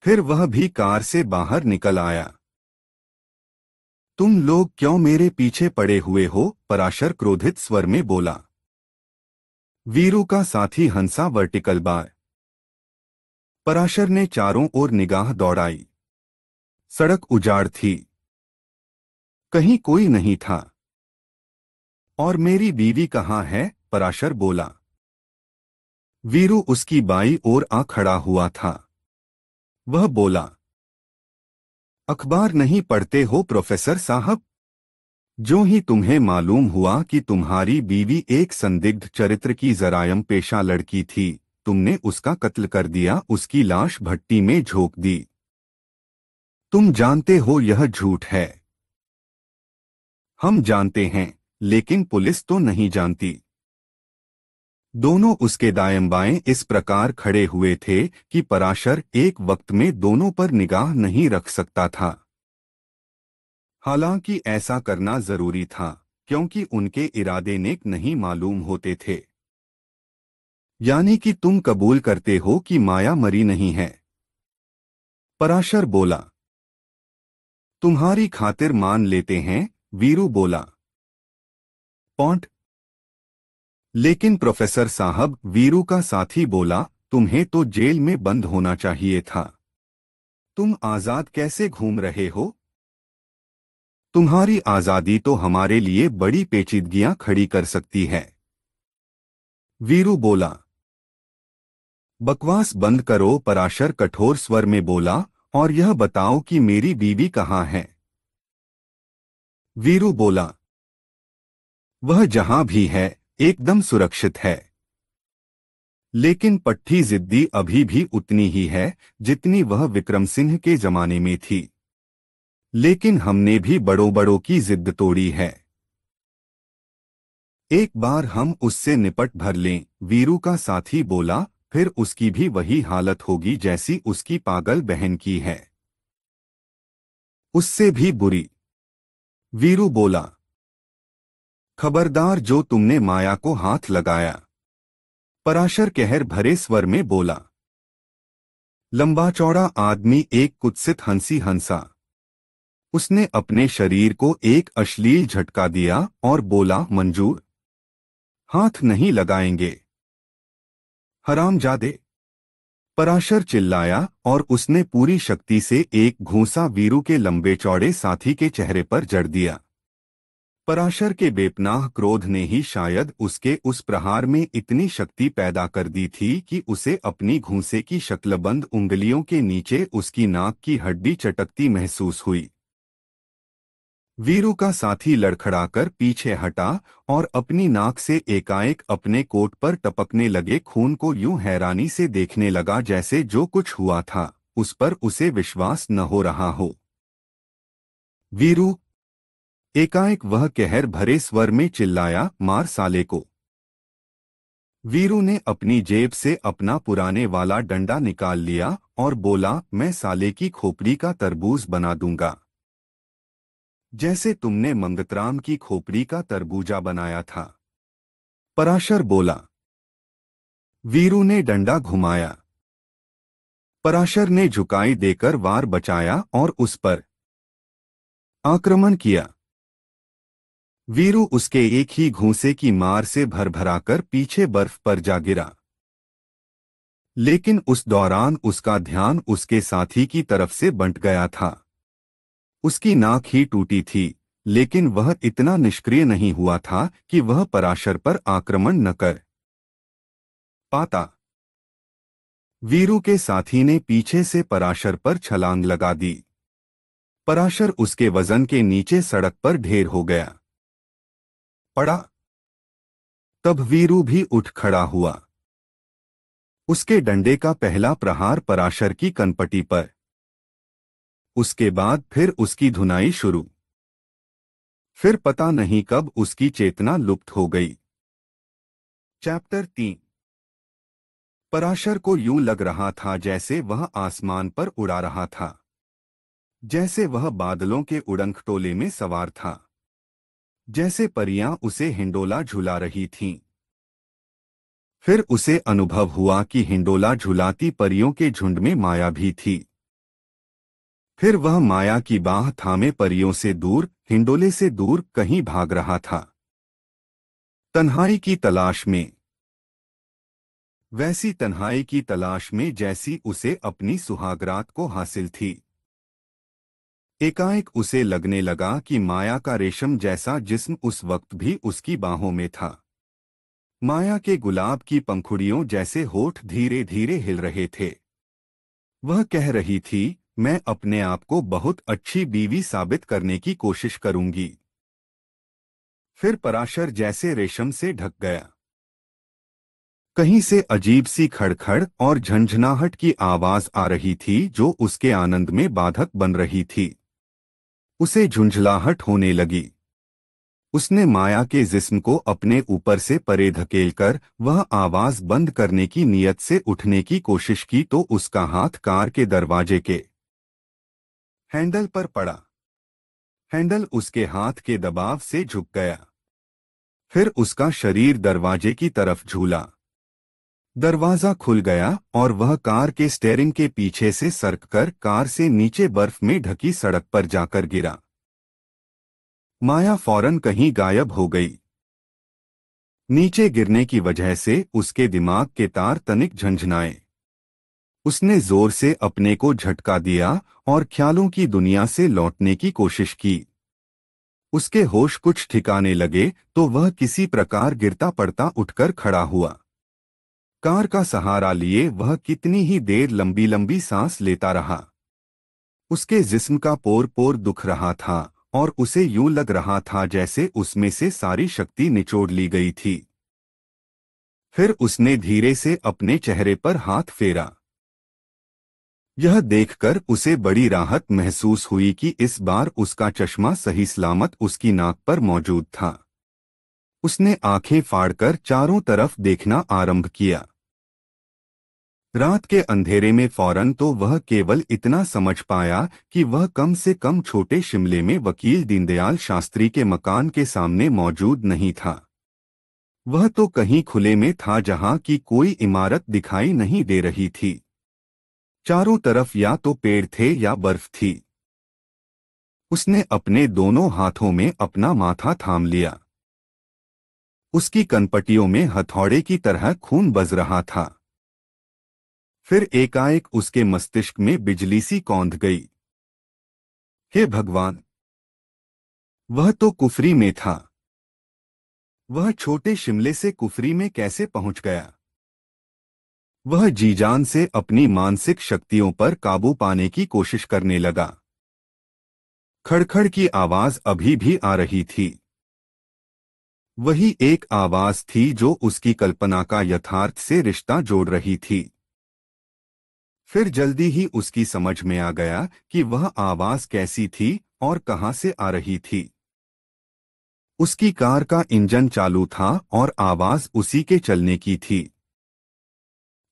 फिर वह भी कार से बाहर निकल आया तुम लोग क्यों मेरे पीछे पड़े हुए हो पराशर क्रोधित स्वर में बोला वीरू का साथी हंसा वर्टिकल बार पराशर ने चारों ओर निगाह दौड़ाई सड़क उजाड़ थी कहीं कोई नहीं था और मेरी बीवी कहाँ है पराशर बोला वीरू उसकी बाई ओर आ खड़ा हुआ था वह बोला अखबार नहीं पढ़ते हो प्रोफेसर साहब जो ही तुम्हें मालूम हुआ कि तुम्हारी बीवी एक संदिग्ध चरित्र की जरायम पेशा लड़की थी तुमने उसका कत्ल कर दिया उसकी लाश भट्टी में झोंक दी तुम जानते हो यह झूठ है हम जानते हैं लेकिन पुलिस तो नहीं जानती दोनों उसके दायम बाएं इस प्रकार खड़े हुए थे कि पराशर एक वक्त में दोनों पर निगाह नहीं रख सकता था हालांकि ऐसा करना जरूरी था क्योंकि उनके इरादे नेक नहीं मालूम होते थे यानी कि तुम कबूल करते हो कि माया मरी नहीं है पराशर बोला तुम्हारी खातिर मान लेते हैं वीरू बोला पॉन्ट लेकिन प्रोफेसर साहब वीरू का साथी बोला तुम्हें तो जेल में बंद होना चाहिए था तुम आजाद कैसे घूम रहे हो तुम्हारी आजादी तो हमारे लिए बड़ी पेचीदगियां खड़ी कर सकती है वीरू बोला बकवास बंद करो पराशर कठोर स्वर में बोला और यह बताओ कि मेरी बीवी कहाँ है वीरू बोला वह जहां भी है एकदम सुरक्षित है लेकिन पट्टी जिद्दी अभी भी उतनी ही है जितनी वह विक्रम सिंह के जमाने में थी लेकिन हमने भी बड़ों बड़ों की जिद तोड़ी है एक बार हम उससे निपट भर लें वीरू का साथी बोला फिर उसकी भी वही हालत होगी जैसी उसकी पागल बहन की है उससे भी बुरी वीरू बोला खबरदार जो तुमने माया को हाथ लगाया पराशर कहर भरे स्वर में बोला लंबा चौड़ा आदमी एक कुत्सित हंसी हंसा उसने अपने शरीर को एक अश्लील झटका दिया और बोला मंजूर हाथ नहीं लगाएंगे हराम जादे पराशर चिल्लाया और उसने पूरी शक्ति से एक घूसा वीरू के लंबे चौड़े साथी के चेहरे पर जड़ दिया पराशर के बेपनाह क्रोध ने ही शायद उसके उस प्रहार में इतनी शक्ति पैदा कर दी थी कि उसे अपनी घूसे की शक्लबंद उंगलियों के नीचे उसकी नाक की हड्डी चटकती महसूस हुई वीरू का साथी लड़खड़ाकर पीछे हटा और अपनी नाक से एकाएक अपने कोट पर टपकने लगे खून को यूं हैरानी से देखने लगा जैसे जो कुछ हुआ था उस पर उसे विश्वास न हो रहा हो वीरू एकाएक वह कहर भरे स्वर में चिल्लाया मार साले को वीरू ने अपनी जेब से अपना पुराने वाला डंडा निकाल लिया और बोला मैं साले की खोपड़ी का तरबूज बना दूंगा जैसे तुमने मंगतराम की खोपड़ी का तरबूजा बनाया था पराशर बोला वीरू ने डंडा घुमाया पराशर ने झुकाई देकर वार बचाया और उस पर आक्रमण किया वीरू उसके एक ही घूसे की मार से भरभराकर पीछे बर्फ पर जा गिरा लेकिन उस दौरान उसका ध्यान उसके साथी की तरफ से बंट गया था उसकी नाक ही टूटी थी लेकिन वह इतना निष्क्रिय नहीं हुआ था कि वह पराशर पर आक्रमण न कर पाता वीरू के साथी ने पीछे से पराशर पर छलांग लगा दी पराशर उसके वजन के नीचे सड़क पर ढेर हो गया पड़ा तब वीरू भी उठ खड़ा हुआ उसके डंडे का पहला प्रहार पराशर की कनपटी पर उसके बाद फिर उसकी धुनाई शुरू फिर पता नहीं कब उसकी चेतना लुप्त हो गई चैप्टर तीन पराशर को यूं लग रहा था जैसे वह आसमान पर उड़ा रहा था जैसे वह बादलों के उड़ंख टोले में सवार था जैसे परियां उसे हिंडोला झुला रही थीं। फिर उसे अनुभव हुआ कि हिंडोला झुलाती परियों के झुंड में माया भी थी फिर वह माया की बाह थामे परियों से दूर हिंडोले से दूर कहीं भाग रहा था तन्हाई की तलाश में वैसी तन्हाई की तलाश में जैसी उसे अपनी सुहागरात को हासिल थी एकाएक उसे लगने लगा कि माया का रेशम जैसा जिस्म उस वक्त भी उसकी बाहों में था माया के गुलाब की पंखुड़ियों जैसे होठ धीरे धीरे हिल रहे थे वह कह रही थी मैं अपने आप को बहुत अच्छी बीवी साबित करने की कोशिश करूंगी फिर पराशर जैसे रेशम से ढक गया कहीं से अजीब सी खड़खड़ और झंझनाहट की आवाज आ रही थी जो उसके आनंद में बाधक बन रही थी उसे झुंझलाहट होने लगी उसने माया के जिस्म को अपने ऊपर से परे धकेलकर वह आवाज बंद करने की नीयत से उठने की कोशिश की तो उसका हाथ कार के दरवाजे के हैंडल पर पड़ा हैंडल उसके हाथ के दबाव से झुक गया फिर उसका शरीर दरवाजे की तरफ झूला दरवाजा खुल गया और वह कार के स्टेयरिंग के पीछे से सरककर कार से नीचे बर्फ में ढकी सड़क पर जाकर गिरा माया फौरन कहीं गायब हो गई नीचे गिरने की वजह से उसके दिमाग के तार तनिक झंझनाएं उसने जोर से अपने को झटका दिया और ख्यालों की दुनिया से लौटने की कोशिश की उसके होश कुछ ठिकाने लगे तो वह किसी प्रकार गिरता पड़ता उठकर खड़ा हुआ कार का सहारा लिए वह कितनी ही देर लंबी लंबी सांस लेता रहा उसके जिस्म का पोर पोर दुख रहा था और उसे यूं लग रहा था जैसे उसमें से सारी शक्ति निचोड़ ली गई थी फिर उसने धीरे से अपने चेहरे पर हाथ फेरा यह देखकर उसे बड़ी राहत महसूस हुई कि इस बार उसका चश्मा सही सलामत उसकी नाक पर मौजूद था उसने आंखें फाड़कर चारों तरफ देखना आरंभ किया रात के अंधेरे में फौरन तो वह केवल इतना समझ पाया कि वह कम से कम छोटे शिमले में वकील दीनदयाल शास्त्री के मकान के सामने मौजूद नहीं था वह तो कहीं खुले में था जहां की कोई इमारत दिखाई नहीं दे रही थी चारों तरफ या तो पेड़ थे या बर्फ थी उसने अपने दोनों हाथों में अपना माथा थाम लिया उसकी कनपटियों में हथौड़े की तरह खून बज रहा था फिर एकाएक उसके मस्तिष्क में बिजली सी कौंध गई हे भगवान वह तो कुफरी में था वह छोटे शिमले से कुफरी में कैसे पहुंच गया वह जीजान से अपनी मानसिक शक्तियों पर काबू पाने की कोशिश करने लगा खड़खड़ की आवाज अभी भी आ रही थी वही एक आवाज थी जो उसकी कल्पना का यथार्थ से रिश्ता जोड़ रही थी फिर जल्दी ही उसकी समझ में आ गया कि वह आवाज कैसी थी और कहां से आ रही थी उसकी कार का इंजन चालू था और आवाज उसी के चलने की थी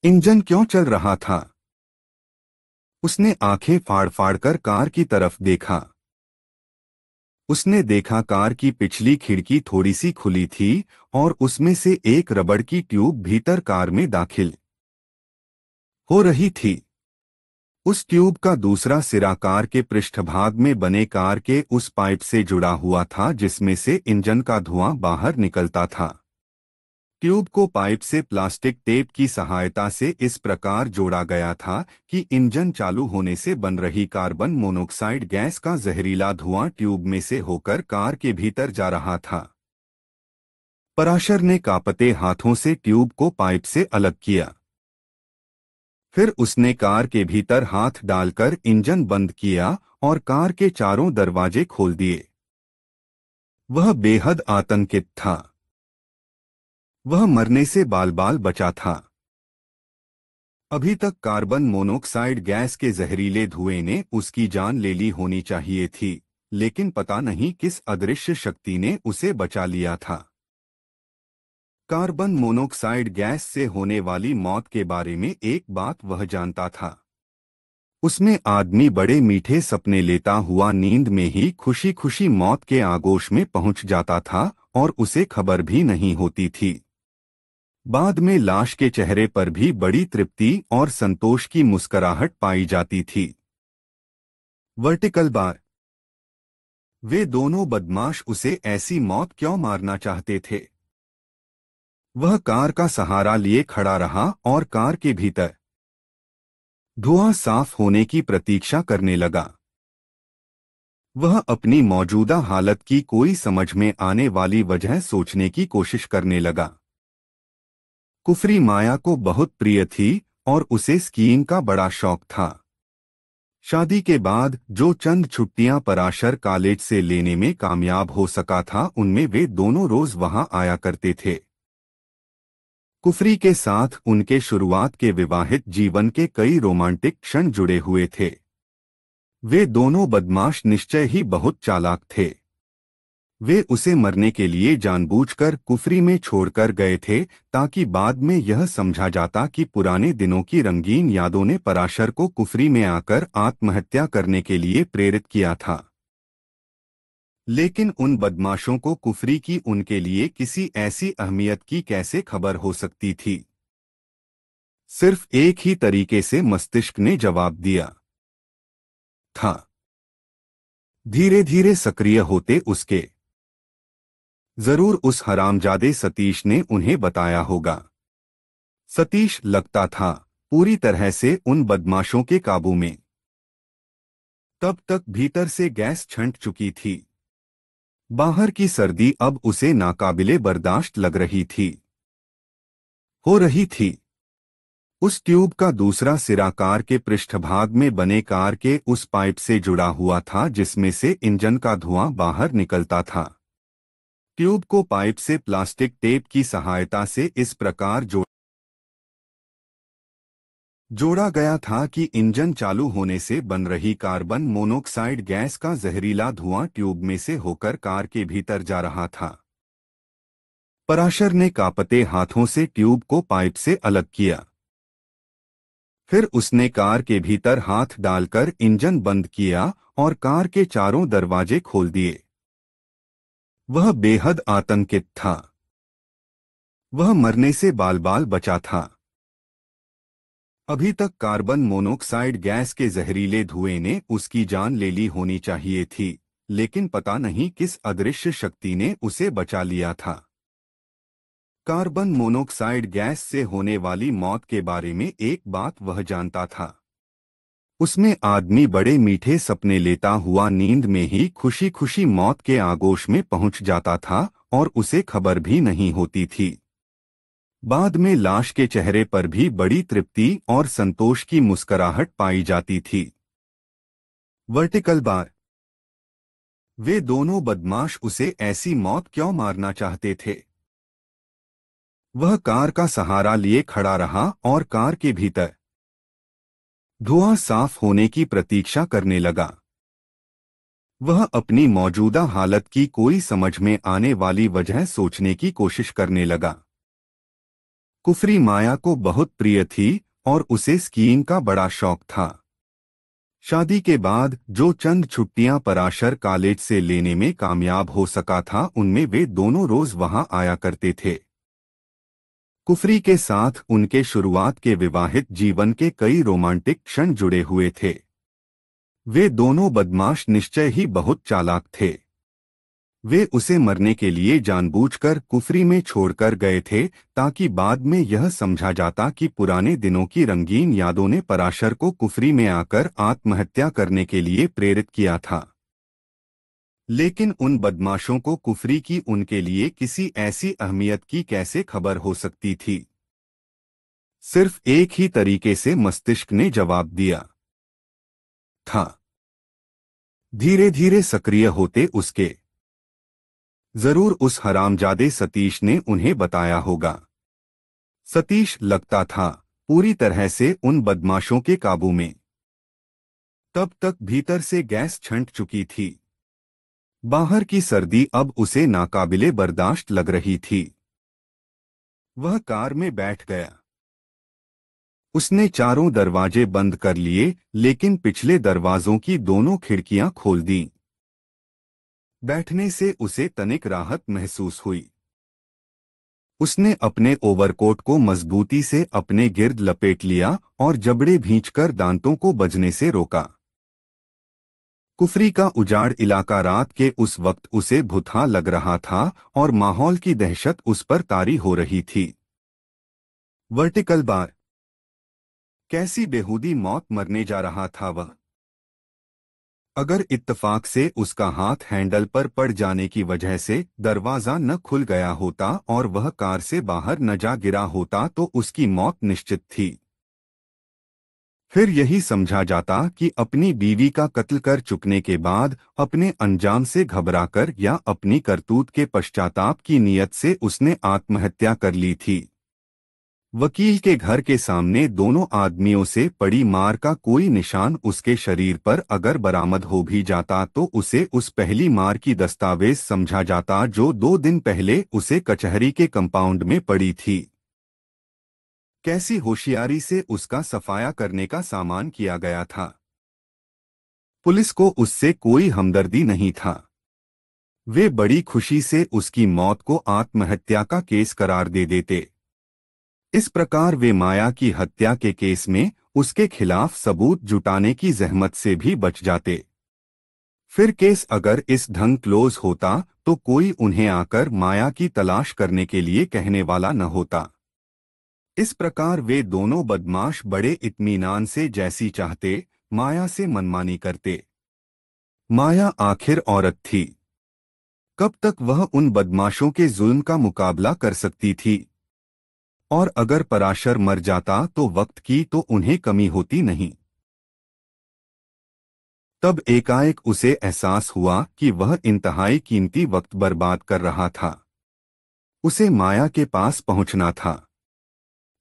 इंजन क्यों चल रहा था उसने आंखें फाड़ फाड़ कर कार की तरफ देखा उसने देखा कार की पिछली खिड़की थोड़ी सी खुली थी और उसमें से एक रबड़ की ट्यूब भीतर कार में दाखिल हो रही थी उस ट्यूब का दूसरा सिरा कार के पृष्ठभाग में बने कार के उस पाइप से जुड़ा हुआ था जिसमें से इंजन का धुआं बाहर निकलता था ट्यूब को पाइप से प्लास्टिक टेप की सहायता से इस प्रकार जोड़ा गया था कि इंजन चालू होने से बन रही कार्बन मोनोक्साइड गैस का जहरीला धुआं ट्यूब में से होकर कार के भीतर जा रहा था पराशर ने कापते हाथों से ट्यूब को पाइप से अलग किया फिर उसने कार के भीतर हाथ डालकर इंजन बंद किया और कार के चारों दरवाजे खोल दिए वह बेहद आतंकित था वह मरने से बाल बाल बचा था अभी तक कार्बन मोनोक्साइड गैस के जहरीले धुएं ने उसकी जान ले ली होनी चाहिए थी लेकिन पता नहीं किस अदृश्य शक्ति ने उसे बचा लिया था कार्बन मोनोक्साइड गैस से होने वाली मौत के बारे में एक बात वह जानता था उसमें आदमी बड़े मीठे सपने लेता हुआ नींद में ही खुशी खुशी मौत के आगोश में पहुंच जाता था और उसे खबर भी नहीं होती थी बाद में लाश के चेहरे पर भी बड़ी तृप्ति और संतोष की मुस्कुराहट पाई जाती थी वर्टिकल बार वे दोनों बदमाश उसे ऐसी मौत क्यों मारना चाहते थे वह कार का सहारा लिए खड़ा रहा और कार के भीतर धुआं साफ होने की प्रतीक्षा करने लगा वह अपनी मौजूदा हालत की कोई समझ में आने वाली वजह सोचने की कोशिश करने लगा कुफरी माया को बहुत प्रिय थी और उसे स्कीइंग का बड़ा शौक था शादी के बाद जो चंद छुट्टियां पराशर कॉलेज से लेने में कामयाब हो सका था उनमें वे दोनों रोज वहां आया करते थे कुफरी के साथ उनके शुरुआत के विवाहित जीवन के कई रोमांटिक क्षण जुड़े हुए थे वे दोनों बदमाश निश्चय ही बहुत चालाक थे वे उसे मरने के लिए जानबूझकर कुफरी में छोड़कर गए थे ताकि बाद में यह समझा जाता कि पुराने दिनों की रंगीन यादों ने पराशर को कुफरी में आकर आत्महत्या करने के लिए प्रेरित किया था लेकिन उन बदमाशों को कुफरी की उनके लिए किसी ऐसी अहमियत की कैसे खबर हो सकती थी सिर्फ एक ही तरीके से मस्तिष्क ने जवाब दिया था धीरे धीरे सक्रिय होते उसके जरूर उस हरामजादे सतीश ने उन्हें बताया होगा सतीश लगता था पूरी तरह से उन बदमाशों के काबू में तब तक भीतर से गैस छंट चुकी थी बाहर की सर्दी अब उसे नाकाबिले बर्दाश्त लग रही थी हो रही थी उस ट्यूब का दूसरा सिरा कार के पृष्ठभाग में बने कार के उस पाइप से जुड़ा हुआ था जिसमें से इंजन का धुआं बाहर निकलता था ट्यूब को पाइप से प्लास्टिक टेप की सहायता से इस प्रकार जोड़ जोड़ा गया था कि इंजन चालू होने से बन रही कार्बन मोनोक्साइड गैस का जहरीला धुआं ट्यूब में से होकर कार के भीतर जा रहा था पराशर ने कापते हाथों से ट्यूब को पाइप से अलग किया फिर उसने कार के भीतर हाथ डालकर इंजन बंद किया और कार के चारों दरवाजे खोल दिए वह बेहद आतंकित था वह मरने से बाल बाल बचा था अभी तक कार्बन मोनोक्साइड गैस के जहरीले धुएं ने उसकी जान ले ली होनी चाहिए थी लेकिन पता नहीं किस अदृश्य शक्ति ने उसे बचा लिया था कार्बन मोनोक्साइड गैस से होने वाली मौत के बारे में एक बात वह जानता था उसमें आदमी बड़े मीठे सपने लेता हुआ नींद में ही खुशी खुशी मौत के आगोश में पहुंच जाता था और उसे खबर भी नहीं होती थी बाद में लाश के चेहरे पर भी बड़ी तृप्ति और संतोष की मुस्कुराहट पाई जाती थी वर्टिकल बार वे दोनों बदमाश उसे ऐसी मौत क्यों मारना चाहते थे वह कार का सहारा लिए खड़ा रहा और कार के भीतर धुआं साफ होने की प्रतीक्षा करने लगा वह अपनी मौजूदा हालत की कोई समझ में आने वाली वजह सोचने की कोशिश करने लगा कुफरी माया को बहुत प्रिय थी और उसे स्कीइंग का बड़ा शौक था शादी के बाद जो चंद छुट्टियां पराशर कॉलेज से लेने में कामयाब हो सका था उनमें वे दोनों रोज वहां आया करते थे कुफरी के साथ उनके शुरुआत के विवाहित जीवन के कई रोमांटिक क्षण जुड़े हुए थे वे दोनों बदमाश निश्चय ही बहुत चालाक थे वे उसे मरने के लिए जानबूझकर कुफरी में छोड़कर गए थे ताकि बाद में यह समझा जाता कि पुराने दिनों की रंगीन यादों ने पराशर को कुफरी में आकर आत्महत्या करने के लिए प्रेरित किया था लेकिन उन बदमाशों को कुफरी की उनके लिए किसी ऐसी अहमियत की कैसे खबर हो सकती थी सिर्फ एक ही तरीके से मस्तिष्क ने जवाब दिया था धीरे धीरे सक्रिय होते उसके जरूर उस हरामजादे सतीश ने उन्हें बताया होगा सतीश लगता था पूरी तरह से उन बदमाशों के काबू में तब तक भीतर से गैस छंट चुकी थी बाहर की सर्दी अब उसे नाकाबिले बर्दाश्त लग रही थी वह कार में बैठ गया उसने चारों दरवाजे बंद कर लिए लेकिन पिछले दरवाजों की दोनों खिड़कियां खोल दीं। बैठने से उसे तनिक राहत महसूस हुई उसने अपने ओवरकोट को मजबूती से अपने गिर्द लपेट लिया और जबड़े भींचकर दांतों को बजने से रोका कुफरी का उजाड़ इलाका रात के उस वक्त उसे भुथा लग रहा था और माहौल की दहशत उस पर तारी हो रही थी वर्टिकल बार कैसी बेहूदी मौत मरने जा रहा था वह अगर इत्तफाक से उसका हाथ हैंडल पर पड़ जाने की वजह से दरवाज़ा न खुल गया होता और वह कार से बाहर न जा गिरा होता तो उसकी मौत निश्चित थी फिर यही समझा जाता कि अपनी बीवी का कत्ल कर चुकने के बाद अपने अंजाम से घबराकर या अपनी करतूत के पश्चाताप की नीयत से उसने आत्महत्या कर ली थी वकील के घर के सामने दोनों आदमियों से पड़ी मार का कोई निशान उसके शरीर पर अगर बरामद हो भी जाता तो उसे उस पहली मार की दस्तावेज समझा जाता जो दो दिन पहले उसे कचहरी के कंपाउंड में पड़ी थी कैसी होशियारी से उसका सफाया करने का सामान किया गया था पुलिस को उससे कोई हमदर्दी नहीं था वे बड़ी खुशी से उसकी मौत को आत्महत्या का केस करार दे देते इस प्रकार वे माया की हत्या के केस में उसके खिलाफ सबूत जुटाने की जहमत से भी बच जाते फिर केस अगर इस ढंग क्लोज होता तो कोई उन्हें आकर माया की तलाश करने के लिए कहने वाला न होता इस प्रकार वे दोनों बदमाश बड़े इत्मीनान से जैसी चाहते माया से मनमानी करते माया आखिर औरत थी कब तक वह उन बदमाशों के जुल्म का मुकाबला कर सकती थी और अगर पराशर मर जाता तो वक्त की तो उन्हें कमी होती नहीं तब एकाएक उसे एहसास हुआ कि वह इंतहाई कीमती वक्त बर्बाद कर रहा था उसे माया के पास पहुंचना था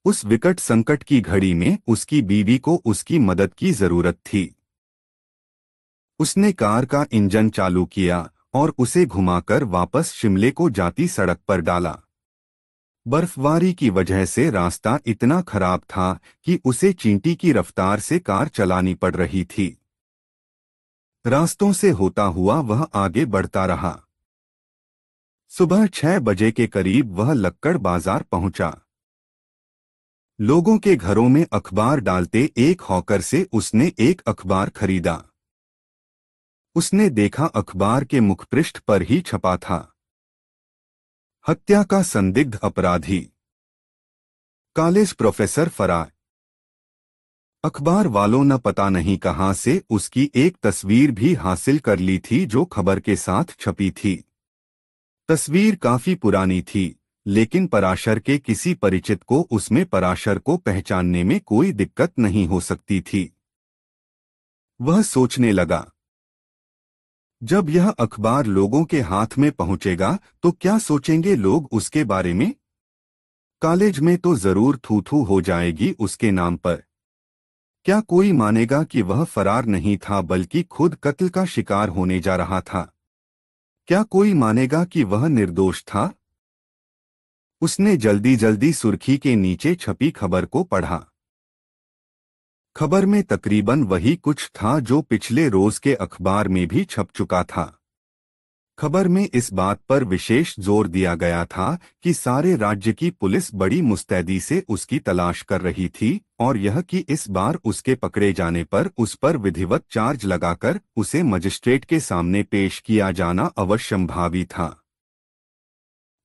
उस विकट संकट की घड़ी में उसकी बीवी को उसकी मदद की जरूरत थी उसने कार का इंजन चालू किया और उसे घुमाकर वापस शिमले को जाती सड़क पर डाला बर्फबारी की वजह से रास्ता इतना खराब था कि उसे चींटी की रफ्तार से कार चलानी पड़ रही थी रास्तों से होता हुआ वह आगे बढ़ता रहा सुबह छह बजे के करीब वह लक्कड़ बाजार पहुंचा लोगों के घरों में अखबार डालते एक हॉकर से उसने एक अखबार खरीदा उसने देखा अखबार के मुखपृष्ठ पर ही छपा था हत्या का संदिग्ध अपराधी कॉलेज प्रोफेसर फरार अखबार वालों ने पता नहीं कहाँ से उसकी एक तस्वीर भी हासिल कर ली थी जो खबर के साथ छपी थी तस्वीर काफी पुरानी थी लेकिन पराशर के किसी परिचित को उसमें पराशर को पहचानने में कोई दिक्कत नहीं हो सकती थी वह सोचने लगा जब यह अखबार लोगों के हाथ में पहुंचेगा तो क्या सोचेंगे लोग उसके बारे में कॉलेज में तो जरूर थूथू हो जाएगी उसके नाम पर क्या कोई मानेगा कि वह फरार नहीं था बल्कि खुद कत्ल का शिकार होने जा रहा था क्या कोई मानेगा कि वह निर्दोष था उसने जल्दी जल्दी सुर्खी के नीचे छपी खबर को पढ़ा खबर में तकरीबन वही कुछ था जो पिछले रोज के अखबार में भी छप चुका था खबर में इस बात पर विशेष जोर दिया गया था कि सारे राज्य की पुलिस बड़ी मुस्तैदी से उसकी तलाश कर रही थी और यह कि इस बार उसके पकड़े जाने पर उस पर विधिवत चार्ज लगाकर उसे मजिस्ट्रेट के सामने पेश किया जाना अवश्यंभावी था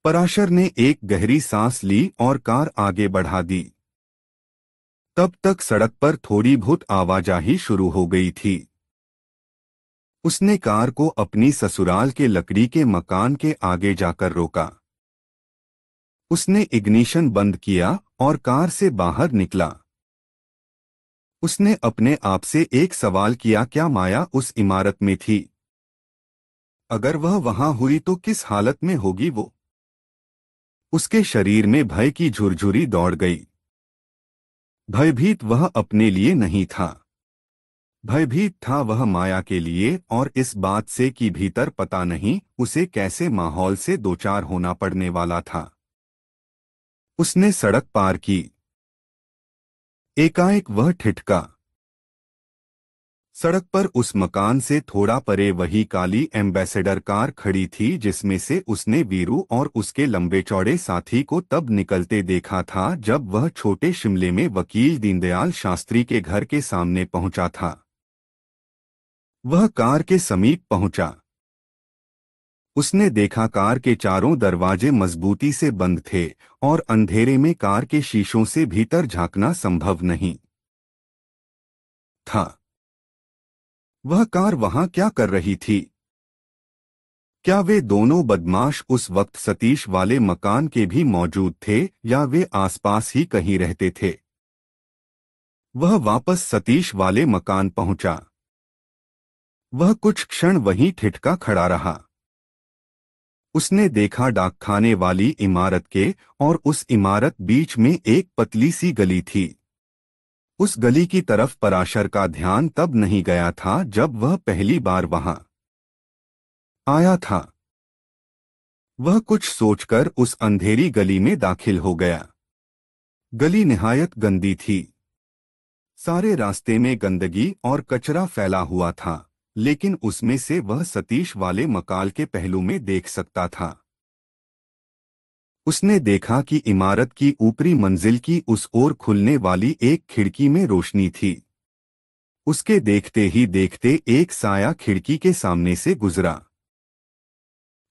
पराशर ने एक गहरी सांस ली और कार आगे बढ़ा दी तब तक सड़क पर थोड़ी बहुत आवाजाही शुरू हो गई थी उसने कार को अपनी ससुराल के लकड़ी के मकान के आगे जाकर रोका उसने इग्निशन बंद किया और कार से बाहर निकला उसने अपने आप से एक सवाल किया क्या माया उस इमारत में थी अगर वह वहां हुई तो किस हालत में होगी वो उसके शरीर में भय की झुरझुरी दौड़ गई भयभीत वह अपने लिए नहीं था भयभीत था वह माया के लिए और इस बात से कि भीतर पता नहीं उसे कैसे माहौल से दोचार होना पड़ने वाला था उसने सड़क पार की एकाएक वह ठिठका सड़क पर उस मकान से थोड़ा परे वही काली एम्बेसडर कार खड़ी थी जिसमें से उसने वीरू और उसके लंबे चौड़े साथी को तब निकलते देखा था जब वह छोटे शिमले में वकील दीनदयाल शास्त्री के घर के सामने पहुंचा था वह कार के समीप पहुंचा उसने देखा कार के चारों दरवाजे मजबूती से बंद थे और अंधेरे में कार के शीशों से भीतर झांकना संभव नहीं था वह कार वहां क्या कर रही थी क्या वे दोनों बदमाश उस वक्त सतीश वाले मकान के भी मौजूद थे या वे आसपास ही कहीं रहते थे वह वापस सतीश वाले मकान पहुंचा वह कुछ क्षण वहीं ठिठका खड़ा रहा उसने देखा डाकखाने वाली इमारत के और उस इमारत बीच में एक पतली सी गली थी उस गली की तरफ पराशर का ध्यान तब नहीं गया था जब वह पहली बार वहां आया था वह कुछ सोचकर उस अंधेरी गली में दाखिल हो गया गली निहायत गंदी थी सारे रास्ते में गंदगी और कचरा फैला हुआ था लेकिन उसमें से वह सतीश वाले मकाल के पहलू में देख सकता था उसने देखा कि इमारत की ऊपरी मंजिल की उस ओर खुलने वाली एक खिड़की में रोशनी थी उसके देखते ही देखते एक साया खिड़की के सामने से गुजरा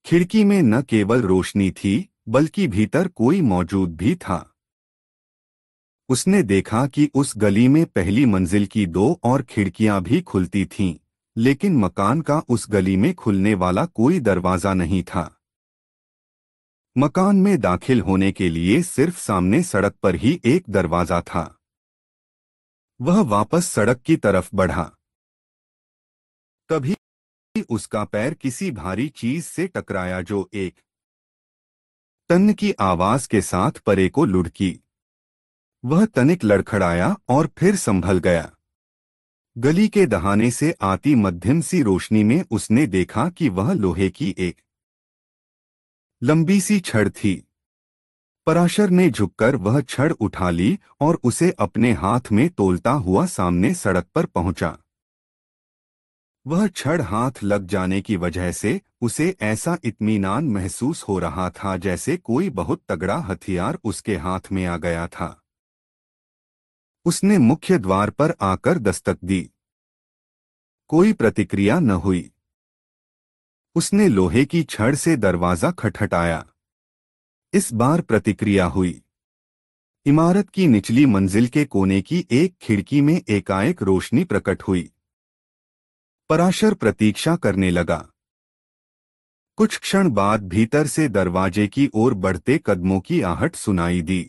खिड़की में न केवल रोशनी थी बल्कि भीतर कोई मौजूद भी था उसने देखा कि उस गली में पहली मंजिल की दो और खिड़कियां भी खुलती थीं, लेकिन मकान का उस गली में खुलने वाला कोई दरवाज़ा नहीं था मकान में दाखिल होने के लिए सिर्फ सामने सड़क पर ही एक दरवाज़ा था वह वापस सड़क की तरफ बढ़ा तभी उसका पैर किसी भारी चीज से टकराया जो एक तन की आवाज के साथ परे को लुढ़की वह तनिक लड़खड़ाया और फिर संभल गया गली के दहाने से आती मध्यम सी रोशनी में उसने देखा कि वह लोहे की एक लंबी सी छड़ थी पराशर ने झुककर वह छड़ उठा ली और उसे अपने हाथ में तोलता हुआ सामने सड़क पर पहुंचा वह छड़ हाथ लग जाने की वजह से उसे ऐसा इत्मीनान महसूस हो रहा था जैसे कोई बहुत तगड़ा हथियार उसके हाथ में आ गया था उसने मुख्य द्वार पर आकर दस्तक दी कोई प्रतिक्रिया न हुई उसने लोहे की छड़ से दरवाज़ा खटखटाया इस बार प्रतिक्रिया हुई इमारत की निचली मंजिल के कोने की एक खिड़की में एकाएक रोशनी प्रकट हुई पराशर प्रतीक्षा करने लगा कुछ क्षण बाद भीतर से दरवाजे की ओर बढ़ते कदमों की आहट सुनाई दी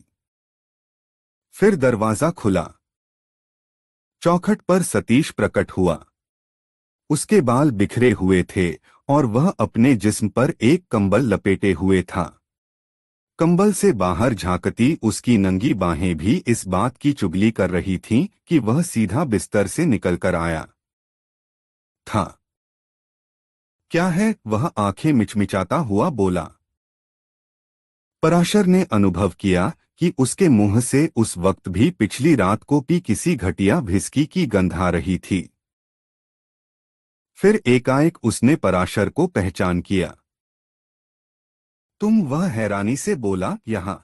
फिर दरवाजा खुला चौखट पर सतीश प्रकट हुआ उसके बाल बिखरे हुए थे और वह अपने जिस्म पर एक कंबल लपेटे हुए था कंबल से बाहर झांकती उसकी नंगी बाहें भी इस बात की चुगली कर रही थीं कि वह सीधा बिस्तर से निकलकर आया था क्या है वह आंखें मिचमिचाता हुआ बोला पराशर ने अनुभव किया कि उसके मुंह से उस वक्त भी पिछली रात को पी किसी घटिया भिस्की की गंध आ रही थी फिर एकाएक उसने पराशर को पहचान किया तुम वह हैरानी से बोला यहां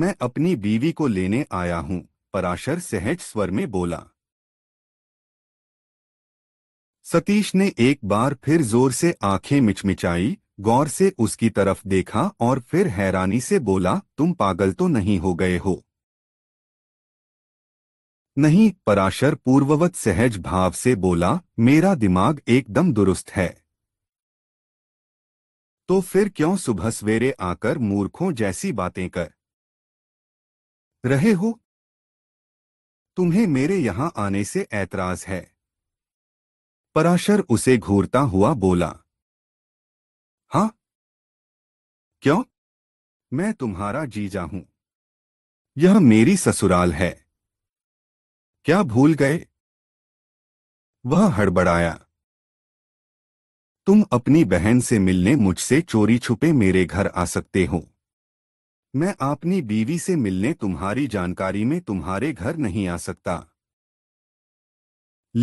मैं अपनी बीवी को लेने आया हूं पराशर सहज स्वर में बोला सतीश ने एक बार फिर जोर से आंखें मिचमिचाई गौर से उसकी तरफ देखा और फिर हैरानी से बोला तुम पागल तो नहीं हो गए हो नहीं पराशर पूर्ववत सहज भाव से बोला मेरा दिमाग एकदम दुरुस्त है तो फिर क्यों सुबह सवेरे आकर मूर्खों जैसी बातें कर रहे हो तुम्हें मेरे यहां आने से ऐतराज है पराशर उसे घूरता हुआ बोला हां क्यों मैं तुम्हारा जीजा हूं यह मेरी ससुराल है क्या भूल गए वह हड़बड़ाया तुम अपनी बहन से मिलने मुझसे चोरी छुपे मेरे घर आ सकते हो मैं अपनी बीवी से मिलने तुम्हारी जानकारी में तुम्हारे घर नहीं आ सकता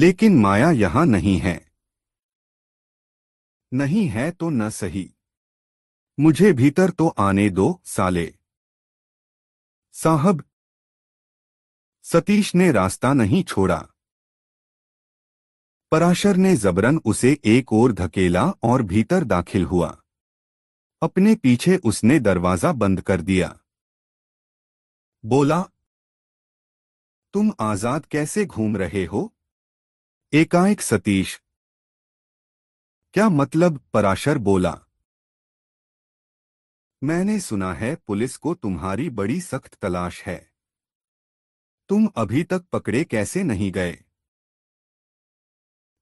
लेकिन माया यहां नहीं है नहीं है तो न सही मुझे भीतर तो आने दो साले साहब सतीश ने रास्ता नहीं छोड़ा पराशर ने जबरन उसे एक ओर धकेला और भीतर दाखिल हुआ अपने पीछे उसने दरवाजा बंद कर दिया बोला तुम आजाद कैसे घूम रहे हो एकाएक सतीश क्या मतलब पराशर बोला मैंने सुना है पुलिस को तुम्हारी बड़ी सख्त तलाश है तुम अभी तक पकड़े कैसे नहीं गए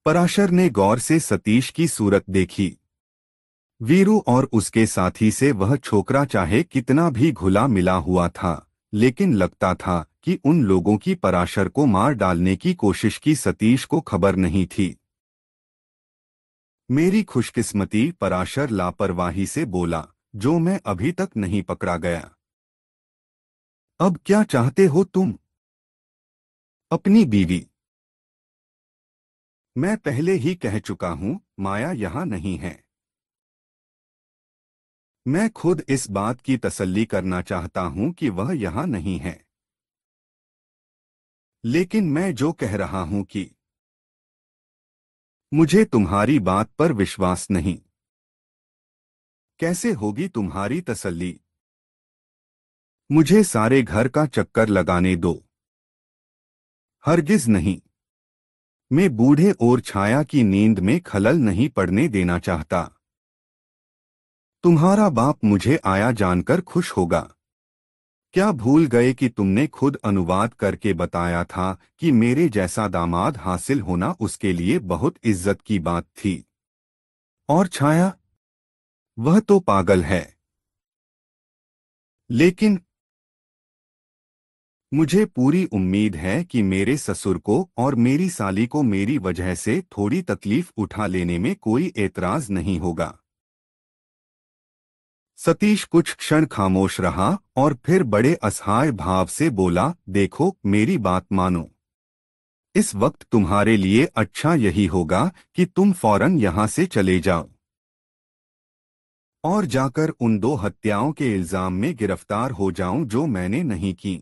पराशर ने गौर से सतीश की सूरत देखी वीरू और उसके साथी से वह छोकरा चाहे कितना भी घुला मिला हुआ था लेकिन लगता था कि उन लोगों की पराशर को मार डालने की कोशिश की सतीश को खबर नहीं थी मेरी खुशकिस्मती पराशर लापरवाही से बोला जो मैं अभी तक नहीं पकड़ा गया अब क्या चाहते हो तुम अपनी बीवी मैं पहले ही कह चुका हूं माया यहां नहीं है मैं खुद इस बात की तसल्ली करना चाहता हूं कि वह यहां नहीं है लेकिन मैं जो कह रहा हूं कि मुझे तुम्हारी बात पर विश्वास नहीं कैसे होगी तुम्हारी तसल्ली मुझे सारे घर का चक्कर लगाने दो हरगिज नहीं मैं बूढ़े और छाया की नींद में खलल नहीं पड़ने देना चाहता तुम्हारा बाप मुझे आया जानकर खुश होगा क्या भूल गए कि तुमने खुद अनुवाद करके बताया था कि मेरे जैसा दामाद हासिल होना उसके लिए बहुत इज्जत की बात थी और छाया वह तो पागल है लेकिन मुझे पूरी उम्मीद है कि मेरे ससुर को और मेरी साली को मेरी वजह से थोड़ी तकलीफ उठा लेने में कोई एतराज नहीं होगा सतीश कुछ क्षण खामोश रहा और फिर बड़े असहाय भाव से बोला देखो मेरी बात मानो इस वक्त तुम्हारे लिए अच्छा यही होगा कि तुम फौरन यहां से चले जाओ और जाकर उन दो हत्याओं के इल्जाम में गिरफ्तार हो जाऊं जो मैंने नहीं की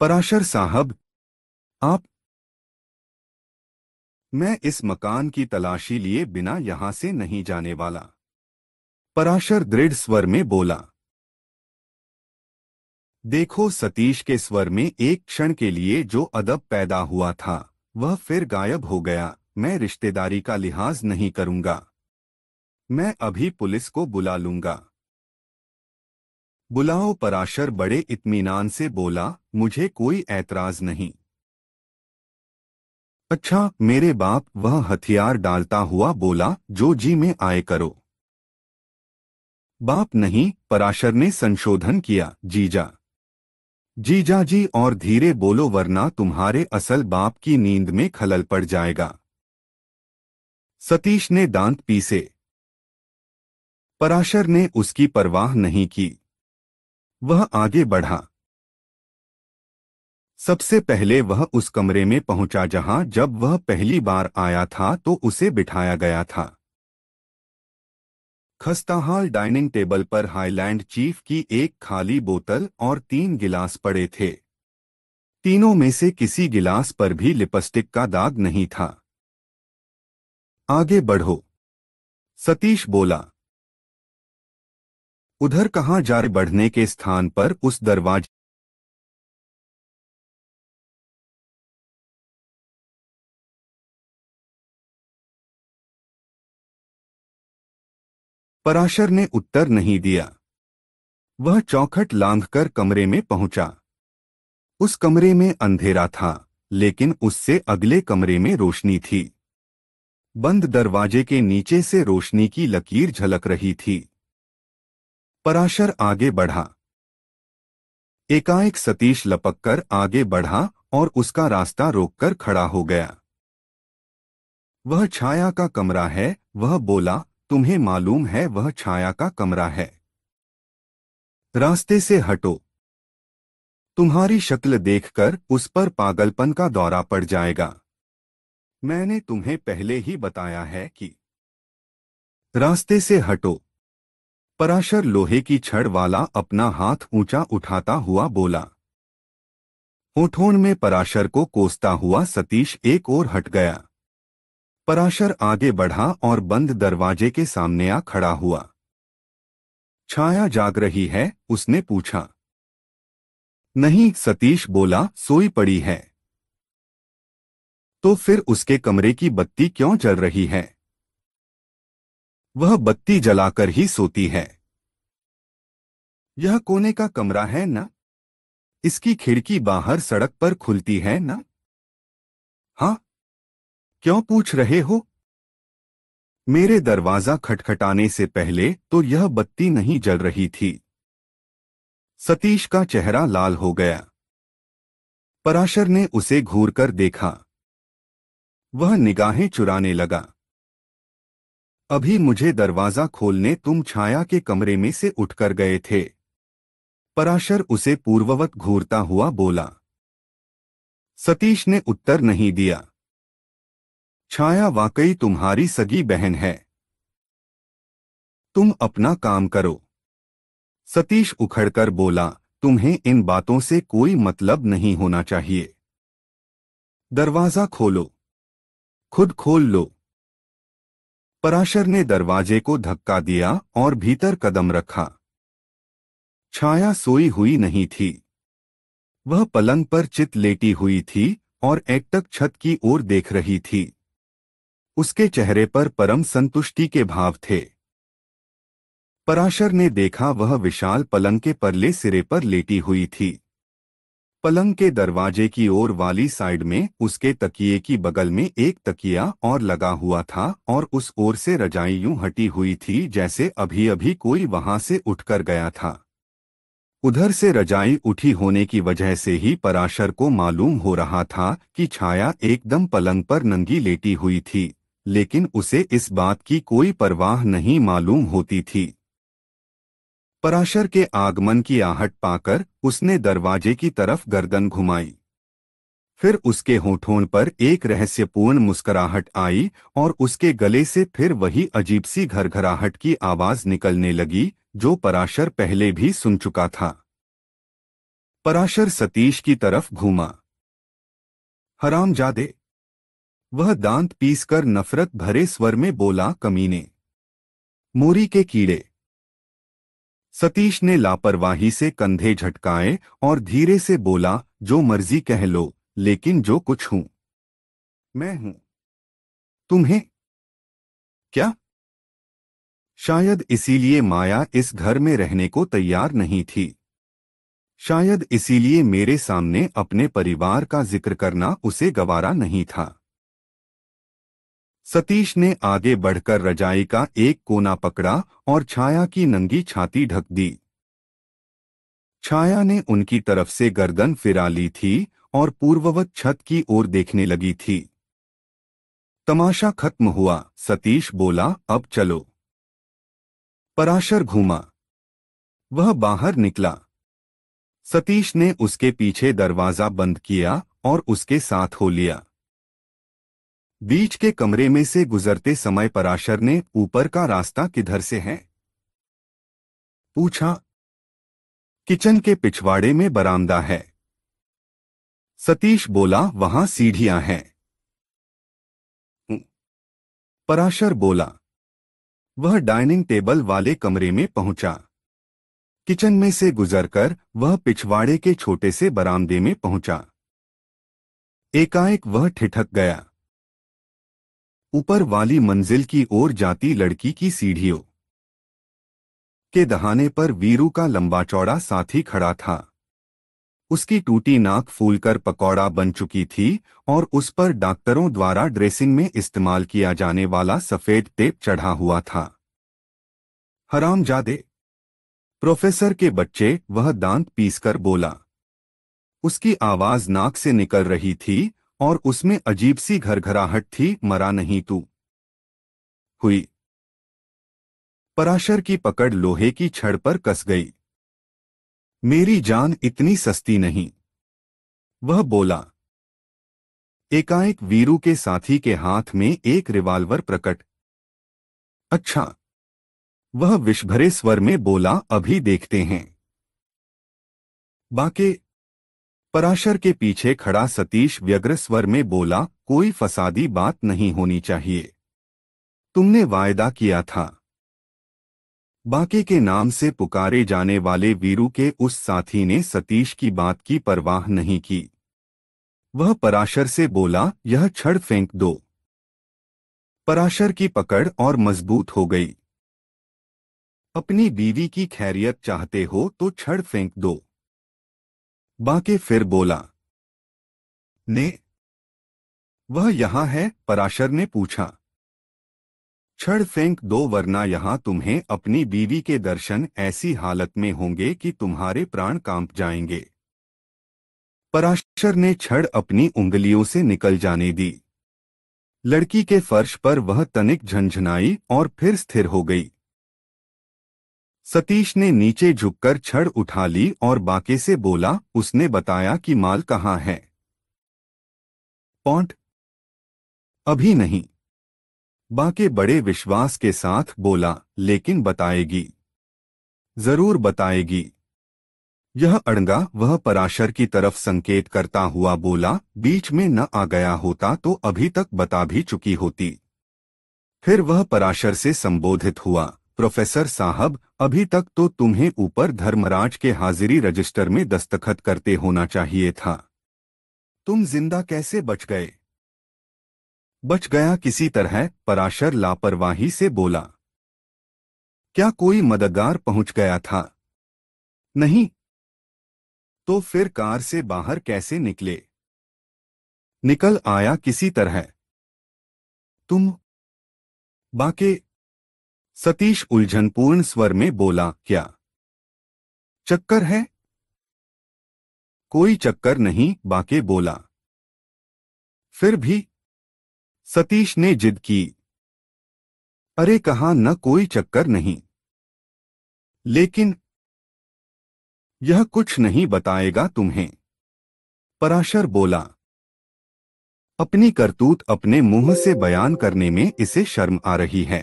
पराशर साहब आप मैं इस मकान की तलाशी लिए बिना यहां से नहीं जाने वाला पराशर दृढ़ स्वर में बोला देखो सतीश के स्वर में एक क्षण के लिए जो अदब पैदा हुआ था वह फिर गायब हो गया मैं रिश्तेदारी का लिहाज नहीं करूंगा मैं अभी पुलिस को बुला लूंगा बुलाओ पराशर बड़े इत्मीनान से बोला मुझे कोई ऐतराज नहीं अच्छा मेरे बाप वह हथियार डालता हुआ बोला जो जी में आए करो बाप नहीं पराशर ने संशोधन किया जीजा जीजा जी और धीरे बोलो वरना तुम्हारे असल बाप की नींद में खलल पड़ जाएगा सतीश ने दांत पीसे पराशर ने उसकी परवाह नहीं की वह आगे बढ़ा सबसे पहले वह उस कमरे में पहुंचा जहां जब वह पहली बार आया था तो उसे बिठाया गया था खस्ताहाल डाइनिंग टेबल पर हाईलैंड चीफ की एक खाली बोतल और तीन गिलास पड़े थे तीनों में से किसी गिलास पर भी लिपस्टिक का दाग नहीं था आगे बढ़ो सतीश बोला उधर कहां जा बढ़ने के स्थान पर उस दरवाजे पराशर ने उत्तर नहीं दिया वह चौखट लांघकर कमरे में पहुंचा उस कमरे में अंधेरा था लेकिन उससे अगले कमरे में रोशनी थी बंद दरवाजे के नीचे से रोशनी की लकीर झलक रही थी पराशर आगे बढ़ा एकाएक सतीश लपककर आगे बढ़ा और उसका रास्ता रोककर खड़ा हो गया वह छाया का कमरा है वह बोला तुम्हें मालूम है वह छाया का कमरा है रास्ते से हटो तुम्हारी शक्ल देखकर उस पर पागलपन का दौरा पड़ जाएगा मैंने तुम्हें पहले ही बताया है कि रास्ते से हटो पराशर लोहे की छड़ वाला अपना हाथ ऊंचा उठाता हुआ बोला ओठोन में पराशर को कोसता हुआ सतीश एक ओर हट गया पराशर आगे बढ़ा और बंद दरवाजे के सामने आ खड़ा हुआ छाया जाग रही है उसने पूछा नहीं सतीश बोला सोई पड़ी है तो फिर उसके कमरे की बत्ती क्यों जल रही है वह बत्ती जलाकर ही सोती है यह कोने का कमरा है ना? इसकी खिड़की बाहर सड़क पर खुलती है ना? हाँ क्यों पूछ रहे हो मेरे दरवाजा खटखटाने से पहले तो यह बत्ती नहीं जल रही थी सतीश का चेहरा लाल हो गया पराशर ने उसे घूर कर देखा वह निगाहें चुराने लगा अभी मुझे दरवाज़ा खोलने तुम छाया के कमरे में से उठकर गए थे पराशर उसे पूर्ववत घूरता हुआ बोला सतीश ने उत्तर नहीं दिया छाया वाकई तुम्हारी सगी बहन है तुम अपना काम करो सतीश उखड़कर बोला तुम्हें इन बातों से कोई मतलब नहीं होना चाहिए दरवाज़ा खोलो खुद खोल लो पराशर ने दरवाजे को धक्का दिया और भीतर कदम रखा छाया सोई हुई नहीं थी वह पलंग पर चित लेटी हुई थी और एकटक छत की ओर देख रही थी उसके चेहरे पर परम संतुष्टि के भाव थे पराशर ने देखा वह विशाल पलंग के परले सिरे पर लेटी हुई थी पलंग के दरवाजे की ओर वाली साइड में उसके तकिए की बगल में एक तकिया और लगा हुआ था और उस ओर से रजाई यूं हटी हुई थी जैसे अभी अभी कोई वहां से उठकर गया था उधर से रजाई उठी होने की वजह से ही पराशर को मालूम हो रहा था कि छाया एकदम पलंग पर नंगी लेटी हुई थी लेकिन उसे इस बात की कोई परवाह नहीं मालूम होती थी पराशर के आगमन की आहट पाकर उसने दरवाजे की तरफ गर्दन घुमाई फिर उसके होठों पर एक रहस्यपूर्ण मुस्कुराहट आई और उसके गले से फिर वही अजीब सी घरघराहट की आवाज निकलने लगी जो पराशर पहले भी सुन चुका था पराशर सतीश की तरफ घूमा हराम जादे वह दांत पीसकर नफरत भरे स्वर में बोला कमीने मोरी के कीड़े सतीश ने लापरवाही से कंधे झटकाए और धीरे से बोला जो मर्जी कह लो लेकिन जो कुछ हूं मैं हूं तुम्हें क्या शायद इसीलिए माया इस घर में रहने को तैयार नहीं थी शायद इसीलिए मेरे सामने अपने परिवार का जिक्र करना उसे गवारा नहीं था सतीश ने आगे बढ़कर रजाई का एक कोना पकड़ा और छाया की नंगी छाती ढक दी छाया ने उनकी तरफ से गर्दन फिरा ली थी और पूर्ववत छत की ओर देखने लगी थी तमाशा खत्म हुआ सतीश बोला अब चलो पराशर घूमा वह बाहर निकला सतीश ने उसके पीछे दरवाजा बंद किया और उसके साथ हो लिया बीच के कमरे में से गुजरते समय पराशर ने ऊपर का रास्ता किधर से है पूछा किचन के पिछवाड़े में बरामदा है सतीश बोला वहां सीढ़ियां हैं पराशर बोला वह डाइनिंग टेबल वाले कमरे में पहुंचा किचन में से गुजरकर वह पिछवाड़े के छोटे से बरामदे में पहुंचा एकाएक वह ठिठक गया ऊपर वाली मंजिल की ओर जाती लड़की की सीढ़ियों के दहाने पर वीरू का लंबा चौड़ा साथी खड़ा था उसकी टूटी नाक फूलकर पकौड़ा बन चुकी थी और उस पर डॉक्टरों द्वारा ड्रेसिंग में इस्तेमाल किया जाने वाला सफ़ेद टेप चढ़ा हुआ था हराम जादे प्रोफेसर के बच्चे वह दांत पीसकर बोला उसकी आवाज़ नाक से निकल रही थी और उसमें अजीब सी घरघराहट थी मरा नहीं तू हुई पराशर की पकड़ लोहे की छड़ पर कस गई मेरी जान इतनी सस्ती नहीं वह बोला एकाएक वीरू के साथी के हाथ में एक रिवाल्वर प्रकट अच्छा वह विषभरे स्वर में बोला अभी देखते हैं बाके पराशर के पीछे खड़ा सतीश व्यग्र स्वर में बोला कोई फसादी बात नहीं होनी चाहिए तुमने वायदा किया था बाके के नाम से पुकारे जाने वाले वीरू के उस साथी ने सतीश की बात की परवाह नहीं की वह पराशर से बोला यह छड़ फेंक दो पराशर की पकड़ और मजबूत हो गई अपनी बीवी की खैरियत चाहते हो तो छड़ फेंक दो बाके फिर बोला ने वह यहां है पराशर ने पूछा छड़ फेंक दो वरना यहां तुम्हें अपनी बीवी के दर्शन ऐसी हालत में होंगे कि तुम्हारे प्राण कांप जाएंगे पराशर ने छड़ अपनी उंगलियों से निकल जाने दी लड़की के फर्श पर वह तनिक झंझनाई और फिर स्थिर हो गई सतीश ने नीचे झुककर छड़ उठा ली और बाके से बोला उसने बताया कि माल कहाँ है पॉन्ट अभी नहीं बाके बड़े विश्वास के साथ बोला लेकिन बताएगी जरूर बताएगी यह अड़गा वह पराशर की तरफ संकेत करता हुआ बोला बीच में न आ गया होता तो अभी तक बता भी चुकी होती फिर वह पराशर से संबोधित हुआ प्रोफेसर साहब अभी तक तो तुम्हें ऊपर धर्मराज के हाजिरी रजिस्टर में दस्तखत करते होना चाहिए था तुम जिंदा कैसे बच गए बच गया किसी तरह पराशर लापरवाही से बोला क्या कोई मददगार पहुंच गया था नहीं तो फिर कार से बाहर कैसे निकले निकल आया किसी तरह तुम बाके सतीश उलझनपूर्ण स्वर में बोला क्या चक्कर है कोई चक्कर नहीं बाके बोला फिर भी सतीश ने जिद की अरे कहा न कोई चक्कर नहीं लेकिन यह कुछ नहीं बताएगा तुम्हें पराशर बोला अपनी करतूत अपने मुंह से बयान करने में इसे शर्म आ रही है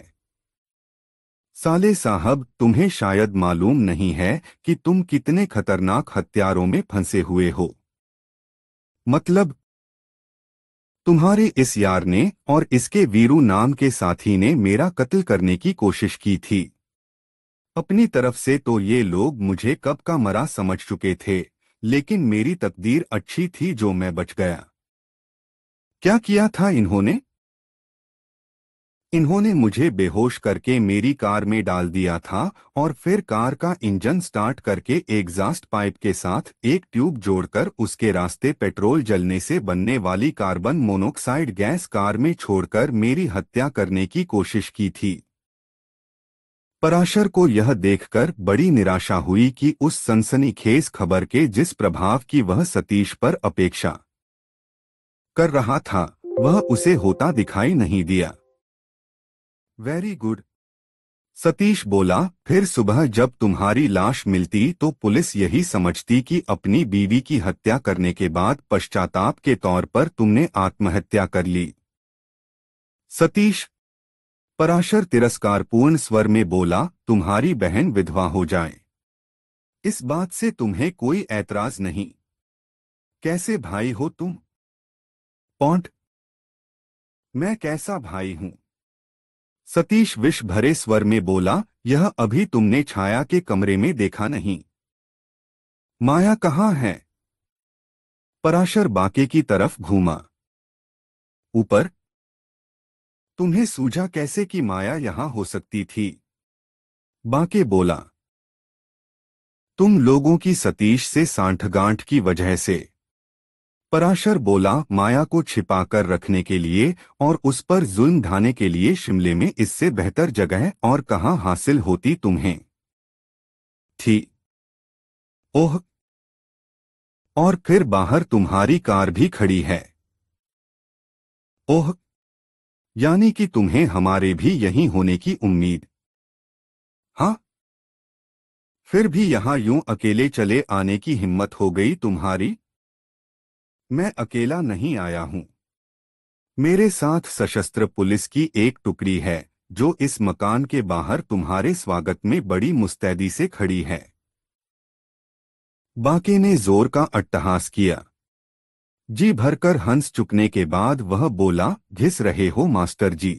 साले साहब तुम्हें शायद मालूम नहीं है कि तुम कितने खतरनाक हत्यारों में फंसे हुए हो मतलब तुम्हारे इस यार ने और इसके वीरू नाम के साथी ने मेरा कत्ल करने की कोशिश की थी अपनी तरफ से तो ये लोग मुझे कब का मरा समझ चुके थे लेकिन मेरी तकदीर अच्छी थी जो मैं बच गया क्या किया था इन्होंने इन्होंने मुझे बेहोश करके मेरी कार में डाल दिया था और फिर कार का इंजन स्टार्ट करके एग्जास्ट पाइप के साथ एक ट्यूब जोड़कर उसके रास्ते पेट्रोल जलने से बनने वाली कार्बन मोनोक्साइड गैस कार में छोड़कर मेरी हत्या करने की कोशिश की थी पराशर को यह देखकर बड़ी निराशा हुई कि उस सनसनीखेज खबर के जिस प्रभाव की वह सतीश पर अपेक्षा कर रहा था वह उसे होता दिखाई नहीं दिया वेरी गुड सतीश बोला फिर सुबह जब तुम्हारी लाश मिलती तो पुलिस यही समझती कि अपनी बीवी की हत्या करने के बाद पश्चाताप के तौर पर तुमने आत्महत्या कर ली सतीश पराशर तिरस्कारपूर्ण स्वर में बोला तुम्हारी बहन विधवा हो जाए इस बात से तुम्हें कोई ऐतराज नहीं कैसे भाई हो तुम पौट मैं कैसा भाई हूं सतीश विष भरे स्वर में बोला यह अभी तुमने छाया के कमरे में देखा नहीं माया कहाँ है पराशर बाके की तरफ घूमा ऊपर तुम्हें सूझा कैसे कि माया यहां हो सकती थी बाके बोला तुम लोगों की सतीश से सांठगांठ की वजह से पराशर बोला माया को छिपा कर रखने के लिए और उस पर जुल्म ढाने के लिए शिमले में इससे बेहतर जगह और कहां हासिल होती तुम्हें थी ओह और फिर बाहर तुम्हारी कार भी खड़ी है ओह यानी कि तुम्हें हमारे भी यहीं होने की उम्मीद हाँ फिर भी यहां यूं अकेले चले आने की हिम्मत हो गई तुम्हारी मैं अकेला नहीं आया हूं मेरे साथ सशस्त्र पुलिस की एक टुकड़ी है जो इस मकान के बाहर तुम्हारे स्वागत में बड़ी मुस्तैदी से खड़ी है बाके ने जोर का अट्टहास किया जी भरकर हंस चुकने के बाद वह बोला घिस रहे हो मास्टर जी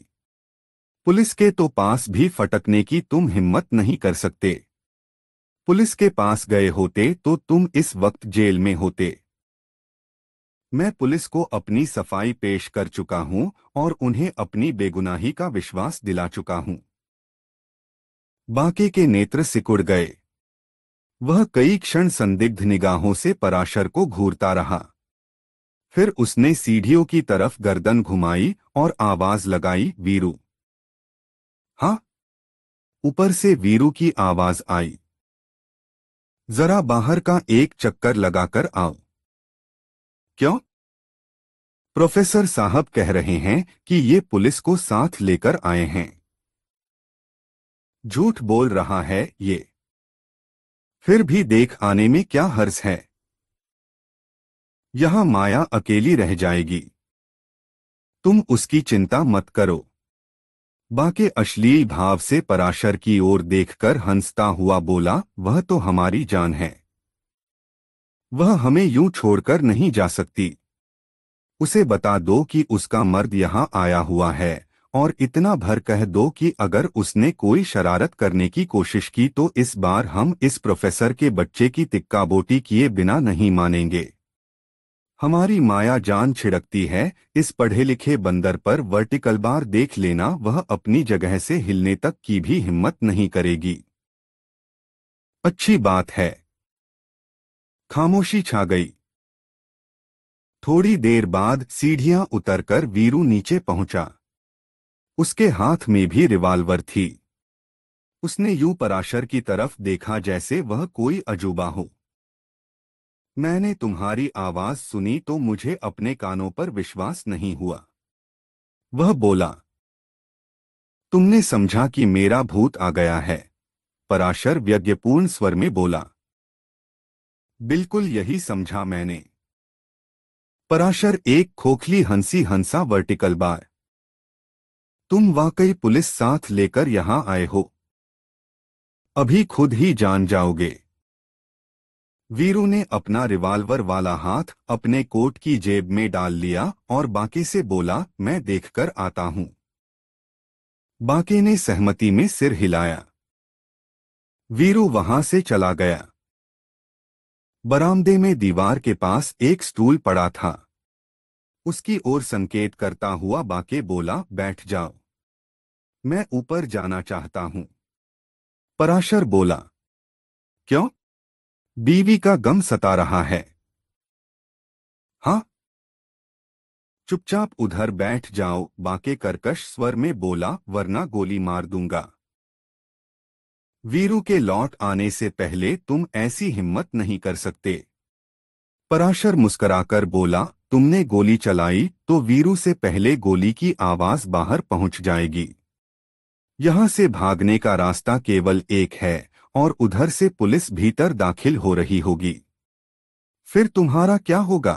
पुलिस के तो पास भी फटकने की तुम हिम्मत नहीं कर सकते पुलिस के पास गए होते तो तुम इस वक्त जेल में होते मैं पुलिस को अपनी सफाई पेश कर चुका हूं और उन्हें अपनी बेगुनाही का विश्वास दिला चुका हूं बाकी के नेत्र सिकुड़ गए वह कई क्षण संदिग्ध निगाहों से पराशर को घूरता रहा फिर उसने सीढ़ियों की तरफ गर्दन घुमाई और आवाज लगाई वीरू हाँ ऊपर से वीरू की आवाज आई जरा बाहर का एक चक्कर लगाकर आओ क्यों प्रोफेसर साहब कह रहे हैं कि ये पुलिस को साथ लेकर आए हैं झूठ बोल रहा है ये फिर भी देख आने में क्या हर्ज है यहां माया अकेली रह जाएगी तुम उसकी चिंता मत करो बाके अश्लील भाव से पराशर की ओर देखकर हंसता हुआ बोला वह तो हमारी जान है वह हमें यूं छोड़कर नहीं जा सकती उसे बता दो कि उसका मर्द यहाँ आया हुआ है और इतना भर कह दो कि अगर उसने कोई शरारत करने की कोशिश की तो इस बार हम इस प्रोफेसर के बच्चे की तिक्का बोटी किए बिना नहीं मानेंगे हमारी माया जान छिड़कती है इस पढ़े लिखे बंदर पर वर्टिकल बार देख लेना वह अपनी जगह से हिलने तक की भी हिम्मत नहीं करेगी अच्छी बात है खामोशी छा गई थोड़ी देर बाद सीढ़ियां उतरकर वीरू नीचे पहुंचा उसके हाथ में भी रिवाल्वर थी उसने यू पराशर की तरफ देखा जैसे वह कोई अजूबा हो मैंने तुम्हारी आवाज सुनी तो मुझे अपने कानों पर विश्वास नहीं हुआ वह बोला तुमने समझा कि मेरा भूत आ गया है पराशर व्यज्ञपूर्ण स्वर में बोला बिल्कुल यही समझा मैंने पराशर एक खोखली हंसी हंसा वर्टिकल बार तुम वाकई पुलिस साथ लेकर यहां आए हो अभी खुद ही जान जाओगे वीरू ने अपना रिवाल्वर वाला हाथ अपने कोट की जेब में डाल लिया और बाकी से बोला मैं देखकर आता हूं बाकी ने सहमति में सिर हिलाया वीरू वहां से चला गया बरामदे में दीवार के पास एक स्टूल पड़ा था उसकी ओर संकेत करता हुआ बाके बोला बैठ जाओ मैं ऊपर जाना चाहता हूं पराशर बोला क्यों बीवी का गम सता रहा है हाँ चुपचाप उधर बैठ जाओ बाके करकश स्वर में बोला वरना गोली मार दूंगा वीरू के लौट आने से पहले तुम ऐसी हिम्मत नहीं कर सकते पराशर मुस्कुराकर बोला तुमने गोली चलाई तो वीरू से पहले गोली की आवाज बाहर पहुंच जाएगी यहां से भागने का रास्ता केवल एक है और उधर से पुलिस भीतर दाखिल हो रही होगी फिर तुम्हारा क्या होगा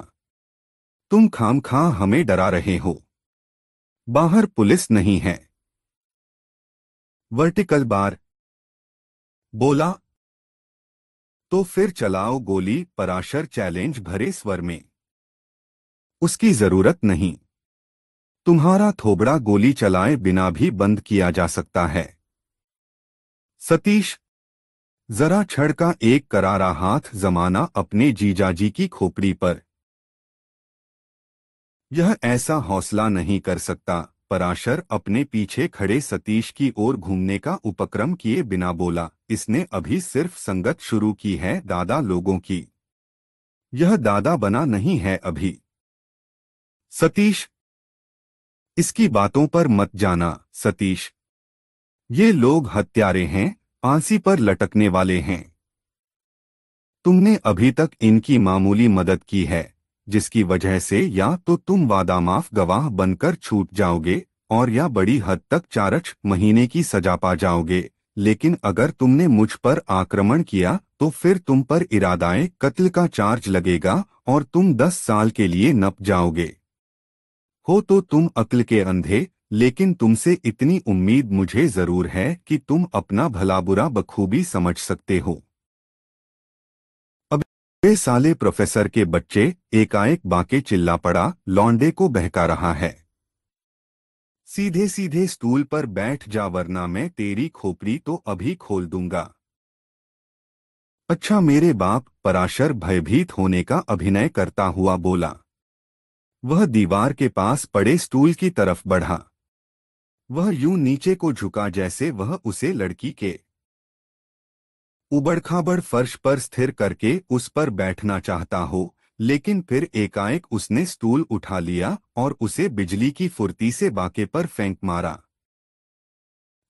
तुम खाम खां हमें डरा रहे हो बाहर पुलिस नहीं है वर्टिकल बार बोला तो फिर चलाओ गोली पराशर चैलेंज भरे स्वर में उसकी जरूरत नहीं तुम्हारा थोबड़ा गोली चलाए बिना भी बंद किया जा सकता है सतीश जरा छड़ का एक करारा हाथ जमाना अपने जीजाजी की खोपड़ी पर यह ऐसा हौसला नहीं कर सकता पराशर अपने पीछे खड़े सतीश की ओर घूमने का उपक्रम किए बिना बोला इसने अभी सिर्फ संगत शुरू की है दादा लोगों की यह दादा बना नहीं है अभी सतीश इसकी बातों पर मत जाना सतीश ये लोग हत्यारे हैं आंसी पर लटकने वाले हैं तुमने अभी तक इनकी मामूली मदद की है जिसकी वजह से या तो तुम वादा माफ गवाह बनकर छूट जाओगे और या बड़ी हद तक चारच महीने की सजा पा जाओगे लेकिन अगर तुमने मुझ पर आक्रमण किया तो फिर तुम पर इरादाए कत्ल का चार्ज लगेगा और तुम दस साल के लिए नप जाओगे हो तो तुम अक्ल के अंधे लेकिन तुमसे इतनी उम्मीद मुझे जरूर है कि तुम अपना भला बुरा बखूबी समझ सकते हो अबे साले प्रोफेसर के बच्चे एकाएक बाके चिल्ला पड़ा लौंडे को बहका रहा है सीधे सीधे स्टूल पर बैठ जा वरना मैं तेरी खोपड़ी तो अभी खोल दूंगा अच्छा मेरे बाप पराशर भयभीत होने का अभिनय करता हुआ बोला वह दीवार के पास पड़े स्टूल की तरफ बढ़ा वह यूं नीचे को झुका जैसे वह उसे लड़की के उबड़खाबड़ फर्श पर स्थिर करके उस पर बैठना चाहता हो लेकिन फिर एकाएक उसने स्टूल उठा लिया और उसे बिजली की फुर्ती से बाके पर फेंक मारा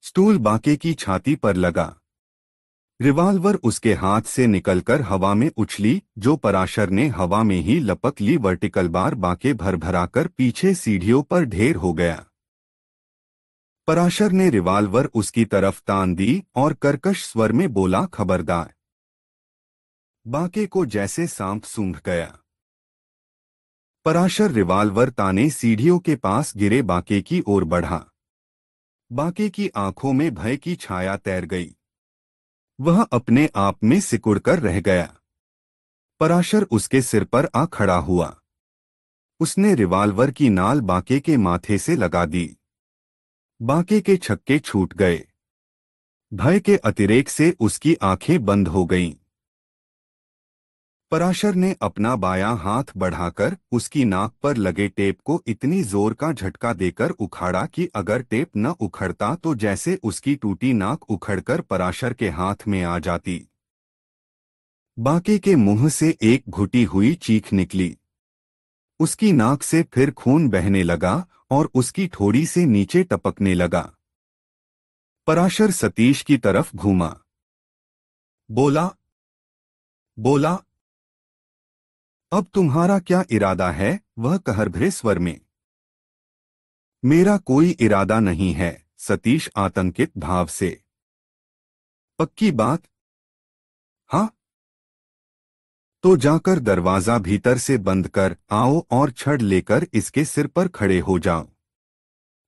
स्टूल बाके की छाती पर लगा रिवाल्वर उसके हाथ से निकलकर हवा में उछली जो पराशर ने हवा में ही लपक ली वर्टिकल बार बाके भर भराकर पीछे सीढ़ियों पर ढेर हो गया पराशर ने रिवाल्वर उसकी तरफ तान दी और कर्कश स्वर में बोला खबरदार बांके को जैसे सांप सूंघ गया पराशर रिवाल्वर ताने सीढ़ियों के पास गिरे बांके की ओर बढ़ा बांके की आंखों में भय की छाया तैर गई वह अपने आप में सिकुड़कर रह गया पराशर उसके सिर पर आ खड़ा हुआ उसने रिवाल्वर की नाल बांके के माथे से लगा दी बांके के छक्के छूट गए भय के अतिरेक से उसकी आंखें बंद हो गईं। पराशर ने अपना बाया हाथ बढ़ाकर उसकी नाक पर लगे टेप को इतनी जोर का झटका देकर उखाड़ा कि अगर टेप न उखड़ता तो जैसे उसकी टूटी नाक उखड़कर पराशर के हाथ में आ जाती बाके के मुंह से एक घुटी हुई चीख निकली उसकी नाक से फिर खून बहने लगा और उसकी ठोड़ी से नीचे टपकने लगा पराशर सतीश की तरफ घूमा बोला बोला अब तुम्हारा क्या इरादा है वह कहर भरे स्वर में मेरा कोई इरादा नहीं है सतीश आतंकित भाव से पक्की बात हां तो जाकर दरवाजा भीतर से बंद कर आओ और छड़ लेकर इसके सिर पर खड़े हो जाओ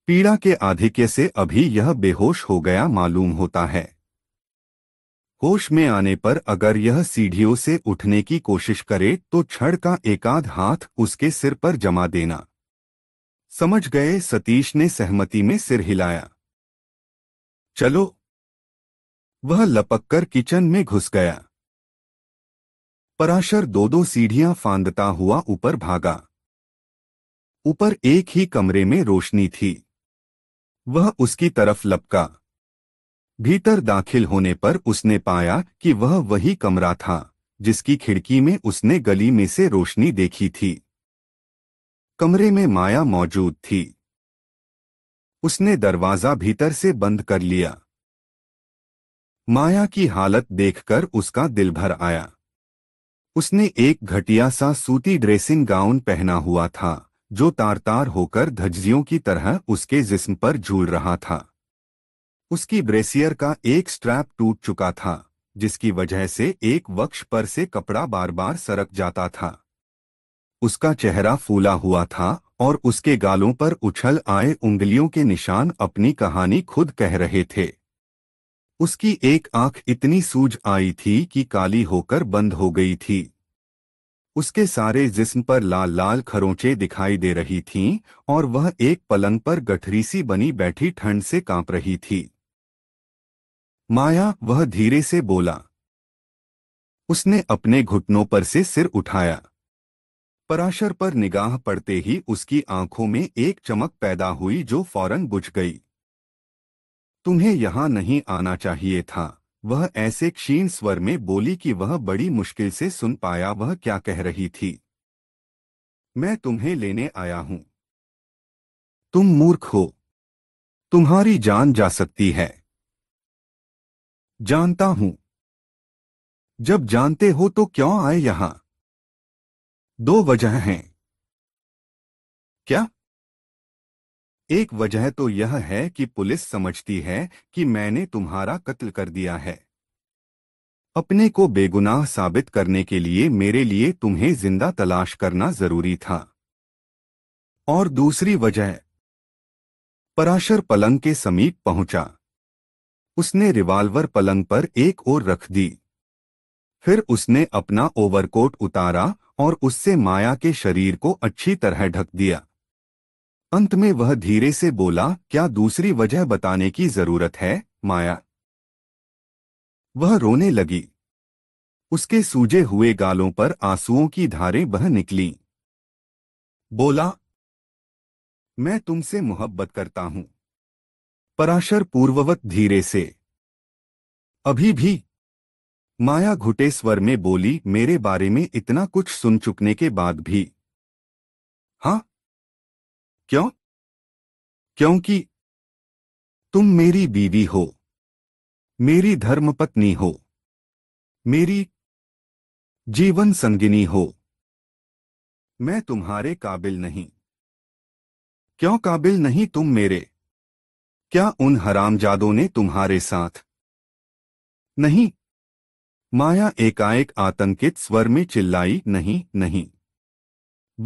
पीड़ा के आधिक्य से अभी यह बेहोश हो गया मालूम होता है होश में आने पर अगर यह सीढ़ियों से उठने की कोशिश करे तो छड़ का एकाध हाथ उसके सिर पर जमा देना समझ गए सतीश ने सहमति में सिर हिलाया चलो वह लपककर किचन में घुस गया पराशर दो दो सीढ़ियां फांदता हुआ ऊपर भागा ऊपर एक ही कमरे में रोशनी थी वह उसकी तरफ लपका भीतर दाखिल होने पर उसने पाया कि वह वही कमरा था जिसकी खिड़की में उसने गली में से रोशनी देखी थी कमरे में माया मौजूद थी उसने दरवाजा भीतर से बंद कर लिया माया की हालत देखकर उसका दिल भर आया उसने एक घटिया सा सूती ड्रेसिंग गाउन पहना हुआ था जो तार तार होकर धज्जियों की तरह उसके जिस्म पर झूल रहा था उसकी ब्रेसियर का एक स्ट्रैप टूट चुका था जिसकी वजह से एक वक्ष पर से कपड़ा बार बार सरक जाता था उसका चेहरा फूला हुआ था और उसके गालों पर उछल आए उंगलियों के निशान अपनी कहानी खुद कह रहे थे उसकी एक आंख इतनी सूझ आई थी कि काली होकर बंद हो गई थी उसके सारे जिस्म पर लाल लाल खरोंचे दिखाई दे रही थीं और वह एक पलंग पर गठरी सी बनी बैठी ठंड से कांप रही थी माया वह धीरे से बोला उसने अपने घुटनों पर से सिर उठाया पराशर पर निगाह पड़ते ही उसकी आंखों में एक चमक पैदा हुई जो फौरन बुझ गई तुम्हें यहां नहीं आना चाहिए था वह ऐसे क्षीण स्वर में बोली कि वह बड़ी मुश्किल से सुन पाया वह क्या कह रही थी मैं तुम्हें लेने आया हूं तुम मूर्ख हो तुम्हारी जान जा सकती है जानता हूं जब जानते हो तो क्यों आए यहां दो वजह हैं क्या एक वजह तो यह है कि पुलिस समझती है कि मैंने तुम्हारा कत्ल कर दिया है अपने को बेगुनाह साबित करने के लिए मेरे लिए तुम्हें जिंदा तलाश करना जरूरी था और दूसरी वजह पराशर पलंग के समीप पहुंचा उसने रिवाल्वर पलंग पर एक ओर रख दी फिर उसने अपना ओवरकोट उतारा और उससे माया के शरीर को अच्छी तरह ढक दिया अंत में वह धीरे से बोला क्या दूसरी वजह बताने की जरूरत है माया वह रोने लगी उसके सूजे हुए गालों पर आंसुओं की धारें बह निकली बोला मैं तुमसे मोहब्बत करता हूं पराशर पूर्ववत धीरे से अभी भी माया घुटे स्वर में बोली मेरे बारे में इतना कुछ सुन चुकने के बाद भी हां क्यों क्योंकि तुम मेरी बीवी हो मेरी धर्मपत्नी हो मेरी जीवन संगिनी हो मैं तुम्हारे काबिल नहीं क्यों काबिल नहीं तुम मेरे क्या उन हरामजादों ने तुम्हारे साथ नहीं माया एकाएक आतंकित स्वर में चिल्लाई नहीं नहीं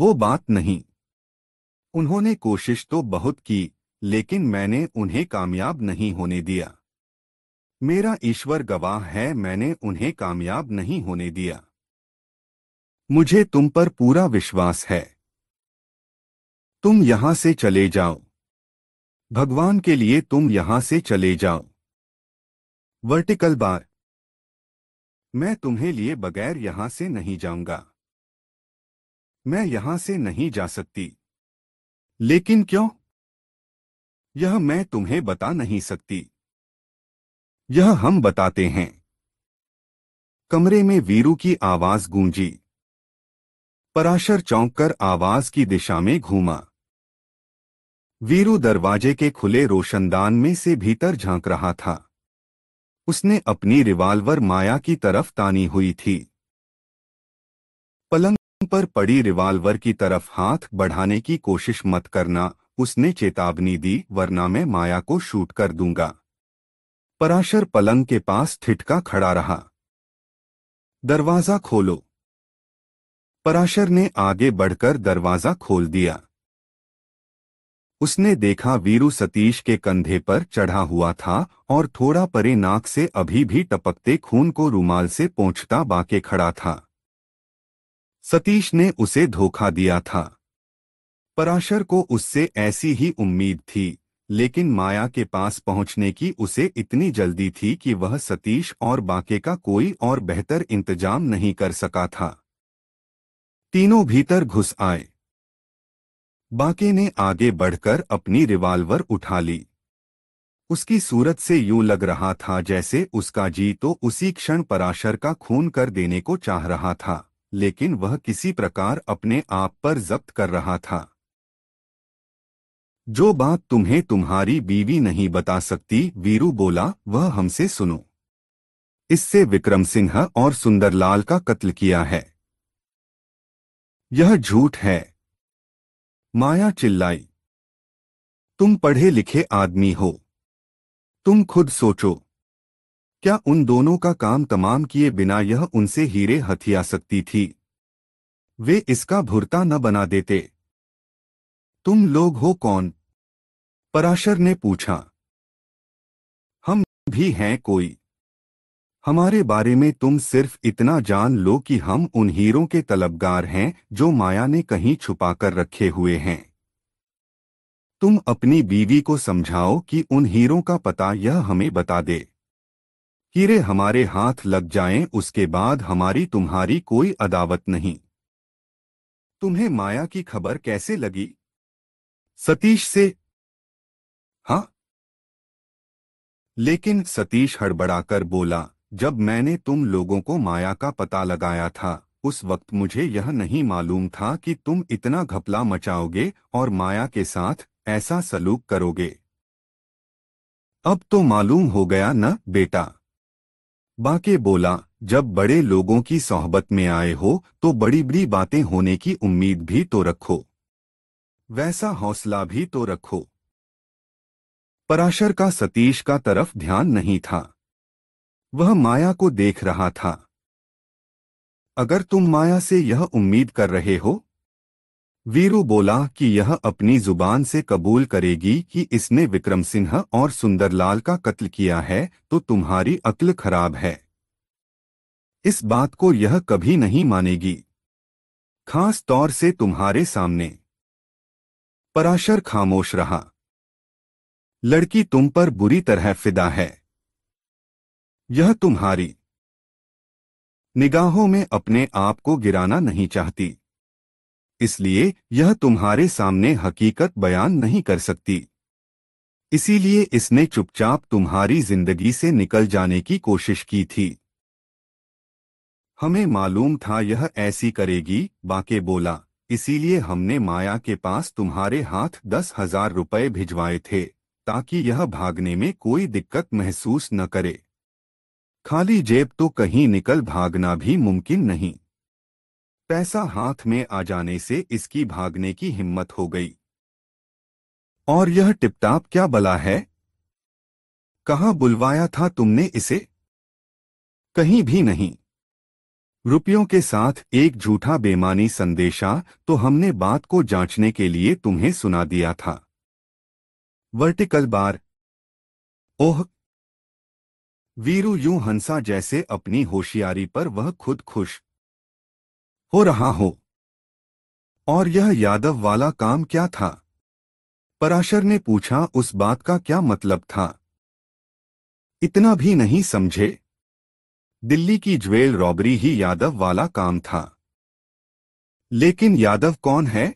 वो बात नहीं उन्होंने कोशिश तो बहुत की लेकिन मैंने उन्हें कामयाब नहीं होने दिया मेरा ईश्वर गवाह है मैंने उन्हें कामयाब नहीं होने दिया मुझे तुम पर पूरा विश्वास है तुम यहां से चले जाओ भगवान के लिए तुम यहां से चले जाओ वर्टिकल बार मैं तुम्हें लिए बगैर यहां से नहीं जाऊंगा मैं यहां से नहीं जा सकती लेकिन क्यों यह मैं तुम्हें बता नहीं सकती यह हम बताते हैं कमरे में वीरू की आवाज गूंजी पराशर चौंक कर आवाज की दिशा में घूमा वीरू दरवाजे के खुले रोशनदान में से भीतर झांक रहा था उसने अपनी रिवाल्वर माया की तरफ तानी हुई थी पलंग पर पड़ी रिवाल्वर की तरफ हाथ बढ़ाने की कोशिश मत करना उसने चेतावनी दी वरना मैं माया को शूट कर दूंगा पराशर पलंग के पास ठिठका खड़ा रहा दरवाजा खोलो पराशर ने आगे बढ़कर दरवाजा खोल दिया उसने देखा वीरू सतीश के कंधे पर चढ़ा हुआ था और थोड़ा परे नाक से अभी भी टपकते खून को रूमाल से पहुंचता बाके खड़ा था सतीश ने उसे धोखा दिया था पराशर को उससे ऐसी ही उम्मीद थी लेकिन माया के पास पहुंचने की उसे इतनी जल्दी थी कि वह सतीश और बाके का कोई और बेहतर इंतजाम नहीं कर सका था तीनों भीतर घुस आए बाके ने आगे बढ़कर अपनी रिवाल्वर उठा ली उसकी सूरत से यूं लग रहा था जैसे उसका जी तो उसी क्षण पराशर का खून कर देने को चाह रहा था लेकिन वह किसी प्रकार अपने आप पर जब्त कर रहा था जो बात तुम्हें तुम्हारी बीवी नहीं बता सकती वीरू बोला वह हमसे सुनो इससे विक्रम सिंह और सुंदरलाल का कत्ल किया है यह झूठ है माया चिल्लाई तुम पढ़े लिखे आदमी हो तुम खुद सोचो क्या उन दोनों का काम तमाम किए बिना यह उनसे हीरे हथिया सकती थी वे इसका भुरता न बना देते तुम लोग हो कौन पराशर ने पूछा हम भी हैं कोई हमारे बारे में तुम सिर्फ इतना जान लो कि हम उन हीरों के तलबगार हैं जो माया ने कहीं छुपा कर रखे हुए हैं तुम अपनी बीवी को समझाओ कि उन हीरों का पता यह हमें बता दे हीरे हमारे हाथ लग जाएं उसके बाद हमारी तुम्हारी कोई अदावत नहीं तुम्हें माया की खबर कैसे लगी सतीश से हां लेकिन सतीश हड़बड़ाकर बोला जब मैंने तुम लोगों को माया का पता लगाया था उस वक्त मुझे यह नहीं मालूम था कि तुम इतना घपला मचाओगे और माया के साथ ऐसा सलूक करोगे अब तो मालूम हो गया न बेटा बाके बोला जब बड़े लोगों की सोहबत में आए हो तो बड़ी बड़ी बातें होने की उम्मीद भी तो रखो वैसा हौसला भी तो रखो पराशर का सतीश का तरफ ध्यान नहीं था वह माया को देख रहा था अगर तुम माया से यह उम्मीद कर रहे हो वीरू बोला कि यह अपनी जुबान से कबूल करेगी कि इसने विक्रम सिन्हा और सुंदरलाल का कत्ल किया है तो तुम्हारी अक्ल खराब है इस बात को यह कभी नहीं मानेगी खास तौर से तुम्हारे सामने पराशर खामोश रहा लड़की तुम पर बुरी तरह फिदा है यह तुम्हारी निगाहों में अपने आप को गिराना नहीं चाहती इसलिए यह तुम्हारे सामने हकीकत बयान नहीं कर सकती इसीलिए इसने चुपचाप तुम्हारी जिंदगी से निकल जाने की कोशिश की थी हमें मालूम था यह ऐसी करेगी बाके बोला इसीलिए हमने माया के पास तुम्हारे हाथ दस हजार रुपये भिजवाए थे ताकि यह भागने में कोई दिक्कत महसूस न करे खाली जेब तो कहीं निकल भागना भी मुमकिन नहीं पैसा हाथ में आ जाने से इसकी भागने की हिम्मत हो गई और यह टिपटाप क्या बला है कहां बुलवाया था तुमने इसे कहीं भी नहीं रुपयों के साथ एक झूठा बेमानी संदेशा तो हमने बात को जांचने के लिए तुम्हें सुना दिया था वर्टिकल बार ओह वीरू यूं हंसा जैसे अपनी होशियारी पर वह खुद खुश हो रहा हो और यह यादव वाला काम क्या था पराशर ने पूछा उस बात का क्या मतलब था इतना भी नहीं समझे दिल्ली की ज्वेल रॉबरी ही यादव वाला काम था लेकिन यादव कौन है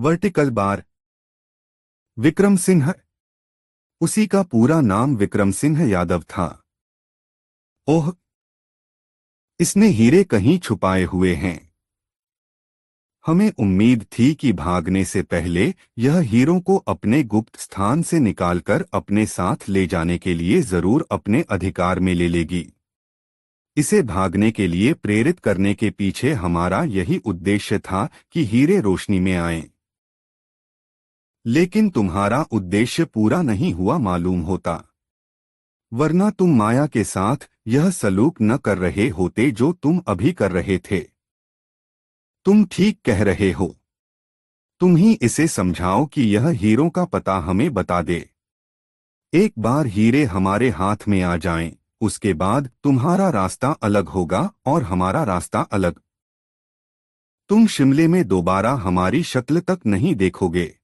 वर्टिकल बार विक्रम सिंह उसी का पूरा नाम विक्रम सिंह यादव था ओह इसने हीरे कहीं छुपाए हुए हैं हमें उम्मीद थी कि भागने से पहले यह हीरों को अपने गुप्त स्थान से निकालकर अपने साथ ले जाने के लिए जरूर अपने अधिकार में ले लेगी इसे भागने के लिए प्रेरित करने के पीछे हमारा यही उद्देश्य था कि हीरे रोशनी में आएं। लेकिन तुम्हारा उद्देश्य पूरा नहीं हुआ मालूम होता वरना तुम माया के साथ यह सलूक न कर रहे होते जो तुम अभी कर रहे थे तुम ठीक कह रहे हो तुम ही इसे समझाओ कि यह हीरों का पता हमें बता दे एक बार हीरे हमारे हाथ में आ जाएं, उसके बाद तुम्हारा रास्ता अलग होगा और हमारा रास्ता अलग तुम शिमले में दोबारा हमारी शक्ल तक नहीं देखोगे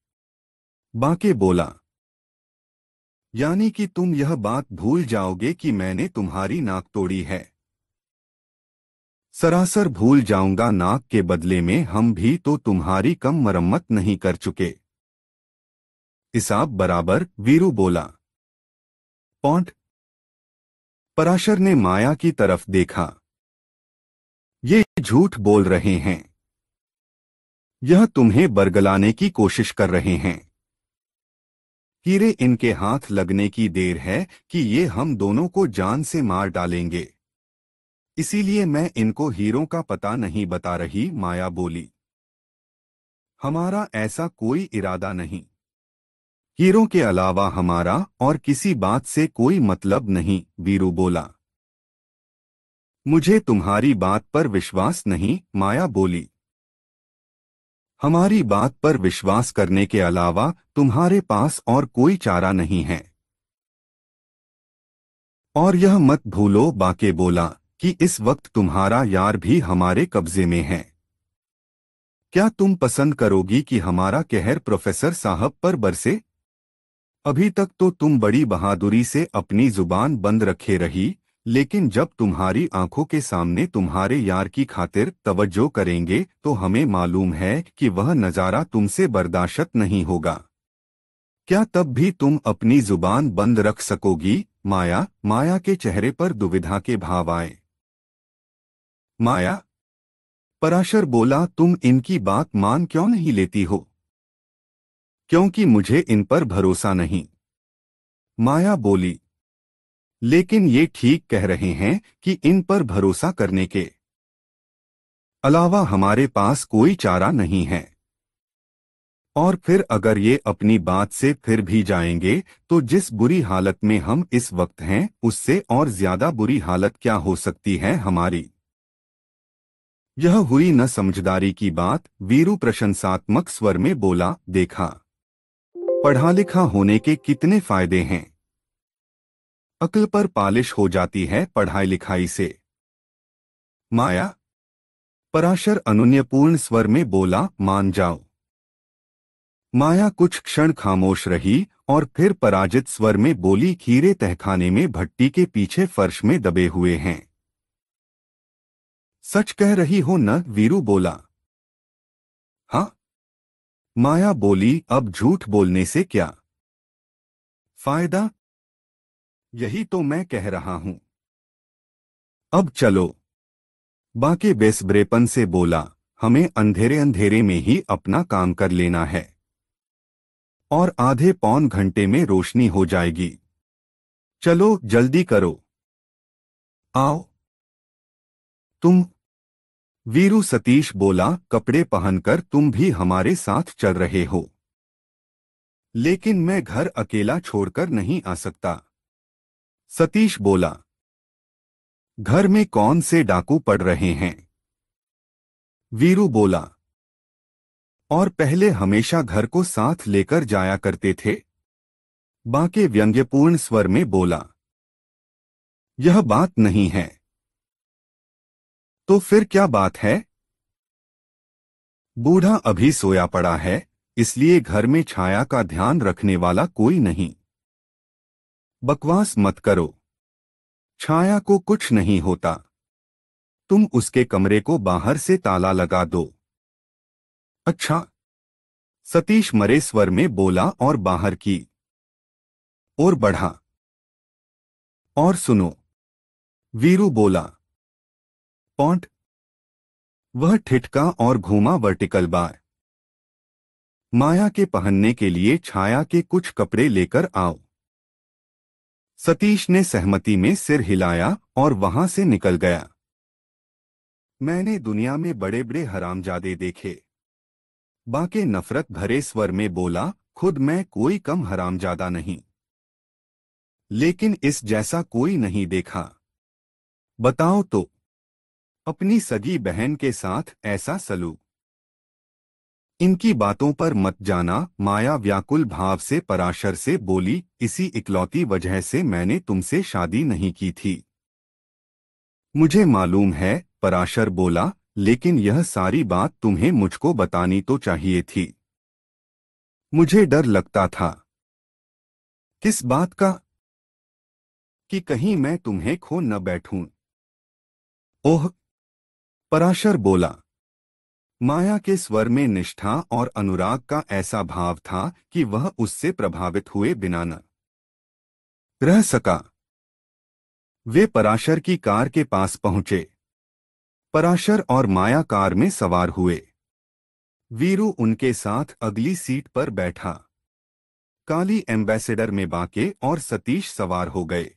बाके बोला यानी कि तुम यह बात भूल जाओगे कि मैंने तुम्हारी नाक तोड़ी है सरासर भूल जाऊंगा नाक के बदले में हम भी तो तुम्हारी कम मरम्मत नहीं कर चुके इसाब बराबर वीरू बोला पॉन्ट पराशर ने माया की तरफ देखा ये झूठ बोल रहे हैं यह तुम्हें बरगलाने की कोशिश कर रहे हैं हीरे इनके हाथ लगने की देर है कि ये हम दोनों को जान से मार डालेंगे इसीलिए मैं इनको हीरों का पता नहीं बता रही माया बोली हमारा ऐसा कोई इरादा नहीं हीरों के अलावा हमारा और किसी बात से कोई मतलब नहीं वीरू बोला मुझे तुम्हारी बात पर विश्वास नहीं माया बोली हमारी बात पर विश्वास करने के अलावा तुम्हारे पास और कोई चारा नहीं है और यह मत भूलो बाके बोला कि इस वक्त तुम्हारा यार भी हमारे कब्जे में है क्या तुम पसंद करोगी कि हमारा कहर प्रोफेसर साहब पर बरसे अभी तक तो तुम बड़ी बहादुरी से अपनी जुबान बंद रखे रही लेकिन जब तुम्हारी आंखों के सामने तुम्हारे यार की खातिर तवज्जो करेंगे तो हमें मालूम है कि वह नज़ारा तुमसे बर्दाश्त नहीं होगा क्या तब भी तुम अपनी जुबान बंद रख सकोगी माया माया के चेहरे पर दुविधा के भाव आए माया पराशर बोला तुम इनकी बात मान क्यों नहीं लेती हो क्योंकि मुझे इन पर भरोसा नहीं माया बोली लेकिन ये ठीक कह रहे हैं कि इन पर भरोसा करने के अलावा हमारे पास कोई चारा नहीं है और फिर अगर ये अपनी बात से फिर भी जाएंगे तो जिस बुरी हालत में हम इस वक्त हैं उससे और ज्यादा बुरी हालत क्या हो सकती है हमारी यह हुई न समझदारी की बात वीरू प्रशंसात्मक स्वर में बोला देखा पढ़ा लिखा होने के कितने फायदे हैं अक्ल पर पालिश हो जाती है पढ़ाई लिखाई से माया पराशर अनुन्यपूर्ण स्वर में बोला मान जाओ माया कुछ क्षण खामोश रही और फिर पराजित स्वर में बोली खीरे तहखाने में भट्टी के पीछे फर्श में दबे हुए हैं सच कह रही हो न वीरू बोला हा माया बोली अब झूठ बोलने से क्या फायदा यही तो मैं कह रहा हूं अब चलो बाके बेसब्रेपन से बोला हमें अंधेरे अंधेरे में ही अपना काम कर लेना है और आधे पौन घंटे में रोशनी हो जाएगी चलो जल्दी करो आओ तुम वीरू सतीश बोला कपड़े पहनकर तुम भी हमारे साथ चल रहे हो लेकिन मैं घर अकेला छोड़कर नहीं आ सकता सतीश बोला घर में कौन से डाकू पड़ रहे हैं वीरू बोला और पहले हमेशा घर को साथ लेकर जाया करते थे बाके व्यंग्यपूर्ण स्वर में बोला यह बात नहीं है तो फिर क्या बात है बूढ़ा अभी सोया पड़ा है इसलिए घर में छाया का ध्यान रखने वाला कोई नहीं बकवास मत करो छाया को कुछ नहीं होता तुम उसके कमरे को बाहर से ताला लगा दो अच्छा सतीश मरे स्वर में बोला और बाहर की और बढ़ा और सुनो वीरू बोला पॉन्ट वह ठिठका और घूमा वर्टिकल बार माया के पहनने के लिए छाया के कुछ कपड़े लेकर आओ सतीश ने सहमति में सिर हिलाया और वहां से निकल गया मैंने दुनिया में बड़े बड़े हरामजादे देखे बाके नफरत भरे स्वर में बोला खुद मैं कोई कम हरामजादा नहीं लेकिन इस जैसा कोई नहीं देखा बताओ तो अपनी सगी बहन के साथ ऐसा सलूक इनकी बातों पर मत जाना माया व्याकुल भाव से पराशर से बोली इसी इकलौती वजह से मैंने तुमसे शादी नहीं की थी मुझे मालूम है पराशर बोला लेकिन यह सारी बात तुम्हें मुझको बतानी तो चाहिए थी मुझे डर लगता था किस बात का कि कहीं मैं तुम्हें खो न बैठूं ओह पराशर बोला माया के स्वर में निष्ठा और अनुराग का ऐसा भाव था कि वह उससे प्रभावित हुए बिना न रह सका वे पराशर की कार के पास पहुंचे पराशर और माया कार में सवार हुए वीरू उनके साथ अगली सीट पर बैठा काली एम्बेसडर में बाके और सतीश सवार हो गए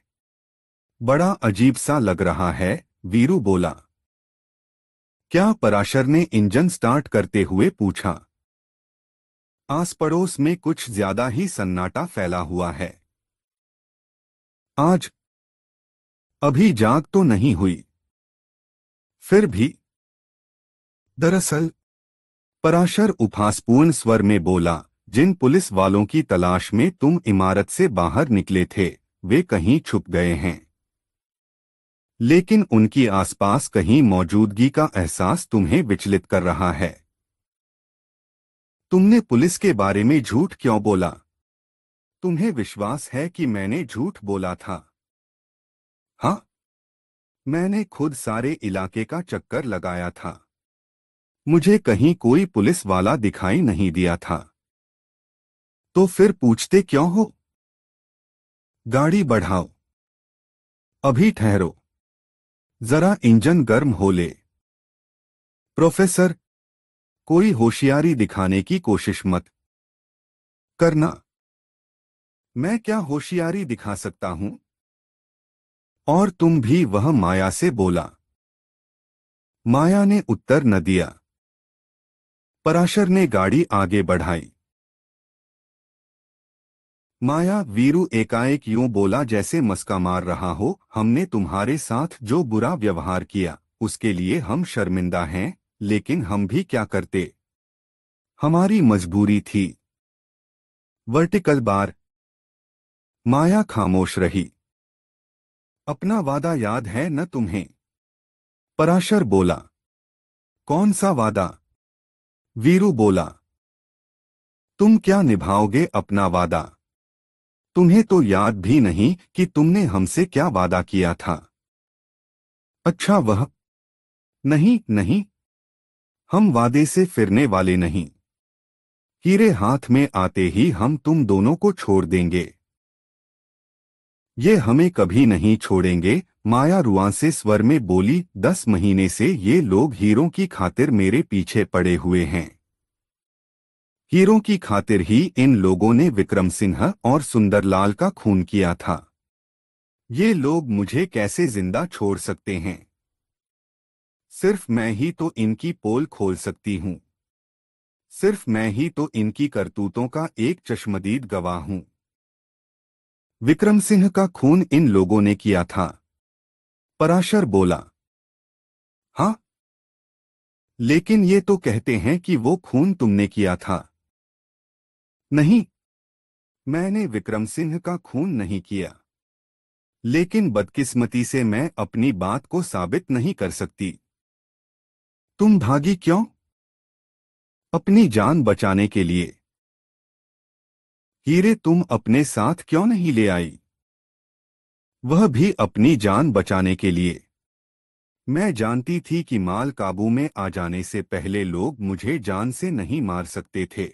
बड़ा अजीब सा लग रहा है वीरू बोला क्या पराशर ने इंजन स्टार्ट करते हुए पूछा आस पड़ोस में कुछ ज्यादा ही सन्नाटा फैला हुआ है आज अभी जाग तो नहीं हुई फिर भी दरअसल पराशर उपहासपूर्ण स्वर में बोला जिन पुलिस वालों की तलाश में तुम इमारत से बाहर निकले थे वे कहीं छुप गए हैं लेकिन उनकी आसपास कहीं मौजूदगी का एहसास तुम्हें विचलित कर रहा है तुमने पुलिस के बारे में झूठ क्यों बोला तुम्हें विश्वास है कि मैंने झूठ बोला था हाँ मैंने खुद सारे इलाके का चक्कर लगाया था मुझे कहीं कोई पुलिस वाला दिखाई नहीं दिया था तो फिर पूछते क्यों हो गाड़ी बढ़ाओ अभी ठहरो जरा इंजन गर्म हो ले प्रोफेसर कोई होशियारी दिखाने की कोशिश मत करना मैं क्या होशियारी दिखा सकता हूं और तुम भी वह माया से बोला माया ने उत्तर न दिया पराशर ने गाड़ी आगे बढ़ाई माया वीरू एकाएक यूं बोला जैसे मस्का मार रहा हो हमने तुम्हारे साथ जो बुरा व्यवहार किया उसके लिए हम शर्मिंदा हैं लेकिन हम भी क्या करते हमारी मजबूरी थी वर्टिकल बार माया खामोश रही अपना वादा याद है न तुम्हें पराशर बोला कौन सा वादा वीरू बोला तुम क्या निभाओगे अपना वादा तुम्हें तो याद भी नहीं कि तुमने हमसे क्या वादा किया था अच्छा वह नहीं नहीं हम वादे से फिरने वाले नहीं हीरे हाथ में आते ही हम तुम दोनों को छोड़ देंगे ये हमें कभी नहीं छोड़ेंगे माया रुआ से स्वर में बोली दस महीने से ये लोग हीरों की खातिर मेरे पीछे पड़े हुए हैं हीरो की खातिर ही इन लोगों ने विक्रम सिंह और सुंदरलाल का खून किया था ये लोग मुझे कैसे जिंदा छोड़ सकते हैं सिर्फ मैं ही तो इनकी पोल खोल सकती हूँ सिर्फ मैं ही तो इनकी करतूतों का एक चश्मदीद गवाह हूं विक्रम सिंह का खून इन लोगों ने किया था पराशर बोला हां लेकिन ये तो कहते हैं कि वो खून तुमने किया था नहीं मैंने विक्रम सिंह का खून नहीं किया लेकिन बदकिस्मती से मैं अपनी बात को साबित नहीं कर सकती तुम भागी क्यों अपनी जान बचाने के लिए हीरे तुम अपने साथ क्यों नहीं ले आई वह भी अपनी जान बचाने के लिए मैं जानती थी कि माल काबू में आ जाने से पहले लोग मुझे जान से नहीं मार सकते थे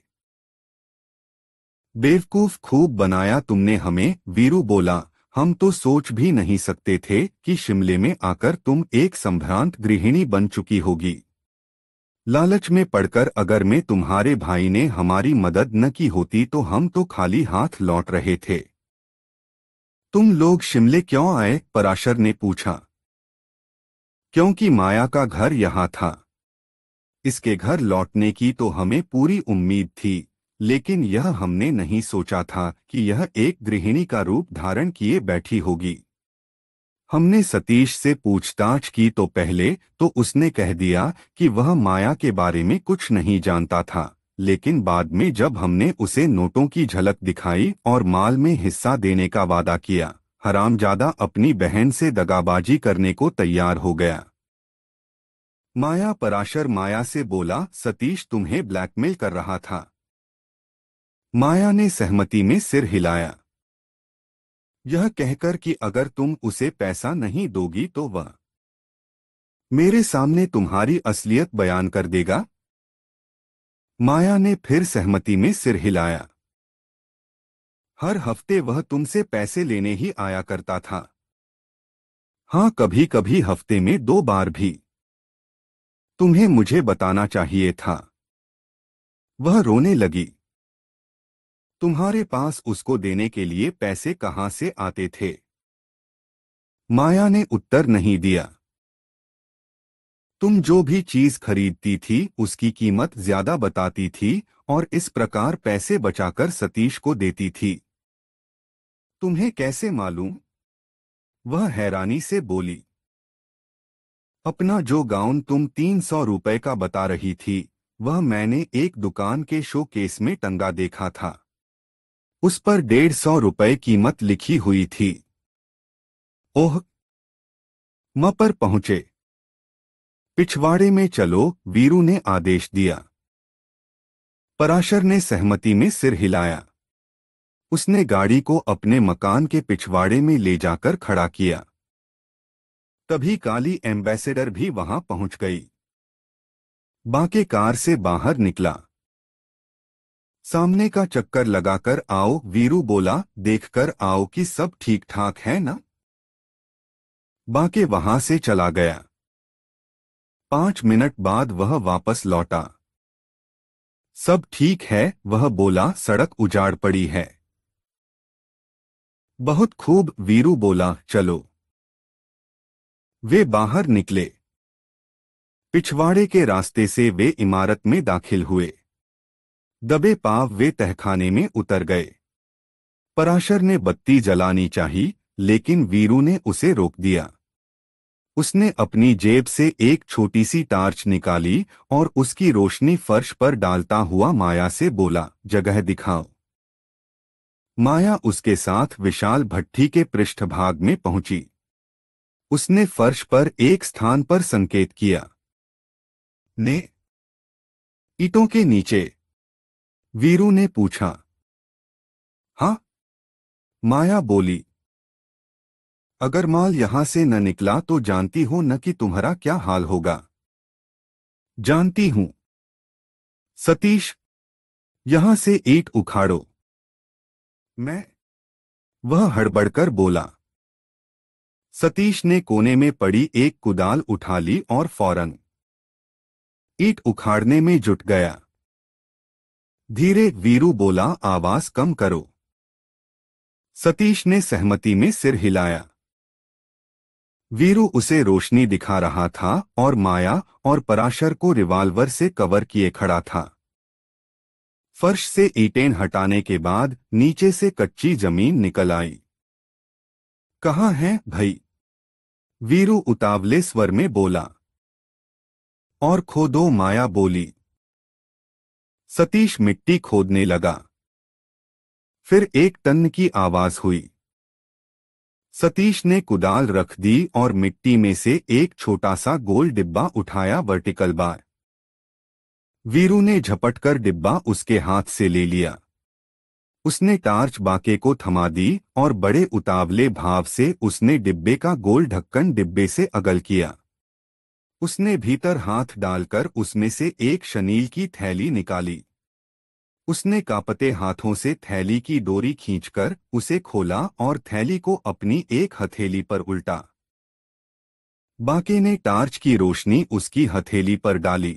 बेवकूफ खूब बनाया तुमने हमें वीरू बोला हम तो सोच भी नहीं सकते थे कि शिमले में आकर तुम एक संभ्रांत गृहिणी बन चुकी होगी लालच में पड़कर अगर मैं तुम्हारे भाई ने हमारी मदद न की होती तो हम तो खाली हाथ लौट रहे थे तुम लोग शिमले क्यों आए पराशर ने पूछा क्योंकि माया का घर यहाँ था इसके घर लौटने की तो हमें पूरी उम्मीद थी लेकिन यह हमने नहीं सोचा था कि यह एक गृहिणी का रूप धारण किए बैठी होगी हमने सतीश से पूछताछ की तो पहले तो उसने कह दिया कि वह माया के बारे में कुछ नहीं जानता था लेकिन बाद में जब हमने उसे नोटों की झलक दिखाई और माल में हिस्सा देने का वादा किया हरामजादा अपनी बहन से दगाबाजी करने को तैयार हो गया माया पराशर माया से बोला सतीश तुम्हें ब्लैकमेल कर रहा था माया ने सहमति में सिर हिलाया यह कहकर कि अगर तुम उसे पैसा नहीं दोगी तो वह मेरे सामने तुम्हारी असलियत बयान कर देगा माया ने फिर सहमति में सिर हिलाया हर हफ्ते वह तुमसे पैसे लेने ही आया करता था हां कभी कभी हफ्ते में दो बार भी तुम्हें मुझे बताना चाहिए था वह रोने लगी तुम्हारे पास उसको देने के लिए पैसे कहाँ से आते थे माया ने उत्तर नहीं दिया तुम जो भी चीज खरीदती थी उसकी कीमत ज्यादा बताती थी और इस प्रकार पैसे बचाकर सतीश को देती थी तुम्हें कैसे मालूम वह हैरानी से बोली अपना जो गाउन तुम तीन सौ रुपये का बता रही थी वह मैंने एक दुकान के शोकेस में टंगा देखा था उस पर डेढ़ सौ रुपये कीमत लिखी हुई थी ओह म पर पहुंचे पिछवाड़े में चलो वीरू ने आदेश दिया पराशर ने सहमति में सिर हिलाया उसने गाड़ी को अपने मकान के पिछवाड़े में ले जाकर खड़ा किया तभी काली एम्बेसडर भी वहां पहुंच गई बाके कार से बाहर निकला सामने का चक्कर लगाकर आओ वीरू बोला देखकर आओ कि सब ठीक ठाक है ना? बाके वहां से चला गया पांच मिनट बाद वह वापस लौटा सब ठीक है वह बोला सड़क उजाड़ पड़ी है बहुत खूब वीरू बोला चलो वे बाहर निकले पिछवाड़े के रास्ते से वे इमारत में दाखिल हुए दबे पाव वे तहखाने में उतर गए पराशर ने बत्ती जलानी चाही लेकिन वीरू ने उसे रोक दिया उसने अपनी जेब से एक छोटी सी टार्च निकाली और उसकी रोशनी फर्श पर डालता हुआ माया से बोला जगह दिखाओ माया उसके साथ विशाल भट्टी के पृष्ठभाग में पहुंची उसने फर्श पर एक स्थान पर संकेत किया ने ईटों के नीचे वीरू ने पूछा हाँ माया बोली अगर माल यहां से न निकला तो जानती हो न कि तुम्हारा क्या हाल होगा जानती हूं सतीश यहां से ईट उखाड़ो मैं वह हड़बड़कर बोला सतीश ने कोने में पड़ी एक कुदाल उठा ली और फौरन ईट उखाड़ने में जुट गया धीरे वीरू बोला आवाज कम करो सतीश ने सहमति में सिर हिलाया वीरू उसे रोशनी दिखा रहा था और माया और पराशर को रिवाल्वर से कवर किए खड़ा था फर्श से ईटेन हटाने के बाद नीचे से कच्ची जमीन निकल आई कहा है भाई वीरू उतावले स्वर में बोला और खोदो माया बोली सतीश मिट्टी खोदने लगा फिर एक तन्न की आवाज हुई सतीश ने कुदाल रख दी और मिट्टी में से एक छोटा सा गोल डिब्बा उठाया वर्टिकल बार वीरू ने झपटकर डिब्बा उसके हाथ से ले लिया उसने टार्च बाके को थमा दी और बड़े उतावले भाव से उसने डिब्बे का गोल ढक्कन डिब्बे से अगल किया उसने भीतर हाथ डालकर उसमें से एक शनील की थैली निकाली उसने कापते हाथों से थैली की डोरी खींचकर उसे खोला और थैली को अपनी एक हथेली पर उल्टा बाके ने टार्च की रोशनी उसकी हथेली पर डाली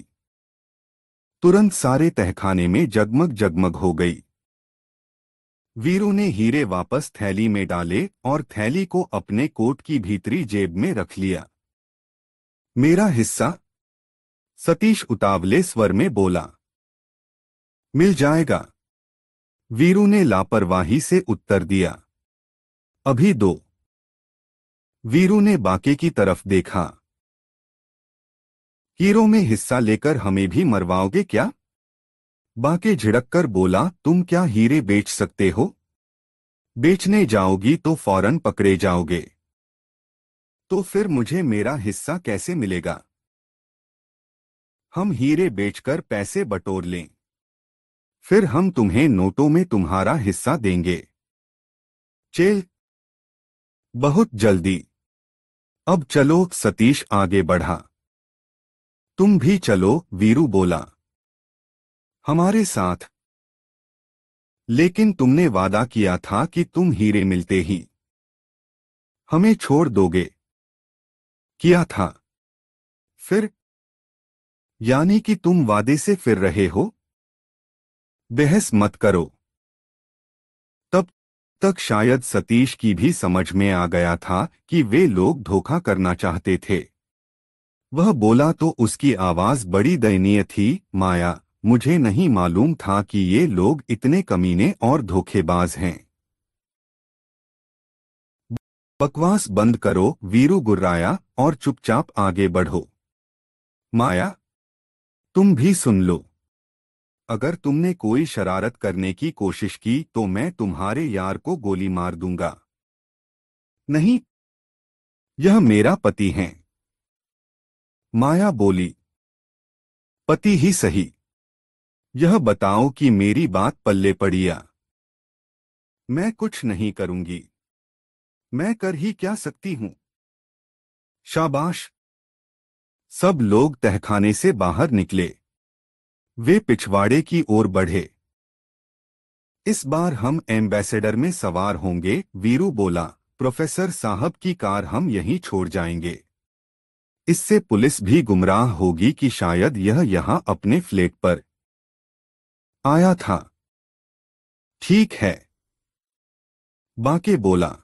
तुरंत सारे तहखाने में जगमग जगमग हो गई वीरू ने हीरे वापस थैली में डाले और थैली को अपने कोट की भीतरी जेब में रख लिया मेरा हिस्सा सतीश उतावले स्वर में बोला मिल जाएगा वीरू ने लापरवाही से उत्तर दिया अभी दो वीरू ने बाके की तरफ देखा हीरो में हिस्सा लेकर हमें भी मरवाओगे क्या बाके झिड़क कर बोला तुम क्या हीरे बेच सकते हो बेचने जाओगी तो फौरन पकड़े जाओगे तो फिर मुझे मेरा हिस्सा कैसे मिलेगा हम हीरे बेचकर पैसे बटोर लें फिर हम तुम्हें नोटों में तुम्हारा हिस्सा देंगे चेल बहुत जल्दी अब चलो सतीश आगे बढ़ा तुम भी चलो वीरू बोला हमारे साथ लेकिन तुमने वादा किया था कि तुम हीरे मिलते ही हमें छोड़ दोगे किया था फिर यानी कि तुम वादे से फिर रहे हो बहस मत करो तब तक शायद सतीश की भी समझ में आ गया था कि वे लोग धोखा करना चाहते थे वह बोला तो उसकी आवाज बड़ी दयनीय थी माया मुझे नहीं मालूम था कि ये लोग इतने कमीने और धोखेबाज हैं बकवास बंद करो वीरू गुर्राया और चुपचाप आगे बढ़ो माया तुम भी सुन लो अगर तुमने कोई शरारत करने की कोशिश की तो मैं तुम्हारे यार को गोली मार दूंगा नहीं यह मेरा पति है माया बोली पति ही सही यह बताओ कि मेरी बात पल्ले पड़िया मैं कुछ नहीं करूंगी मैं कर ही क्या सकती हूं शाबाश सब लोग तहखाने से बाहर निकले वे पिछवाड़े की ओर बढ़े इस बार हम एम्बेसडर में सवार होंगे वीरू बोला प्रोफेसर साहब की कार हम यहीं छोड़ जाएंगे इससे पुलिस भी गुमराह होगी कि शायद यह यहां अपने फ्लेट पर आया था ठीक है बाके बोला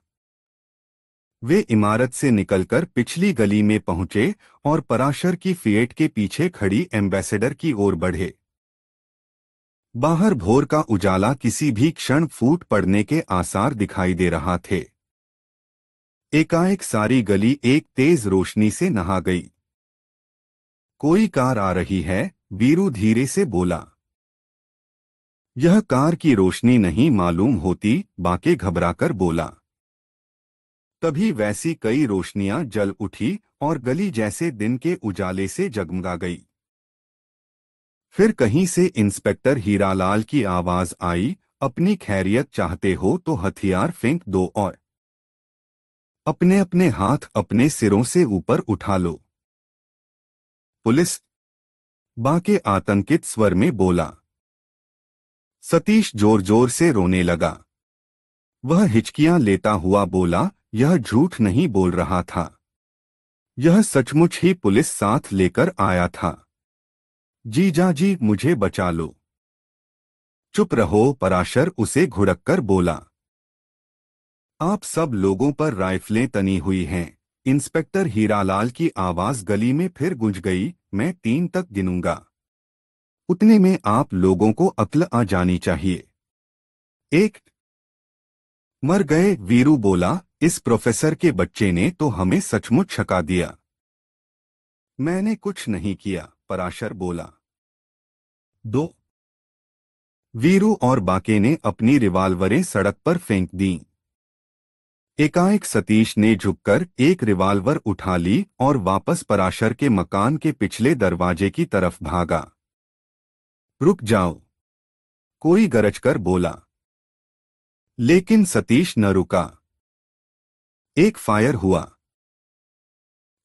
वे इमारत से निकलकर पिछली गली में पहुंचे और पराशर की फिएट के पीछे खड़ी एम्बेसडर की ओर बढ़े बाहर भोर का उजाला किसी भी क्षण फूट पड़ने के आसार दिखाई दे रहा थे एकाएक सारी गली एक तेज रोशनी से नहा गई कोई कार आ रही है वीरू धीरे से बोला यह कार की रोशनी नहीं मालूम होती बाके घबराकर बोला तभी वैसी कई रोशनियां जल उठी और गली जैसे दिन के उजाले से जगमगा गई फिर कहीं से इंस्पेक्टर हीरालाल की आवाज आई अपनी खैरियत चाहते हो तो हथियार फेंक दो और अपने अपने हाथ अपने सिरों से ऊपर उठा लो पुलिस बाके आतंकित स्वर में बोला सतीश जोर जोर से रोने लगा वह हिचकियां लेता हुआ बोला यह झूठ नहीं बोल रहा था यह सचमुच ही पुलिस साथ लेकर आया था जीजा जी मुझे बचा लो चुप रहो पराशर उसे घुड़ककर बोला आप सब लोगों पर राइफलें तनी हुई हैं इंस्पेक्टर हीरालाल की आवाज गली में फिर गुंज गई मैं तीन तक गिनूंगा उतने में आप लोगों को अक्ल आ जानी चाहिए एक मर गए वीरू बोला इस प्रोफेसर के बच्चे ने तो हमें सचमुच छका दिया मैंने कुछ नहीं किया पराशर बोला दो वीरू और बाके ने अपनी रिवाल्वरें सड़क पर फेंक दी एकाएक सतीश ने झुककर एक रिवाल्वर उठा ली और वापस पराशर के मकान के पिछले दरवाजे की तरफ भागा रुक जाओ कोई गरजकर बोला लेकिन सतीश न रुका एक फायर हुआ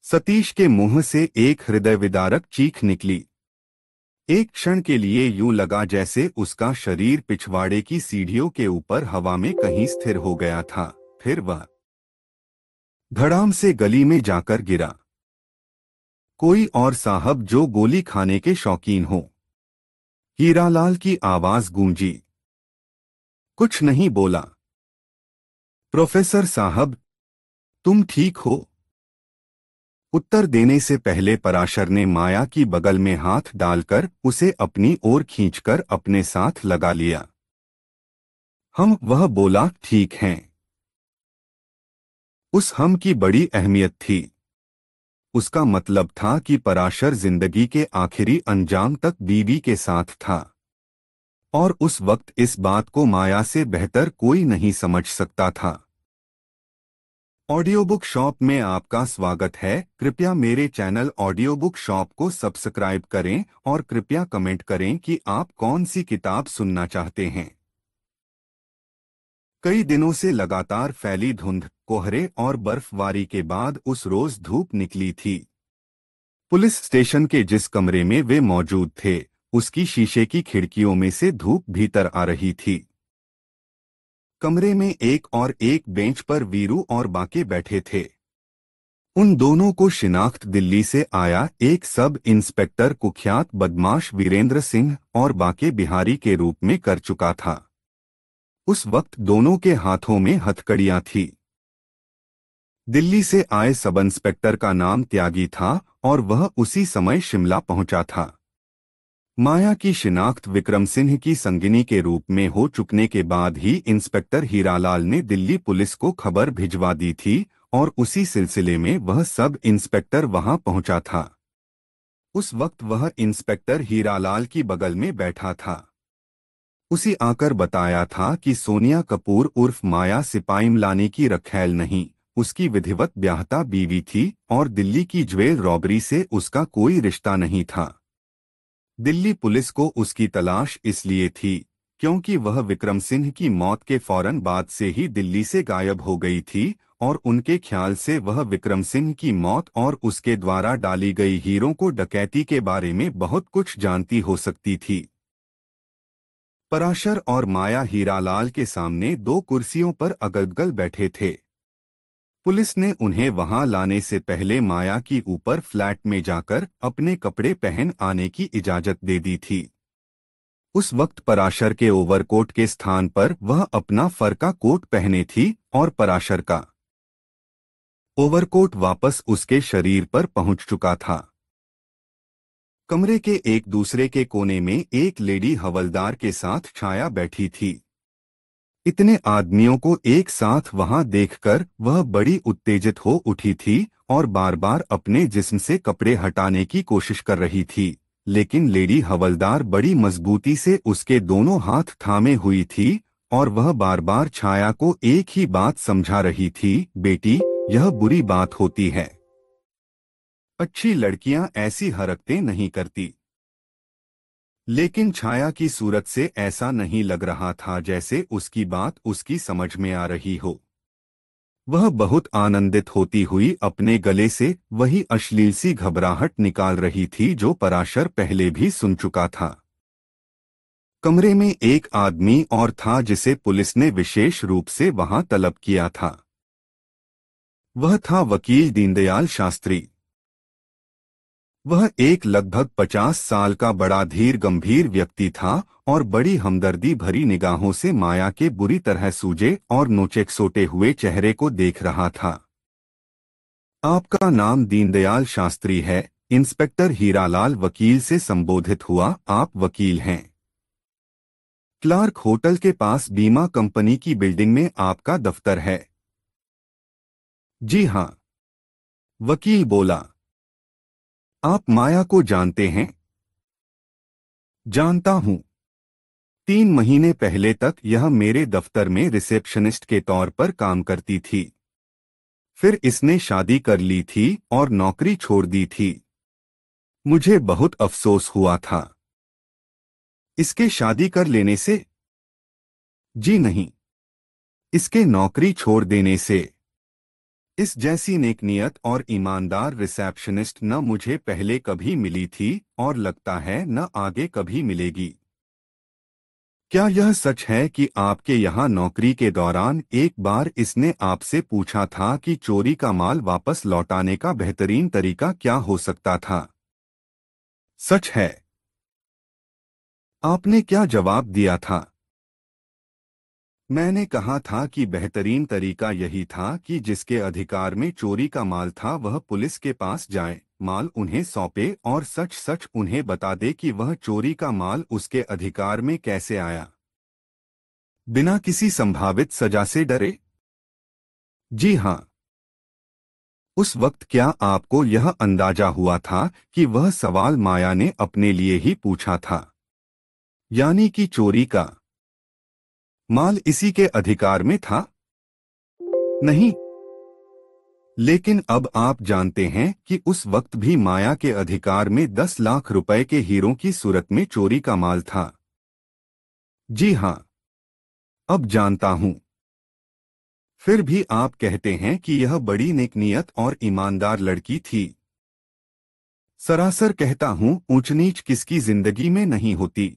सतीश के मुंह से एक हृदय विदारक चीख निकली एक क्षण के लिए यूं लगा जैसे उसका शरीर पिछवाड़े की सीढ़ियों के ऊपर हवा में कहीं स्थिर हो गया था फिर वह धड़ाम से गली में जाकर गिरा कोई और साहब जो गोली खाने के शौकीन हो हीरालाल की आवाज गूंजी कुछ नहीं बोला प्रोफेसर साहब तुम ठीक हो उत्तर देने से पहले पराशर ने माया की बगल में हाथ डालकर उसे अपनी ओर खींचकर अपने साथ लगा लिया हम वह बोला ठीक हैं उस हम की बड़ी अहमियत थी उसका मतलब था कि पराशर जिंदगी के आखिरी अंजाम तक बीवी के साथ था और उस वक्त इस बात को माया से बेहतर कोई नहीं समझ सकता था ऑडियो बुक शॉप में आपका स्वागत है कृपया मेरे चैनल ऑडियो बुक शॉप को सब्सक्राइब करें और कृपया कमेंट करें कि आप कौन सी किताब सुनना चाहते हैं कई दिनों से लगातार फैली धुंध कोहरे और बर्फबारी के बाद उस रोज धूप निकली थी पुलिस स्टेशन के जिस कमरे में वे मौजूद थे उसकी शीशे की खिड़कियों में से धूप भीतर आ रही थी कमरे में एक और एक बेंच पर वीरू और बाकी बैठे थे उन दोनों को शिनाख्त दिल्ली से आया एक सब इंस्पेक्टर कुख्यात बदमाश वीरेंद्र सिंह और बाके बिहारी के रूप में कर चुका था उस वक्त दोनों के हाथों में हथकड़ियां थी दिल्ली से आए सब इंस्पेक्टर का नाम त्यागी था और वह उसी समय शिमला पहुंचा था माया की शिनाख्त विक्रम सिंह की संगिनी के रूप में हो चुकने के बाद ही इंस्पेक्टर हीरालाल ने दिल्ली पुलिस को खबर भिजवा दी थी और उसी सिलसिले में वह सब इंस्पेक्टर वहां पहुंचा था उस वक्त वह इंस्पेक्टर हीरालाल की बगल में बैठा था उसी आकर बताया था कि सोनिया कपूर उर्फ माया लाने की रखैल नहीं उसकी विधिवत ब्याहता बीवी थी और दिल्ली की ज्वेल रॉबरी से उसका कोई रिश्ता नहीं था दिल्ली पुलिस को उसकी तलाश इसलिए थी क्योंकि वह विक्रम सिंह की मौत के फौरन बाद से ही दिल्ली से गायब हो गई थी और उनके ख्याल से वह विक्रम सिंह की मौत और उसके द्वारा डाली गई हीरों को डकैती के बारे में बहुत कुछ जानती हो सकती थी पराशर और माया हीरालाल के सामने दो कुर्सियों पर अगलगल बैठे थे पुलिस ने उन्हें वहां लाने से पहले माया की ऊपर फ्लैट में जाकर अपने कपड़े पहन आने की इजाजत दे दी थी उस वक्त पराशर के ओवरकोट के स्थान पर वह अपना फरका कोट पहने थी और पराशर का ओवरकोट वापस उसके शरीर पर पहुंच चुका था कमरे के एक दूसरे के कोने में एक लेडी हवलदार के साथ छाया बैठी थी इतने आदमियों को एक साथ वहां देखकर वह बड़ी उत्तेजित हो उठी थी और बार बार अपने जिस्म से कपड़े हटाने की कोशिश कर रही थी लेकिन लेडी हवलदार बड़ी मजबूती से उसके दोनों हाथ थामे हुई थी और वह बार बार छाया को एक ही बात समझा रही थी बेटी यह बुरी बात होती है अच्छी लड़कियां ऐसी हरकतें नहीं करती लेकिन छाया की सूरत से ऐसा नहीं लग रहा था जैसे उसकी बात उसकी समझ में आ रही हो वह बहुत आनंदित होती हुई अपने गले से वही अश्लील सी घबराहट निकाल रही थी जो पराशर पहले भी सुन चुका था कमरे में एक आदमी और था जिसे पुलिस ने विशेष रूप से वहां तलब किया था वह था वकील दीनदयाल शास्त्री वह एक लगभग पचास साल का बड़ा धीर गंभीर व्यक्ति था और बड़ी हमदर्दी भरी निगाहों से माया के बुरी तरह सूजे और सोटे हुए चेहरे को देख रहा था आपका नाम दीनदयाल शास्त्री है इंस्पेक्टर हीरालाल वकील से संबोधित हुआ आप वकील हैं क्लार्क होटल के पास बीमा कंपनी की बिल्डिंग में आपका दफ्तर है जी हाँ वकील बोला आप माया को जानते हैं जानता हूं तीन महीने पहले तक यह मेरे दफ्तर में रिसेप्शनिस्ट के तौर पर काम करती थी फिर इसने शादी कर ली थी और नौकरी छोड़ दी थी मुझे बहुत अफसोस हुआ था इसके शादी कर लेने से जी नहीं इसके नौकरी छोड़ देने से इस जैसी नेकनीयत और ईमानदार रिसेप्शनिस्ट न मुझे पहले कभी मिली थी और लगता है न आगे कभी मिलेगी क्या यह सच है कि आपके यहाँ नौकरी के दौरान एक बार इसने आपसे पूछा था कि चोरी का माल वापस लौटाने का बेहतरीन तरीका क्या हो सकता था सच है आपने क्या जवाब दिया था मैंने कहा था कि बेहतरीन तरीका यही था कि जिसके अधिकार में चोरी का माल था वह पुलिस के पास जाए माल उन्हें सौंपे और सच सच उन्हें बता दे कि वह चोरी का माल उसके अधिकार में कैसे आया बिना किसी संभावित सजा से डरे जी हाँ उस वक्त क्या आपको यह अंदाजा हुआ था कि वह सवाल माया ने अपने लिए ही पूछा था यानी कि चोरी का माल इसी के अधिकार में था नहीं लेकिन अब आप जानते हैं कि उस वक्त भी माया के अधिकार में दस लाख रुपए के हीरों की सूरत में चोरी का माल था जी हां अब जानता हूं फिर भी आप कहते हैं कि यह बड़ी नेकनीयत और ईमानदार लड़की थी सरासर कहता हूं ऊंच नीच किसकी जिंदगी में नहीं होती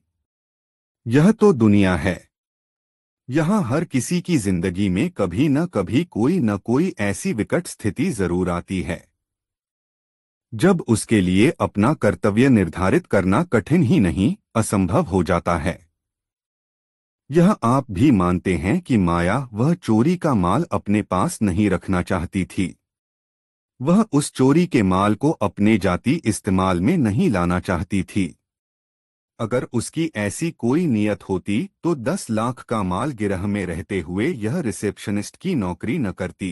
यह तो दुनिया है यहाँ हर किसी की जिंदगी में कभी न कभी कोई न कोई ऐसी विकट स्थिति जरूर आती है जब उसके लिए अपना कर्तव्य निर्धारित करना कठिन ही नहीं असंभव हो जाता है यह आप भी मानते हैं कि माया वह चोरी का माल अपने पास नहीं रखना चाहती थी वह उस चोरी के माल को अपने जाति इस्तेमाल में नहीं लाना चाहती थी अगर उसकी ऐसी कोई नीयत होती तो दस लाख का माल गिरह में रहते हुए यह रिसेप्शनिस्ट की नौकरी न करती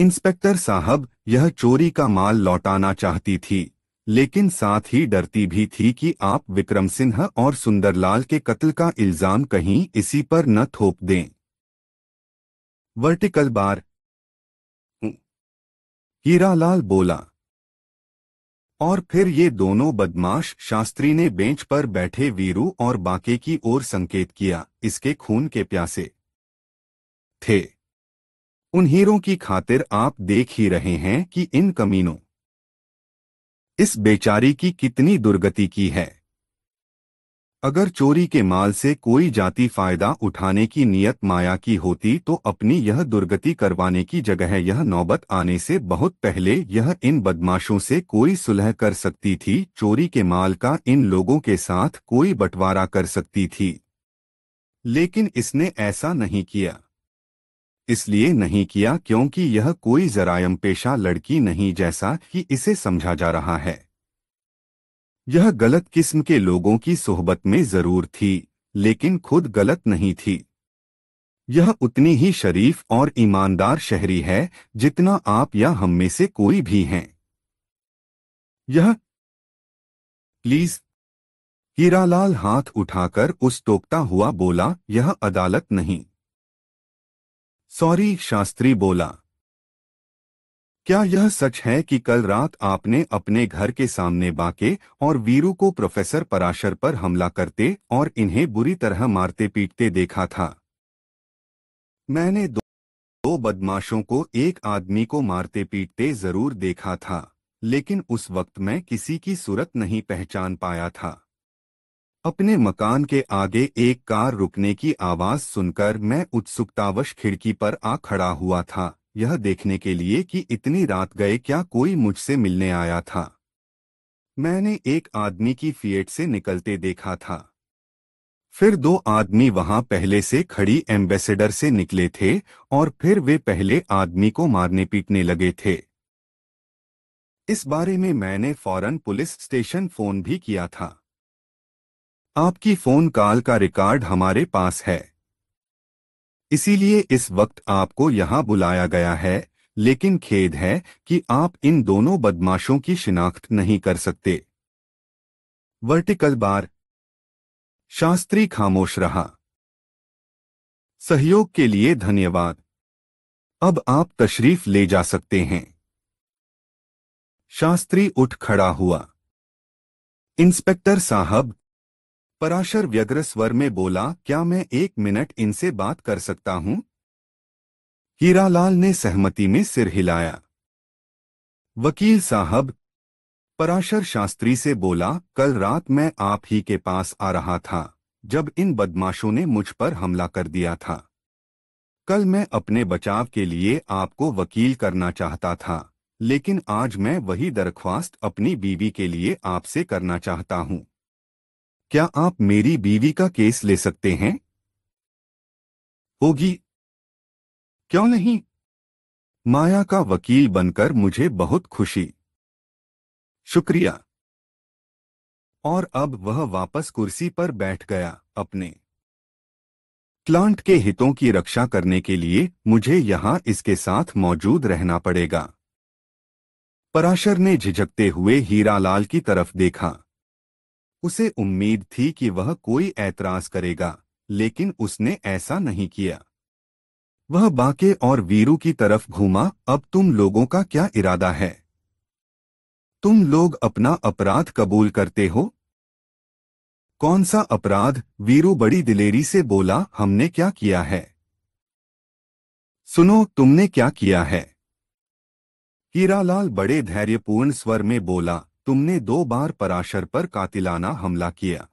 इंस्पेक्टर साहब यह चोरी का माल लौटाना चाहती थी लेकिन साथ ही डरती भी थी कि आप विक्रम सिन्हा और सुंदरलाल के कत्ल का इल्जाम कहीं इसी पर न थोप दें वर्टिकल बार हीरालाल बोला और फिर ये दोनों बदमाश शास्त्री ने बेंच पर बैठे वीरू और बाके की ओर संकेत किया इसके खून के प्यासे थे उन हीरों की खातिर आप देख ही रहे हैं कि इन कमीनों इस बेचारी की कितनी दुर्गति की है अगर चोरी के माल से कोई जाति फायदा उठाने की नियत माया की होती तो अपनी यह दुर्गति करवाने की जगह यह नौबत आने से बहुत पहले यह इन बदमाशों से कोई सुलह कर सकती थी चोरी के माल का इन लोगों के साथ कोई बंटवारा कर सकती थी लेकिन इसने ऐसा नहीं किया इसलिए नहीं किया क्योंकि यह कोई जरायम पेशा लड़की नहीं जैसा कि इसे समझा जा रहा है यह गलत किस्म के लोगों की सोहबत में जरूर थी लेकिन खुद गलत नहीं थी यह उतनी ही शरीफ और ईमानदार शहरी है जितना आप या हम में से कोई भी हैं यह प्लीज हीरालाल हाथ उठाकर उस टोकता हुआ बोला यह अदालत नहीं सॉरी शास्त्री बोला क्या यह सच है कि कल रात आपने अपने घर के सामने बाके और वीरू को प्रोफेसर पराशर पर हमला करते और इन्हें बुरी तरह मारते पीटते देखा था मैंने दो, दो बदमाशों को एक आदमी को मारते पीटते जरूर देखा था लेकिन उस वक्त मैं किसी की सूरत नहीं पहचान पाया था अपने मकान के आगे एक कार रुकने की आवाज सुनकर मैं उत्सुकतावश खिड़की पर आ खड़ा हुआ था यह देखने के लिए कि इतनी रात गए क्या कोई मुझसे मिलने आया था मैंने एक आदमी की फिएट से निकलते देखा था फिर दो आदमी वहां पहले से खड़ी एम्बेसडर से निकले थे और फिर वे पहले आदमी को मारने पीटने लगे थे इस बारे में मैंने फौरन पुलिस स्टेशन फोन भी किया था आपकी फोन कॉल का रिकॉर्ड हमारे पास है इसीलिए इस वक्त आपको यहाँ बुलाया गया है लेकिन खेद है कि आप इन दोनों बदमाशों की शिनाख्त नहीं कर सकते वर्टिकल बार शास्त्री खामोश रहा सहयोग के लिए धन्यवाद अब आप तशरीफ ले जा सकते हैं शास्त्री उठ खड़ा हुआ इंस्पेक्टर साहब पराशर व्यग्र स्वर में बोला क्या मैं एक मिनट इनसे बात कर सकता हूं हीरालाल ने सहमति में सिर हिलाया वकील साहब पराशर शास्त्री से बोला कल रात मैं आप ही के पास आ रहा था जब इन बदमाशों ने मुझ पर हमला कर दिया था कल मैं अपने बचाव के लिए आपको वकील करना चाहता था लेकिन आज मैं वही दरख्वास्त अपनी बीवी के लिए आपसे करना चाहता हूँ क्या आप मेरी बीवी का केस ले सकते हैं होगी क्यों नहीं माया का वकील बनकर मुझे बहुत खुशी शुक्रिया और अब वह वापस कुर्सी पर बैठ गया अपने प्लांट के हितों की रक्षा करने के लिए मुझे यहां इसके साथ मौजूद रहना पड़ेगा पराशर ने झिझकते हुए हीरालाल की तरफ देखा उसे उम्मीद थी कि वह कोई ऐतराज करेगा लेकिन उसने ऐसा नहीं किया वह बाके और वीरू की तरफ घूमा अब तुम लोगों का क्या इरादा है तुम लोग अपना अपराध कबूल करते हो कौन सा अपराध वीरू बड़ी दिलेरी से बोला हमने क्या किया है सुनो तुमने क्या किया है हीरालाल बड़े धैर्यपूर्ण स्वर में बोला तुमने दो बार पराशर पर कातिलाना हमला किया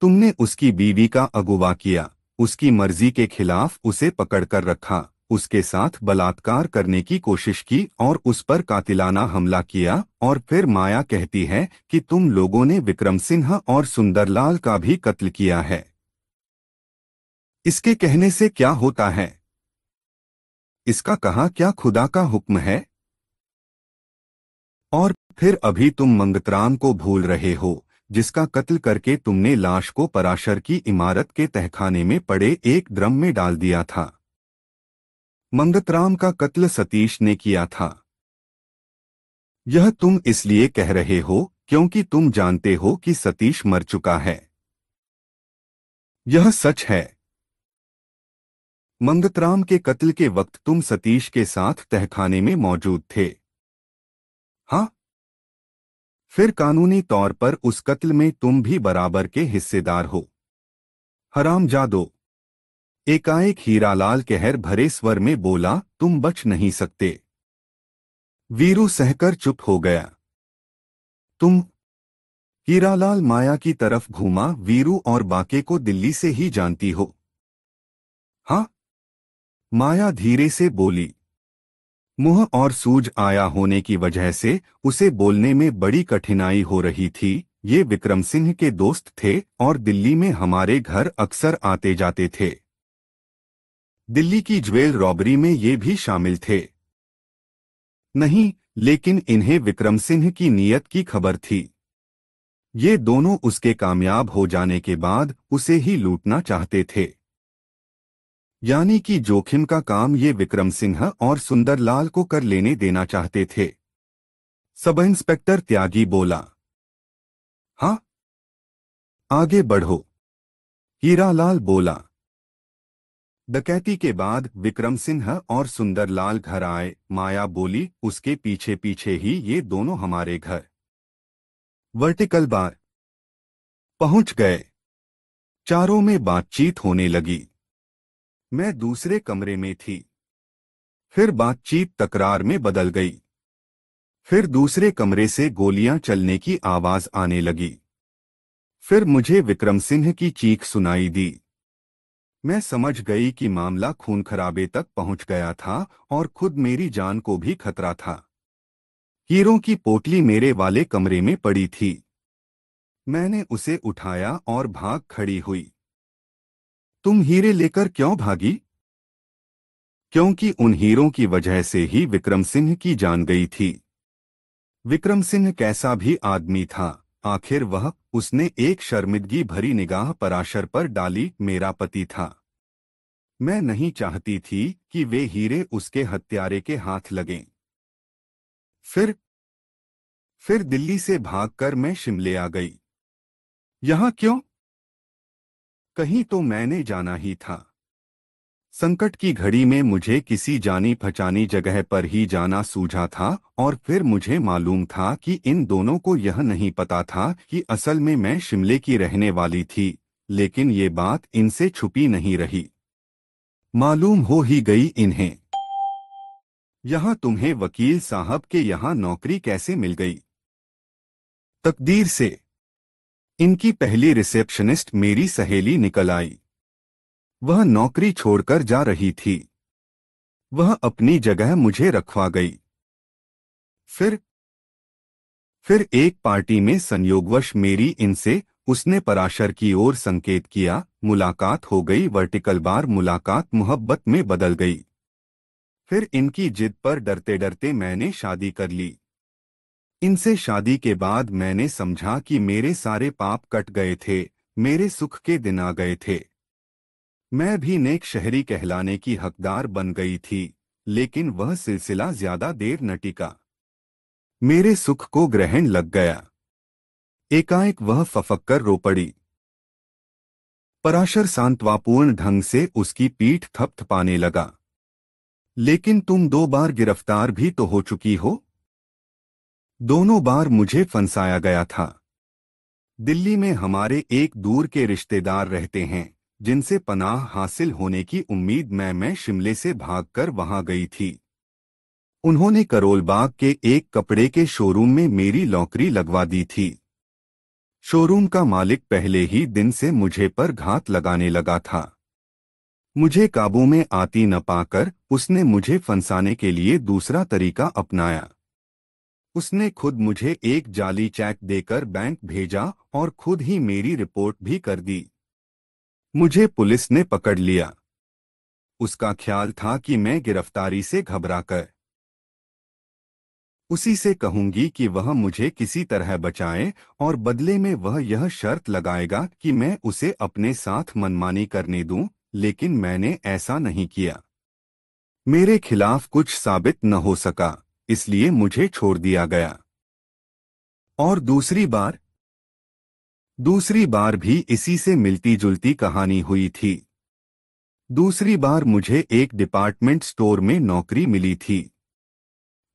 तुमने उसकी बीवी का अगुवा किया उसकी मर्जी के खिलाफ उसे पकड़कर रखा उसके साथ बलात्कार करने की कोशिश की और उस पर कातिलाना हमला किया और फिर माया कहती है कि तुम लोगों ने विक्रम सिन्हा और सुंदरलाल का भी कत्ल किया है इसके कहने से क्या होता है इसका कहा क्या खुदा का हुक्म है और फिर अभी तुम मंगतराम को भूल रहे हो जिसका कत्ल करके तुमने लाश को पराशर की इमारत के तहखाने में पड़े एक ड्रम में डाल दिया था मंगतराम का कत्ल सतीश ने किया था यह तुम इसलिए कह रहे हो क्योंकि तुम जानते हो कि सतीश मर चुका है यह सच है मंगतराम के कत्ल के वक्त तुम सतीश के साथ तहखाने में मौजूद थे फिर कानूनी तौर पर उस कत्ल में तुम भी बराबर के हिस्सेदार हो हराम जादो एकाएक हीरालाल कहर भरे स्वर में बोला तुम बच नहीं सकते वीरू सहकर चुप हो गया तुम हीरालाल माया की तरफ घूमा वीरू और बाके को दिल्ली से ही जानती हो हाँ माया धीरे से बोली मुंह और सूज आया होने की वजह से उसे बोलने में बड़ी कठिनाई हो रही थी ये विक्रम सिंह के दोस्त थे और दिल्ली में हमारे घर अक्सर आते जाते थे दिल्ली की ज्वेल रॉबरी में ये भी शामिल थे नहीं लेकिन इन्हें विक्रम सिंह की नीयत की खबर थी ये दोनों उसके कामयाब हो जाने के बाद उसे ही लूटना चाहते थे यानी कि जोखिम का काम ये विक्रम सिंह और सुंदरलाल को कर लेने देना चाहते थे सब इंस्पेक्टर त्यागी बोला हाँ आगे बढ़ो हीरालाल बोला डकैती के बाद विक्रम सिंह और सुंदरलाल घर आए माया बोली उसके पीछे पीछे ही ये दोनों हमारे घर वर्टिकल बार पहुंच गए चारों में बातचीत होने लगी मैं दूसरे कमरे में थी फिर बातचीत तकरार में बदल गई फिर दूसरे कमरे से गोलियां चलने की आवाज आने लगी फिर मुझे विक्रम सिंह की चीख सुनाई दी मैं समझ गई कि मामला खून खराबे तक पहुंच गया था और खुद मेरी जान को भी खतरा था हीरों की पोटली मेरे वाले कमरे में पड़ी थी मैंने उसे उठाया और भाग खड़ी हुई तुम हीरे लेकर क्यों भागी क्योंकि उन हीरों की वजह से ही विक्रम सिंह की जान गई थी विक्रम सिंह कैसा भी आदमी था आखिर वह उसने एक शर्मिदगी भरी निगाह पराशर पर डाली मेरा पति था मैं नहीं चाहती थी कि वे हीरे उसके हत्यारे के हाथ लगें फिर फिर दिल्ली से भागकर मैं शिमले आ गई यहां क्यों कहीं तो मैंने जाना ही था संकट की घड़ी में मुझे किसी जानी पहचानी जगह पर ही जाना सूझा था और फिर मुझे मालूम था कि इन दोनों को यह नहीं पता था कि असल में मैं शिमले की रहने वाली थी लेकिन ये बात इनसे छुपी नहीं रही मालूम हो ही गई इन्हें यहाँ तुम्हें वकील साहब के यहाँ नौकरी कैसे मिल गई तकदीर से इनकी पहली रिसेप्शनिस्ट मेरी सहेली निकल आई वह नौकरी छोड़कर जा रही थी वह अपनी जगह मुझे रखवा गई फिर फिर एक पार्टी में संयोगवश मेरी इनसे उसने पराशर की ओर संकेत किया मुलाकात हो गई वर्टिकल बार मुलाकात मोहब्बत में बदल गई फिर इनकी जिद पर डरते डरते मैंने शादी कर ली इनसे शादी के बाद मैंने समझा कि मेरे सारे पाप कट गए थे मेरे सुख के दिन आ गए थे मैं भी नेक शहरी कहलाने की हकदार बन गई थी लेकिन वह सिलसिला ज्यादा देर न टिका मेरे सुख को ग्रहण लग गया एकाएक वह फफक्कर रो पड़ी पराशर सांत्वापूर्ण ढंग से उसकी पीठ थपथपाने लगा लेकिन तुम दो बार गिरफ्तार भी तो हो चुकी हो दोनों बार मुझे फंसाया गया था दिल्ली में हमारे एक दूर के रिश्तेदार रहते हैं जिनसे पनाह हासिल होने की उम्मीद में मैं शिमले से भागकर वहां गई थी उन्होंने करोलबाग के एक कपड़े के शोरूम में मेरी नौकरी लगवा दी थी शोरूम का मालिक पहले ही दिन से मुझे पर घात लगाने लगा था मुझे काबू में आती न पाकर उसने मुझे फंसाने के लिए दूसरा तरीका अपनाया उसने खुद मुझे एक जाली चेक देकर बैंक भेजा और खुद ही मेरी रिपोर्ट भी कर दी मुझे पुलिस ने पकड़ लिया उसका ख्याल था कि मैं गिरफ्तारी से घबराकर उसी से कहूंगी कि वह मुझे किसी तरह बचाए और बदले में वह यह शर्त लगाएगा कि मैं उसे अपने साथ मनमानी करने दूं, लेकिन मैंने ऐसा नहीं किया मेरे खिलाफ कुछ साबित न हो सका इसलिए मुझे छोड़ दिया गया और दूसरी बार दूसरी बार भी इसी से मिलती जुलती कहानी हुई थी दूसरी बार मुझे एक डिपार्टमेंट स्टोर में नौकरी मिली थी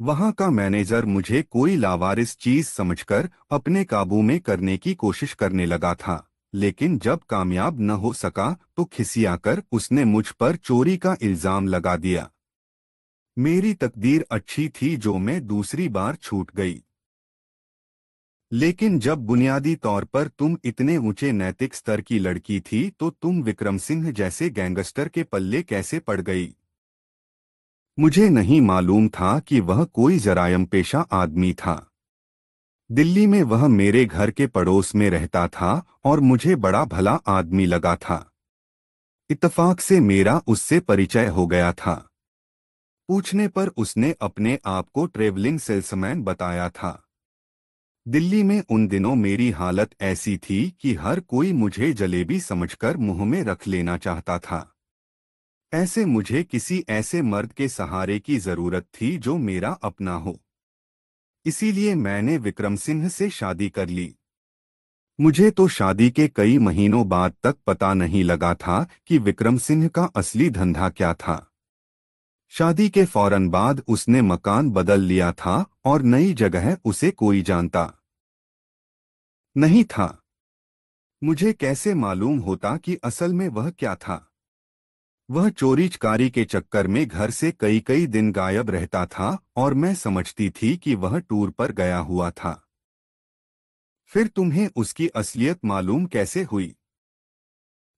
वहां का मैनेजर मुझे कोई लावारिस चीज समझकर अपने काबू में करने की कोशिश करने लगा था लेकिन जब कामयाब न हो सका तो खिसियाकर उसने मुझ पर चोरी का इल्जाम लगा दिया मेरी तकदीर अच्छी थी जो मैं दूसरी बार छूट गई लेकिन जब बुनियादी तौर पर तुम इतने ऊंचे नैतिक स्तर की लड़की थी तो तुम विक्रम सिंह जैसे गैंगस्टर के पल्ले कैसे पड़ गई मुझे नहीं मालूम था कि वह कोई जरायम पेशा आदमी था दिल्ली में वह मेरे घर के पड़ोस में रहता था और मुझे बड़ा भला आदमी लगा था इतफाक से मेरा उससे परिचय हो गया था पूछने पर उसने अपने आप को ट्रेवलिंग सेल्समैन बताया था दिल्ली में उन दिनों मेरी हालत ऐसी थी कि हर कोई मुझे जलेबी समझकर मुंह में रख लेना चाहता था ऐसे मुझे किसी ऐसे मर्द के सहारे की जरूरत थी जो मेरा अपना हो इसीलिए मैंने विक्रम सिंह से शादी कर ली मुझे तो शादी के कई महीनों बाद तक पता नहीं लगा था कि विक्रम सिंह का असली धंधा क्या था शादी के फौरन बाद उसने मकान बदल लिया था और नई जगह उसे कोई जानता नहीं था मुझे कैसे मालूम होता कि असल में वह क्या था वह चोरीचकारी के चक्कर में घर से कई कई दिन गायब रहता था और मैं समझती थी कि वह टूर पर गया हुआ था फिर तुम्हें उसकी असलियत मालूम कैसे हुई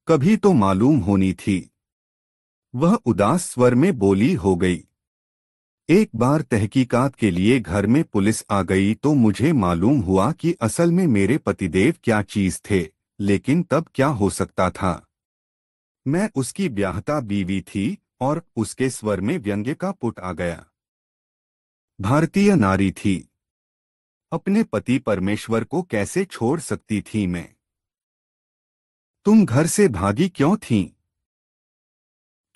कभी तो मालूम होनी थी वह उदास स्वर में बोली हो गई एक बार तहकीकात के लिए घर में पुलिस आ गई तो मुझे मालूम हुआ कि असल में मेरे पतिदेव क्या चीज थे लेकिन तब क्या हो सकता था मैं उसकी ब्याहता बीवी थी और उसके स्वर में व्यंग्य का पुट आ गया भारतीय नारी थी अपने पति परमेश्वर को कैसे छोड़ सकती थी मैं तुम घर से भागी क्यों थीं?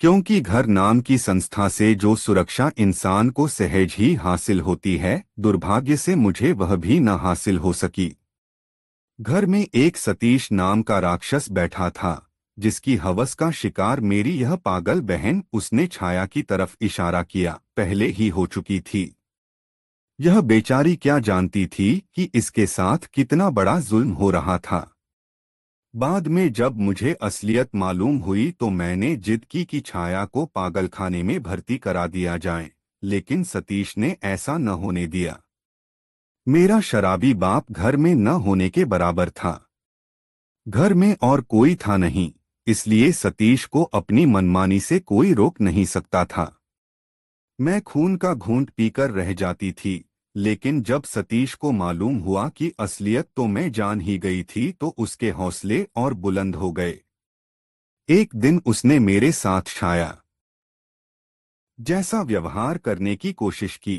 क्योंकि घर नाम की संस्था से जो सुरक्षा इंसान को सहज ही हासिल होती है दुर्भाग्य से मुझे वह भी न हासिल हो सकी घर में एक सतीश नाम का राक्षस बैठा था जिसकी हवस का शिकार मेरी यह पागल बहन उसने छाया की तरफ इशारा किया पहले ही हो चुकी थी यह बेचारी क्या जानती थी कि इसके साथ कितना बड़ा जुल्म हो रहा था बाद में जब मुझे असलियत मालूम हुई तो मैंने जिद की कि छाया को पागलखाने में भर्ती करा दिया जाए लेकिन सतीश ने ऐसा न होने दिया मेरा शराबी बाप घर में न होने के बराबर था घर में और कोई था नहीं इसलिए सतीश को अपनी मनमानी से कोई रोक नहीं सकता था मैं खून का घूंट पीकर रह जाती थी लेकिन जब सतीश को मालूम हुआ कि असलियत तो मैं जान ही गई थी तो उसके हौसले और बुलंद हो गए एक दिन उसने मेरे साथ छाया जैसा व्यवहार करने की कोशिश की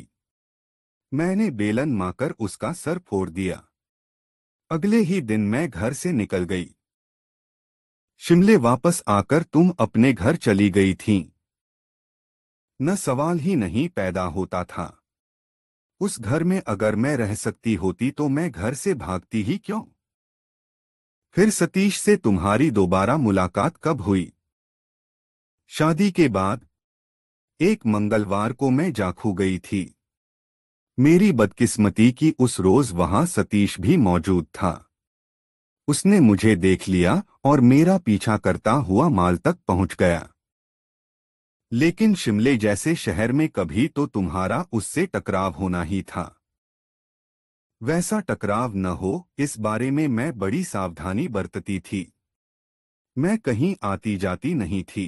मैंने बेलन माकर उसका सर फोड़ दिया अगले ही दिन मैं घर से निकल गई शिमले वापस आकर तुम अपने घर चली गई थी न सवाल ही नहीं पैदा होता था उस घर में अगर मैं रह सकती होती तो मैं घर से भागती ही क्यों फिर सतीश से तुम्हारी दोबारा मुलाकात कब हुई शादी के बाद एक मंगलवार को मैं जाखू गई थी मेरी बदकिस्मती की उस रोज वहां सतीश भी मौजूद था उसने मुझे देख लिया और मेरा पीछा करता हुआ माल तक पहुंच गया लेकिन शिमले जैसे शहर में कभी तो तुम्हारा उससे टकराव होना ही था वैसा टकराव न हो इस बारे में मैं बड़ी सावधानी बरतती थी मैं कहीं आती जाती नहीं थी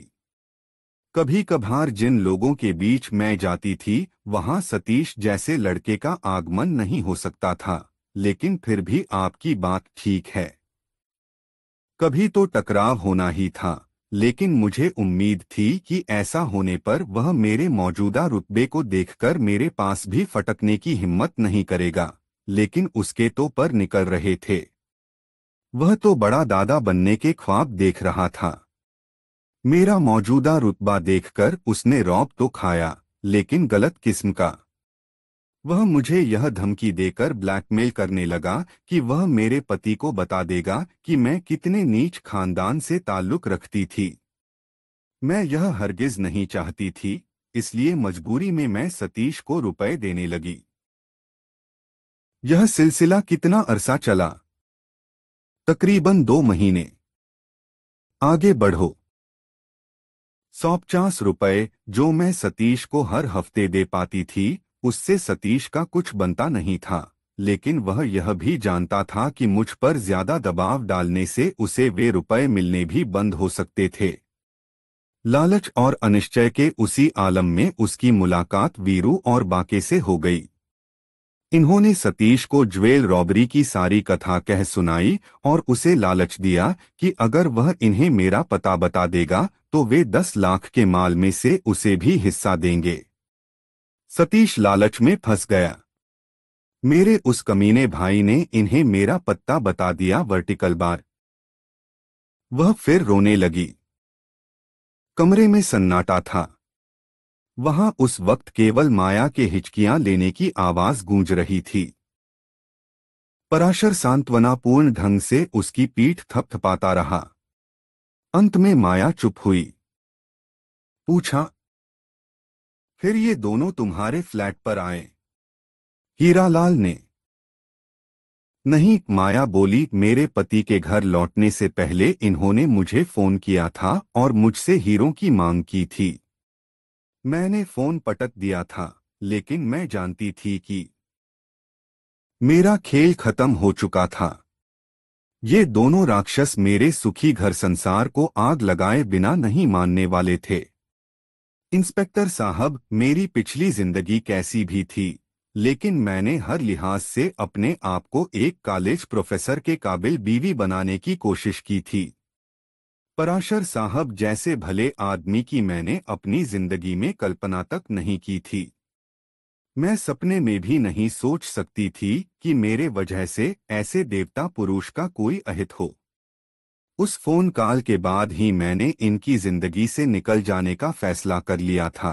कभी कभार जिन लोगों के बीच मैं जाती थी वहां सतीश जैसे लड़के का आगमन नहीं हो सकता था लेकिन फिर भी आपकी बात ठीक है कभी तो टकराव होना ही था लेकिन मुझे उम्मीद थी कि ऐसा होने पर वह मेरे मौजूदा रुतबे को देखकर मेरे पास भी फटकने की हिम्मत नहीं करेगा लेकिन उसके तो पर निकल रहे थे वह तो बड़ा दादा बनने के ख्वाब देख रहा था मेरा मौजूदा रुतबा देखकर उसने रौब तो खाया लेकिन गलत किस्म का वह मुझे यह धमकी देकर ब्लैकमेल करने लगा कि वह मेरे पति को बता देगा कि मैं कितने नीच खानदान से ताल्लुक रखती थी मैं यह हरगिज नहीं चाहती थी इसलिए मजबूरी में मैं सतीश को रुपए देने लगी यह सिलसिला कितना अरसा चला तकरीबन दो महीने आगे बढ़ो सौ पचास रुपये जो मैं सतीश को हर हफ्ते दे पाती थी उससे सतीश का कुछ बनता नहीं था लेकिन वह यह भी जानता था कि मुझ पर ज्यादा दबाव डालने से उसे वे रुपए मिलने भी बंद हो सकते थे लालच और अनिश्चय के उसी आलम में उसकी मुलाकात वीरू और बाके से हो गई इन्होंने सतीश को ज्वेल रॉबरी की सारी कथा कह सुनाई और उसे लालच दिया कि अगर वह इन्हें मेरा पता बता देगा तो वे दस लाख के माल में से उसे भी हिस्सा देंगे सतीश लालच में फंस गया मेरे उस कमीने भाई ने इन्हें मेरा पत्ता बता दिया वर्टिकल बार वह फिर रोने लगी कमरे में सन्नाटा था वहां उस वक्त केवल माया के हिचकियां लेने की आवाज गूंज रही थी पराशर सांत्वनापूर्ण ढंग से उसकी पीठ थपथपाता रहा अंत में माया चुप हुई पूछा फिर ये दोनों तुम्हारे फ्लैट पर आए हीरालाल ने नहीं माया बोली मेरे पति के घर लौटने से पहले इन्होंने मुझे फोन किया था और मुझसे हीरो की मांग की थी मैंने फोन पटक दिया था लेकिन मैं जानती थी कि मेरा खेल खत्म हो चुका था ये दोनों राक्षस मेरे सुखी घर संसार को आग लगाए बिना नहीं मानने वाले थे इंस्पेक्टर साहब मेरी पिछली जिंदगी कैसी भी थी लेकिन मैंने हर लिहाज से अपने आप को एक कॉलेज प्रोफेसर के काबिल बीवी बनाने की कोशिश की थी पराशर साहब जैसे भले आदमी की मैंने अपनी जिंदगी में कल्पना तक नहीं की थी मैं सपने में भी नहीं सोच सकती थी कि मेरे वजह से ऐसे देवता पुरुष का कोई अहित हो उस फोन कॉल के बाद ही मैंने इनकी जिंदगी से निकल जाने का फैसला कर लिया था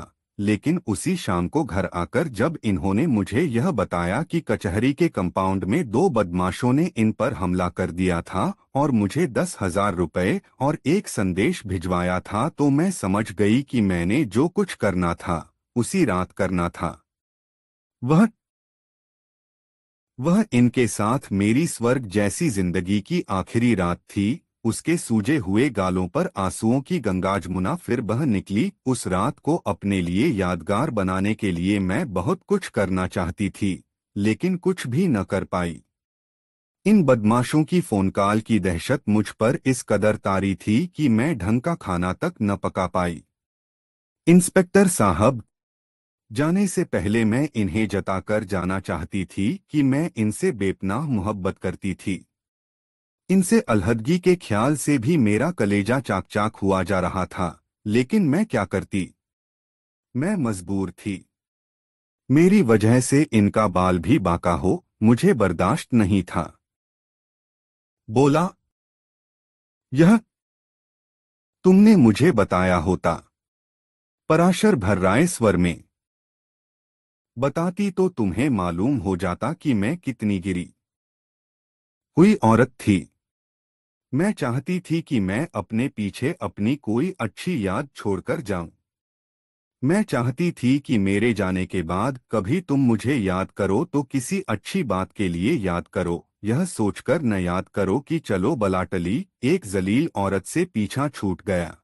लेकिन उसी शाम को घर आकर जब इन्होंने मुझे यह बताया कि कचहरी के कंपाउंड में दो बदमाशों ने इन पर हमला कर दिया था और मुझे दस हजार रुपये और एक संदेश भिजवाया था तो मैं समझ गई कि मैंने जो कुछ करना था उसी रात करना था वह वह इनके साथ मेरी स्वर्ग जैसी जिंदगी की आखिरी रात थी उसके सूजे हुए गालों पर आंसुओं की गंगाजमुना फिर बह निकली उस रात को अपने लिए यादगार बनाने के लिए मैं बहुत कुछ करना चाहती थी लेकिन कुछ भी न कर पाई इन बदमाशों की फोन कॉल की दहशत मुझ पर इस कदर तारी थी कि मैं ढंग का खाना तक न पका पाई इंस्पेक्टर साहब जाने से पहले मैं इन्हें जताकर जाना चाहती थी कि मैं इनसे बेपनाह मोहब्बत करती थी इनसे अलहदगी के ख्याल से भी मेरा कलेजा चाक चाक हुआ जा रहा था लेकिन मैं क्या करती मैं मजबूर थी मेरी वजह से इनका बाल भी बाका हो मुझे बर्दाश्त नहीं था बोला यह तुमने मुझे बताया होता पराशर भर्राए स्वर में बताती तो तुम्हें मालूम हो जाता कि मैं कितनी गिरी हुई औरत थी मैं चाहती थी कि मैं अपने पीछे अपनी कोई अच्छी याद छोड़कर जाऊं मैं चाहती थी कि मेरे जाने के बाद कभी तुम मुझे याद करो तो किसी अच्छी बात के लिए याद करो यह सोचकर न याद करो कि चलो बलाटली एक जलील औरत से पीछा छूट गया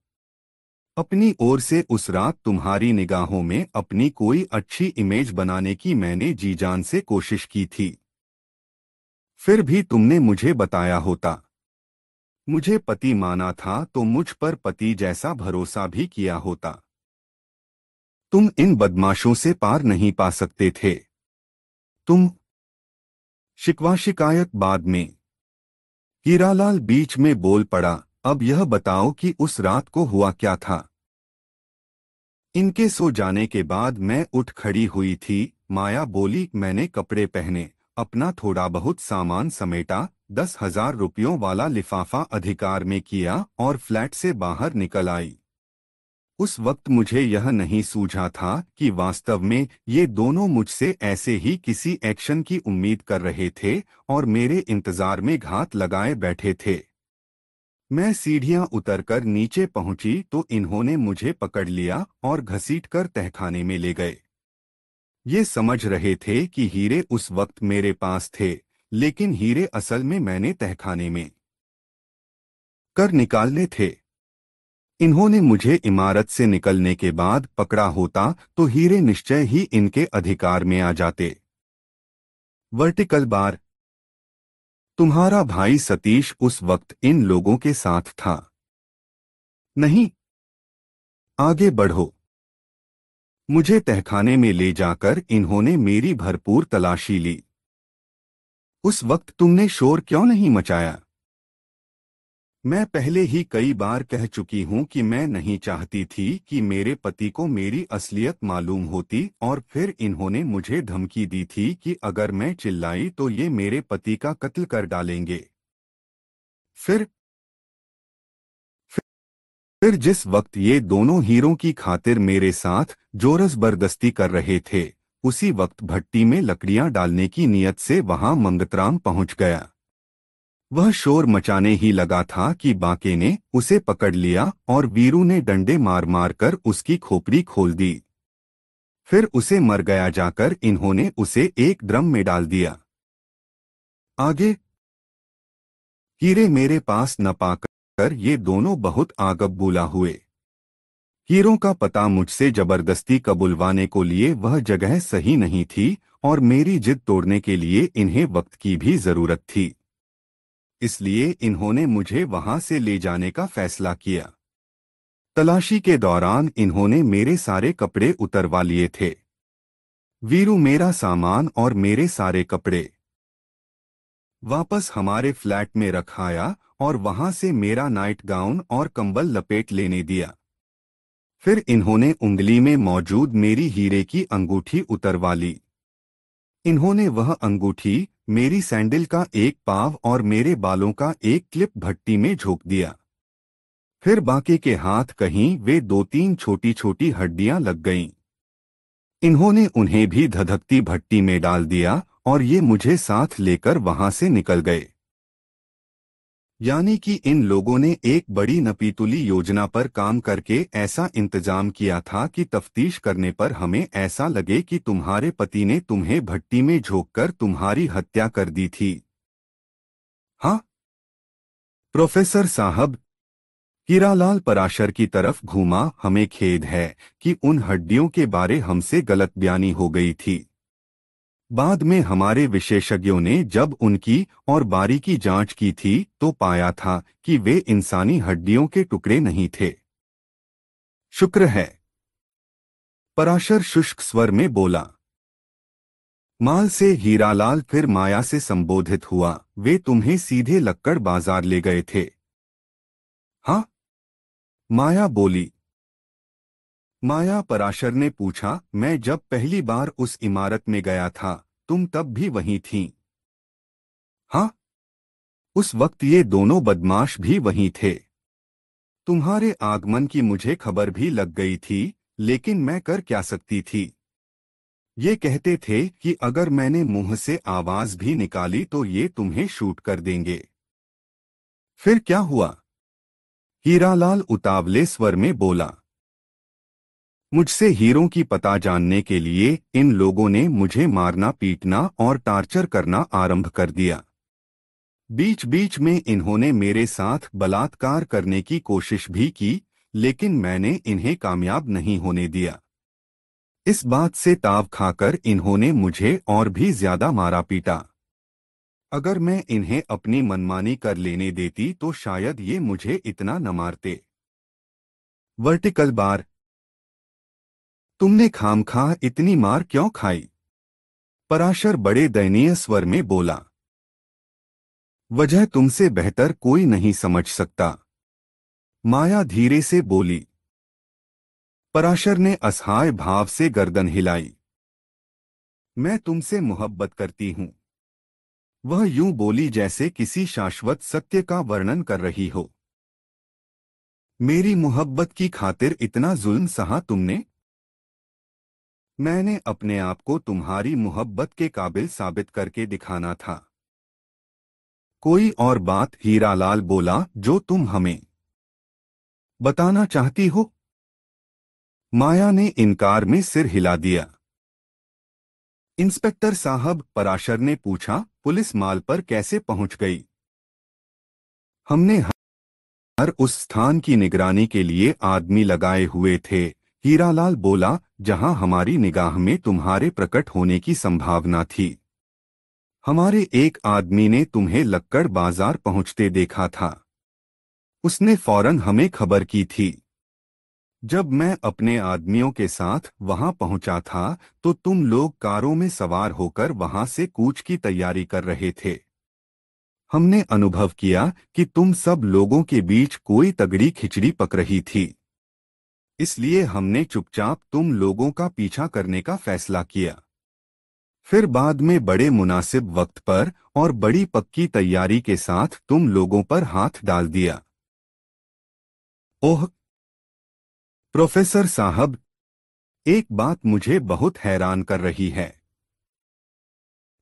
अपनी ओर से उस रात तुम्हारी निगाहों में अपनी कोई अच्छी इमेज बनाने की मैंने जी जान से कोशिश की थी फिर भी तुमने मुझे बताया होता मुझे पति माना था तो मुझ पर पति जैसा भरोसा भी किया होता तुम इन बदमाशों से पार नहीं पा सकते थे तुम शिकवा शिकायत बाद में हीरालाल बीच में बोल पड़ा अब यह बताओ कि उस रात को हुआ क्या था इनके सो जाने के बाद मैं उठ खड़ी हुई थी माया बोली मैंने कपड़े पहने अपना थोड़ा बहुत सामान समेटा दस हजार रुपयों वाला लिफाफा अधिकार में किया और फ्लैट से बाहर निकल आई उस वक्त मुझे यह नहीं सूझा था कि वास्तव में ये दोनों मुझसे ऐसे ही किसी एक्शन की उम्मीद कर रहे थे और मेरे इंतजार में घात लगाए बैठे थे मैं सीढ़ियां उतरकर नीचे पहुंची तो इन्होंने मुझे पकड़ लिया और घसीटकर तहखाने में ले गए ये समझ रहे थे कि हीरे उस वक्त मेरे पास थे लेकिन हीरे असल में मैंने तहखाने में कर निकालने थे इन्होंने मुझे इमारत से निकलने के बाद पकड़ा होता तो हीरे निश्चय ही इनके अधिकार में आ जाते वर्टिकल बार तुम्हारा भाई सतीश उस वक्त इन लोगों के साथ था नहीं आगे बढ़ो मुझे तहखाने में ले जाकर इन्होंने मेरी भरपूर तलाशी ली उस वक्त तुमने शोर क्यों नहीं मचाया मैं पहले ही कई बार कह चुकी हूं कि मैं नहीं चाहती थी कि मेरे पति को मेरी असलियत मालूम होती और फिर इन्होंने मुझे धमकी दी थी कि अगर मैं चिल्लाई तो ये मेरे पति का कत्ल कर डालेंगे फिर फिर जिस वक्त ये दोनों हीरों की खातिर मेरे साथ जोरस बर्दस्ती कर रहे थे उसी वक्त भट्टी में लकड़ियां डालने की नीयत से वहां मंगतराम पहुंच गया वह शोर मचाने ही लगा था कि बाके ने उसे पकड़ लिया और वीरू ने डंडे मार मार कर उसकी खोपड़ी खोल दी फिर उसे मर गया जाकर इन्होंने उसे एक ड्रम में डाल दिया आगे हीरे मेरे पास न पाकर कर ये दोनों बहुत आगबूला हुए हीरों का पता मुझसे जबरदस्ती कबुलवाने को लिए वह जगह सही नहीं थी और मेरी जिद तोड़ने के लिए इन्हें वक्त की भी जरूरत थी इसलिए इन्होंने मुझे वहां से ले जाने का फैसला किया तलाशी के दौरान इन्होंने मेरे सारे कपड़े उतरवा लिए थे वीरू मेरा सामान और मेरे सारे कपड़े वापस हमारे फ्लैट में रखाया और वहां से मेरा नाइट गाउन और कंबल लपेट लेने दिया फिर इन्होंने उंगली में मौजूद मेरी हीरे की अंगूठी उतरवा ली इन्होंने वह अंगूठी मेरी सैंडल का एक पाव और मेरे बालों का एक क्लिप भट्टी में झोंक दिया फिर बाकी के हाथ कहीं वे दो तीन छोटी छोटी हड्डियां लग गईं इन्होंने उन्हें भी धधकती भट्टी में डाल दिया और ये मुझे साथ लेकर वहां से निकल गए यानी कि इन लोगों ने एक बड़ी नपीतुली योजना पर काम करके ऐसा इंतजाम किया था कि तफ्तीश करने पर हमें ऐसा लगे कि तुम्हारे पति ने तुम्हें भट्टी में झोंककर तुम्हारी हत्या कर दी थी हाँ प्रोफेसर साहब किरालाल पराशर की तरफ घूमा हमें खेद है कि उन हड्डियों के बारे हमसे गलत बयानी हो गई थी बाद में हमारे विशेषज्ञों ने जब उनकी और बारी की जांच की थी तो पाया था कि वे इंसानी हड्डियों के टुकड़े नहीं थे शुक्र है पराशर शुष्क स्वर में बोला माल से हीरालाल फिर माया से संबोधित हुआ वे तुम्हें सीधे लक्कड़ बाजार ले गए थे हाँ माया बोली माया पराशर ने पूछा मैं जब पहली बार उस इमारत में गया था तुम तब भी वहीं थीं। हाँ उस वक्त ये दोनों बदमाश भी वहीं थे तुम्हारे आगमन की मुझे खबर भी लग गई थी लेकिन मैं कर क्या सकती थी ये कहते थे कि अगर मैंने मुंह से आवाज भी निकाली तो ये तुम्हें शूट कर देंगे फिर क्या हुआ हीरालाल उतावले स्वर में बोला मुझसे हीरों की पता जानने के लिए इन लोगों ने मुझे मारना पीटना और टार्चर करना आरंभ कर दिया बीच बीच में इन्होंने मेरे साथ बलात्कार करने की कोशिश भी की लेकिन मैंने इन्हें कामयाब नहीं होने दिया इस बात से ताव खाकर इन्होंने मुझे और भी ज्यादा मारा पीटा अगर मैं इन्हें अपनी मनमानी कर लेने देती तो शायद ये मुझे इतना न मारते वर्टिकल बार तुमने खाम खा इतनी मार क्यों खाई पराशर बड़े दयनीय स्वर में बोला वजह तुमसे बेहतर कोई नहीं समझ सकता माया धीरे से बोली पराशर ने असहाय भाव से गर्दन हिलाई मैं तुमसे मोहब्बत करती हूं वह यूं बोली जैसे किसी शाश्वत सत्य का वर्णन कर रही हो मेरी मोहब्बत की खातिर इतना जुल्म सहा तुमने मैंने अपने आप को तुम्हारी मोहब्बत के काबिल साबित करके दिखाना था कोई और बात हीरालाल बोला जो तुम हमें बताना चाहती हो माया ने इनकार में सिर हिला दिया इंस्पेक्टर साहब पराशर ने पूछा पुलिस माल पर कैसे पहुंच गई हमने हर उस स्थान की निगरानी के लिए आदमी लगाए हुए थे हीरालाल बोला जहां हमारी निगाह में तुम्हारे प्रकट होने की संभावना थी हमारे एक आदमी ने तुम्हें लक्कड़ बाजार पहुंचते देखा था उसने फौरन हमें खबर की थी जब मैं अपने आदमियों के साथ वहां पहुंचा था तो तुम लोग कारों में सवार होकर वहां से कूच की तैयारी कर रहे थे हमने अनुभव किया कि तुम सब लोगों के बीच कोई तगड़ी खिचड़ी पक रही थी इसलिए हमने चुपचाप तुम लोगों का पीछा करने का फैसला किया फिर बाद में बड़े मुनासिब वक्त पर और बड़ी पक्की तैयारी के साथ तुम लोगों पर हाथ डाल दिया ओह प्रोफेसर साहब एक बात मुझे बहुत हैरान कर रही है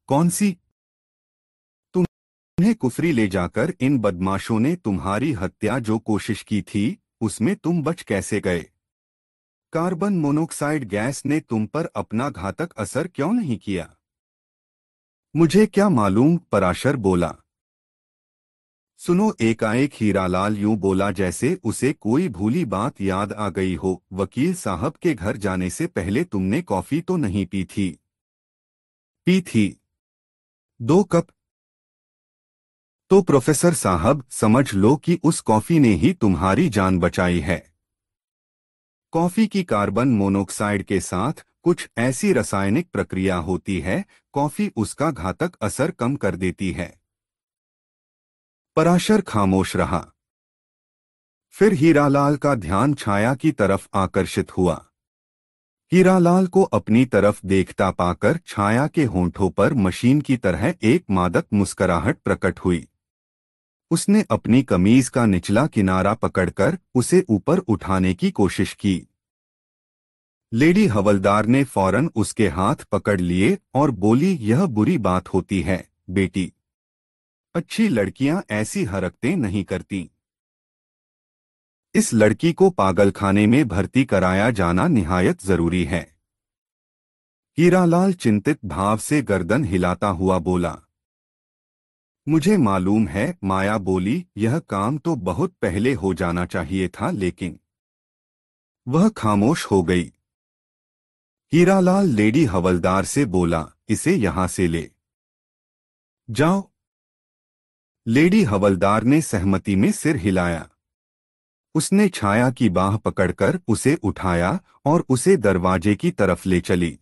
कौन सी तुम्हें कुफरी ले जाकर इन बदमाशों ने तुम्हारी हत्या जो कोशिश की थी उसमें तुम बच कैसे गए कार्बन मोनोक्साइड गैस ने तुम पर अपना घातक असर क्यों नहीं किया मुझे क्या मालूम पराशर बोला सुनो एकाएक हीरालाल यूं बोला जैसे उसे कोई भूली बात याद आ गई हो वकील साहब के घर जाने से पहले तुमने कॉफी तो नहीं पी थी पी थी दो कप तो प्रोफेसर साहब समझ लो कि उस कॉफी ने ही तुम्हारी जान बचाई है कॉफी की कार्बन मोनोक्साइड के साथ कुछ ऐसी रासायनिक प्रक्रिया होती है कॉफी उसका घातक असर कम कर देती है पराशर खामोश रहा फिर हीरालाल का ध्यान छाया की तरफ आकर्षित हुआ हीरालाल को अपनी तरफ देखता पाकर छाया के होंठों पर मशीन की तरह एक मादक मुस्कुराहट प्रकट हुई उसने अपनी कमीज का निचला किनारा पकड़कर उसे ऊपर उठाने की कोशिश की लेडी हवलदार ने फौरन उसके हाथ पकड़ लिए और बोली यह बुरी बात होती है बेटी अच्छी लड़कियां ऐसी हरकतें नहीं करती इस लड़की को पागलखाने में भर्ती कराया जाना निहायत जरूरी है हीरालाल चिंतित भाव से गर्दन हिलाता हुआ बोला मुझे मालूम है माया बोली यह काम तो बहुत पहले हो जाना चाहिए था लेकिन वह खामोश हो गई हीरालाल लेडी हवलदार से बोला इसे यहां से ले जाओ लेडी हवलदार ने सहमति में सिर हिलाया उसने छाया की बाह पकड़कर उसे उठाया और उसे दरवाजे की तरफ ले चली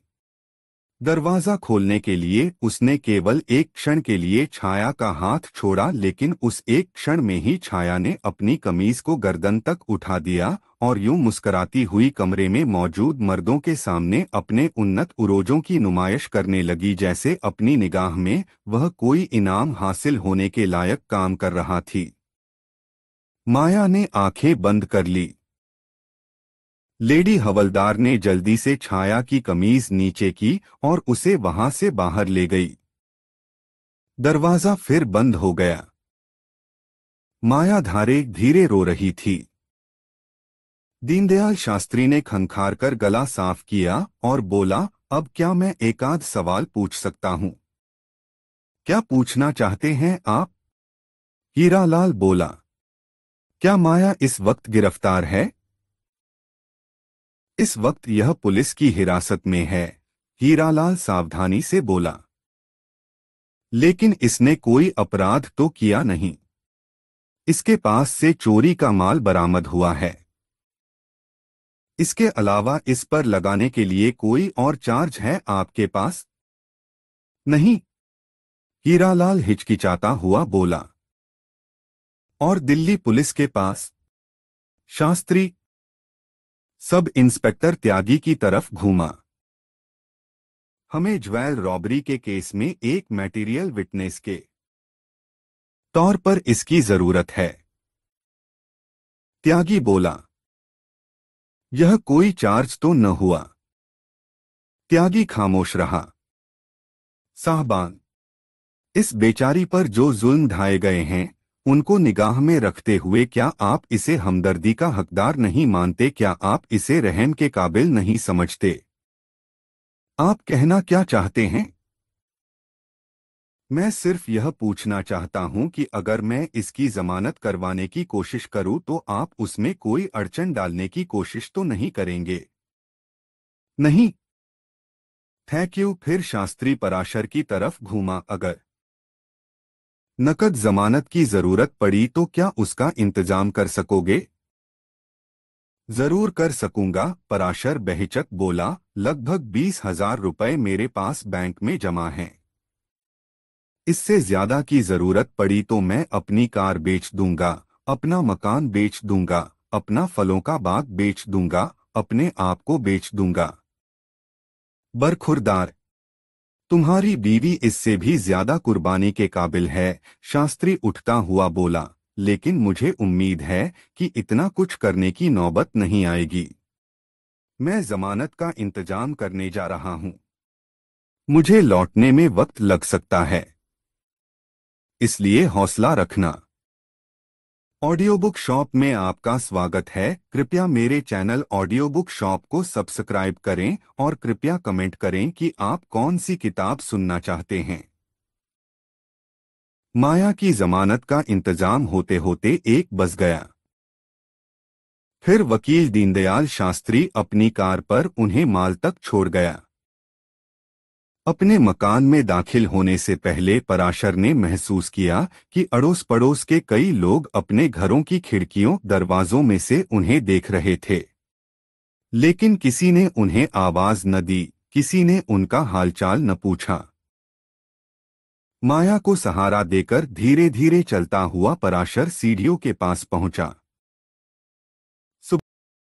दरवाजा खोलने के लिए उसने केवल एक क्षण के लिए छाया का हाथ छोड़ा लेकिन उस एक क्षण में ही छाया ने अपनी कमीज को गर्दन तक उठा दिया और यूं मुस्कुराती हुई कमरे में मौजूद मर्दों के सामने अपने उन्नत उरोजों की नुमाइश करने लगी जैसे अपनी निगाह में वह कोई इनाम हासिल होने के लायक काम कर रहा थी माया ने आंखें बंद कर ली लेडी हवलदार ने जल्दी से छाया की कमीज नीचे की और उसे वहां से बाहर ले गई दरवाजा फिर बंद हो गया माया धारे धीरे रो रही थी दीनदयाल शास्त्री ने खनखार कर गला साफ किया और बोला अब क्या मैं एकाध सवाल पूछ सकता हूं क्या पूछना चाहते हैं आप हीरालाल बोला क्या माया इस वक्त गिरफ्तार है इस वक्त यह पुलिस की हिरासत में है हीरालाल सावधानी से बोला लेकिन इसने कोई अपराध तो किया नहीं इसके पास से चोरी का माल बरामद हुआ है इसके अलावा इस पर लगाने के लिए कोई और चार्ज है आपके पास नहीं हीरालाल हिचकिचाता हुआ बोला और दिल्ली पुलिस के पास शास्त्री सब इंस्पेक्टर त्यागी की तरफ घूमा हमें ज्वेल रॉबरी के केस में एक मटेरियल विटनेस के तौर पर इसकी जरूरत है त्यागी बोला यह कोई चार्ज तो न हुआ त्यागी खामोश रहा साहबान इस बेचारी पर जो जुल्म ढाए गए हैं उनको निगाह में रखते हुए क्या आप इसे हमदर्दी का हकदार नहीं मानते क्या आप इसे रहम के काबिल नहीं समझते आप कहना क्या चाहते हैं मैं सिर्फ यह पूछना चाहता हूं कि अगर मैं इसकी जमानत करवाने की कोशिश करूं तो आप उसमें कोई अड़चन डालने की कोशिश तो नहीं करेंगे नहीं थैंक यू फिर शास्त्री पराशर की तरफ घूमा अगर नकद जमानत की जरूरत पड़ी तो क्या उसका इंतजाम कर सकोगे जरूर कर सकूंगा पराशर बहिचक बोला लगभग बीस हजार रुपये मेरे पास बैंक में जमा हैं। इससे ज्यादा की जरूरत पड़ी तो मैं अपनी कार बेच दूंगा अपना मकान बेच दूंगा अपना फलों का बाग बेच दूंगा अपने आप को बेच दूंगा बरखुरदार तुम्हारी बीवी इससे भी ज्यादा कुर्बानी के काबिल है शास्त्री उठता हुआ बोला लेकिन मुझे उम्मीद है कि इतना कुछ करने की नौबत नहीं आएगी मैं जमानत का इंतजाम करने जा रहा हूं मुझे लौटने में वक्त लग सकता है इसलिए हौसला रखना ऑडियो बुक शॉप में आपका स्वागत है कृपया मेरे चैनल ऑडियो बुक शॉप को सब्सक्राइब करें और कृपया कमेंट करें कि आप कौन सी किताब सुनना चाहते हैं माया की जमानत का इंतजाम होते होते एक बज गया फिर वकील दीनदयाल शास्त्री अपनी कार पर उन्हें माल तक छोड़ गया अपने मकान में दाखिल होने से पहले पराशर ने महसूस किया कि अड़ोस पड़ोस के कई लोग अपने घरों की खिड़कियों दरवाजों में से उन्हें देख रहे थे लेकिन किसी ने उन्हें आवाज न दी किसी ने उनका हालचाल न पूछा माया को सहारा देकर धीरे धीरे चलता हुआ पराशर सीढ़ियों के पास पहुंचा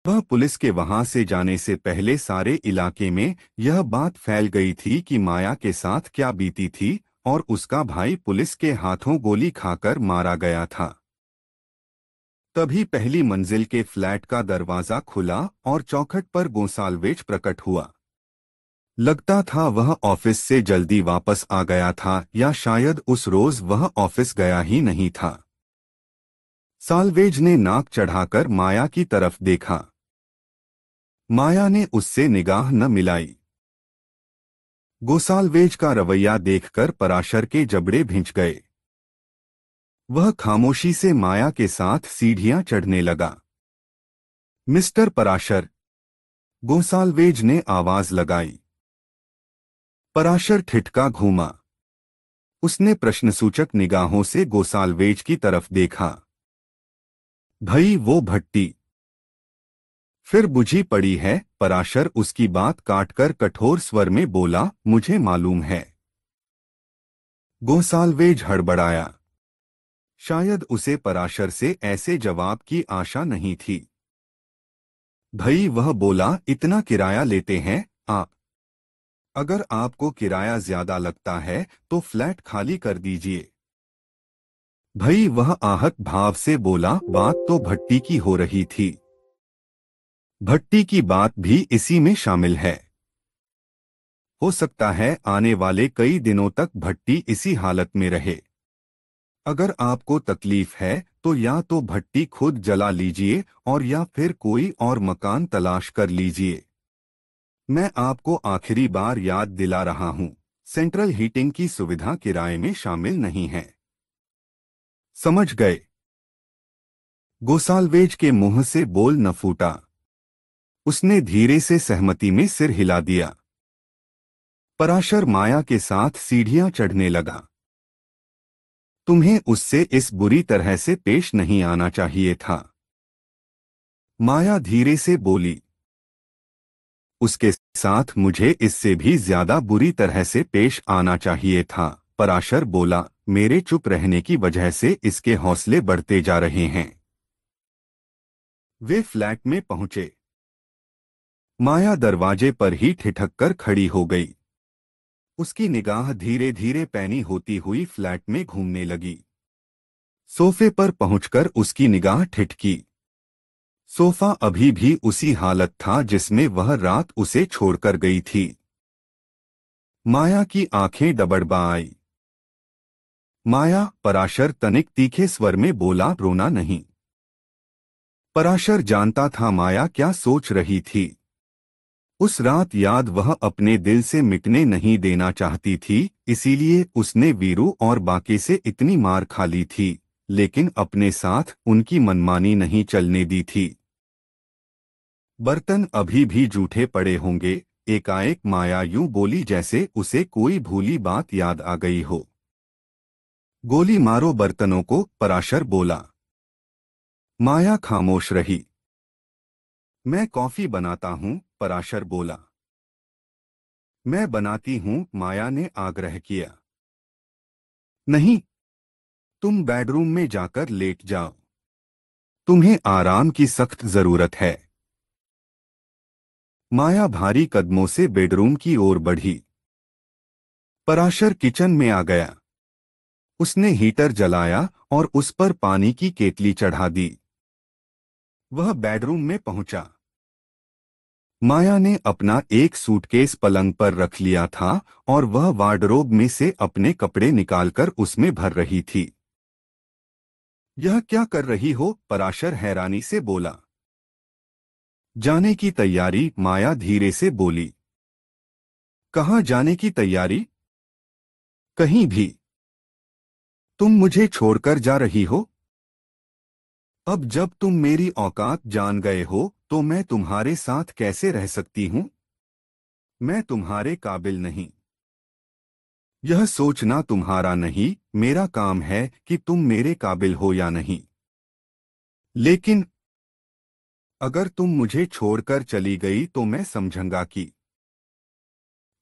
सुबह पुलिस के वहां से जाने से पहले सारे इलाके में यह बात फैल गई थी कि माया के साथ क्या बीती थी और उसका भाई पुलिस के हाथों गोली खाकर मारा गया था तभी पहली मंजिल के फ्लैट का दरवाजा खुला और चौखट पर गोसालवेज प्रकट हुआ लगता था वह ऑफिस से जल्दी वापस आ गया था या शायद उस रोज वह ऑफिस गया ही नहीं था सालवेज ने नाक चढ़ाकर माया की तरफ देखा माया ने उससे निगाह न मिलाई गोसालवेज का रवैया देखकर पराशर के जबड़े भिंच गए वह खामोशी से माया के साथ सीढ़ियां चढ़ने लगा मिस्टर पराशर गोसालवेज ने आवाज लगाई पराशर ठिठका घूमा उसने प्रश्नसूचक निगाहों से गोसालवेज की तरफ देखा भई वो भट्टी फिर बुझी पड़ी है पराशर उसकी बात काटकर कठोर स्वर में बोला मुझे मालूम है गोसालवेज हड़बड़ाया शायद उसे पराशर से ऐसे जवाब की आशा नहीं थी भई वह बोला इतना किराया लेते हैं आप अगर आपको किराया ज्यादा लगता है तो फ्लैट खाली कर दीजिए भई वह आहत भाव से बोला बात तो भट्टी की हो रही थी भट्टी की बात भी इसी में शामिल है हो सकता है आने वाले कई दिनों तक भट्टी इसी हालत में रहे अगर आपको तकलीफ है तो या तो भट्टी खुद जला लीजिए और या फिर कोई और मकान तलाश कर लीजिए मैं आपको आखिरी बार याद दिला रहा हूं सेंट्रल हीटिंग की सुविधा किराए में शामिल नहीं है समझ गए गोसालवेज के मुंह से बोल न फूटा उसने धीरे से सहमति में सिर हिला दिया पराशर माया के साथ सीढ़ियां चढ़ने लगा तुम्हें उससे इस बुरी तरह से पेश नहीं आना चाहिए था माया धीरे से बोली उसके साथ मुझे इससे भी ज्यादा बुरी तरह से पेश आना चाहिए था पराशर बोला मेरे चुप रहने की वजह से इसके हौसले बढ़ते जा रहे हैं वे फ्लैट में पहुंचे माया दरवाजे पर ही ठिठक कर खड़ी हो गई उसकी निगाह धीरे धीरे पैनी होती हुई फ्लैट में घूमने लगी सोफे पर पहुंचकर उसकी निगाह ठिठकी सोफा अभी भी उसी हालत था जिसमें वह रात उसे छोड़कर गई थी माया की आंखें डबड़बा आई माया पराशर तनिक तीखे स्वर में बोला रोना नहीं पराशर जानता था माया क्या सोच रही थी उस रात याद वह अपने दिल से मिटने नहीं देना चाहती थी इसीलिए उसने वीरू और बाकी से इतनी मार खा ली थी लेकिन अपने साथ उनकी मनमानी नहीं चलने दी थी बर्तन अभी भी जूठे पड़े होंगे एकाएक माया यूं बोली जैसे उसे कोई भूली बात याद आ गई हो गोली मारो बर्तनों को पराशर बोला माया खामोश रही मैं कॉफी बनाता हूं पराशर बोला मैं बनाती हूं माया ने आग्रह किया नहीं तुम बेडरूम में जाकर लेट जाओ तुम्हें आराम की सख्त जरूरत है माया भारी कदमों से बेडरूम की ओर बढ़ी पराशर किचन में आ गया उसने हीटर जलाया और उस पर पानी की केतली चढ़ा दी वह बेडरूम में पहुंचा माया ने अपना एक सूटकेस पलंग पर रख लिया था और वह वार्डरोब में से अपने कपड़े निकालकर उसमें भर रही थी यह क्या कर रही हो पराशर हैरानी से बोला जाने की तैयारी माया धीरे से बोली कहा जाने की तैयारी कहीं भी तुम मुझे छोड़कर जा रही हो अब जब तुम मेरी औकात जान गए हो तो मैं तुम्हारे साथ कैसे रह सकती हूं मैं तुम्हारे काबिल नहीं यह सोचना तुम्हारा नहीं मेरा काम है कि तुम मेरे काबिल हो या नहीं लेकिन अगर तुम मुझे छोड़कर चली गई तो मैं समझूंगा कि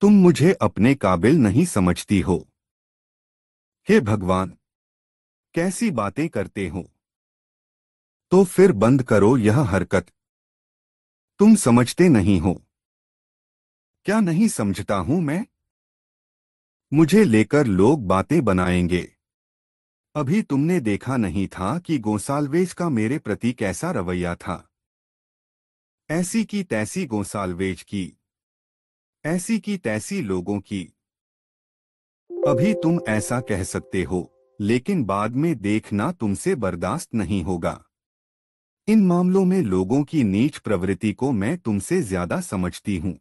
तुम मुझे अपने काबिल नहीं समझती हो हे भगवान कैसी बातें करते हो तो फिर बंद करो यह हरकत तुम समझते नहीं हो क्या नहीं समझता हूं मैं मुझे लेकर लोग बातें बनाएंगे अभी तुमने देखा नहीं था कि गोसालवेज का मेरे प्रति कैसा रवैया था ऐसी की तैसी गोसालवेज की ऐसी की तैसी लोगों की अभी तुम ऐसा कह सकते हो लेकिन बाद में देखना तुमसे बर्दाश्त नहीं होगा इन मामलों में लोगों की नीच प्रवृत्ति को मैं तुमसे ज्यादा समझती हूँ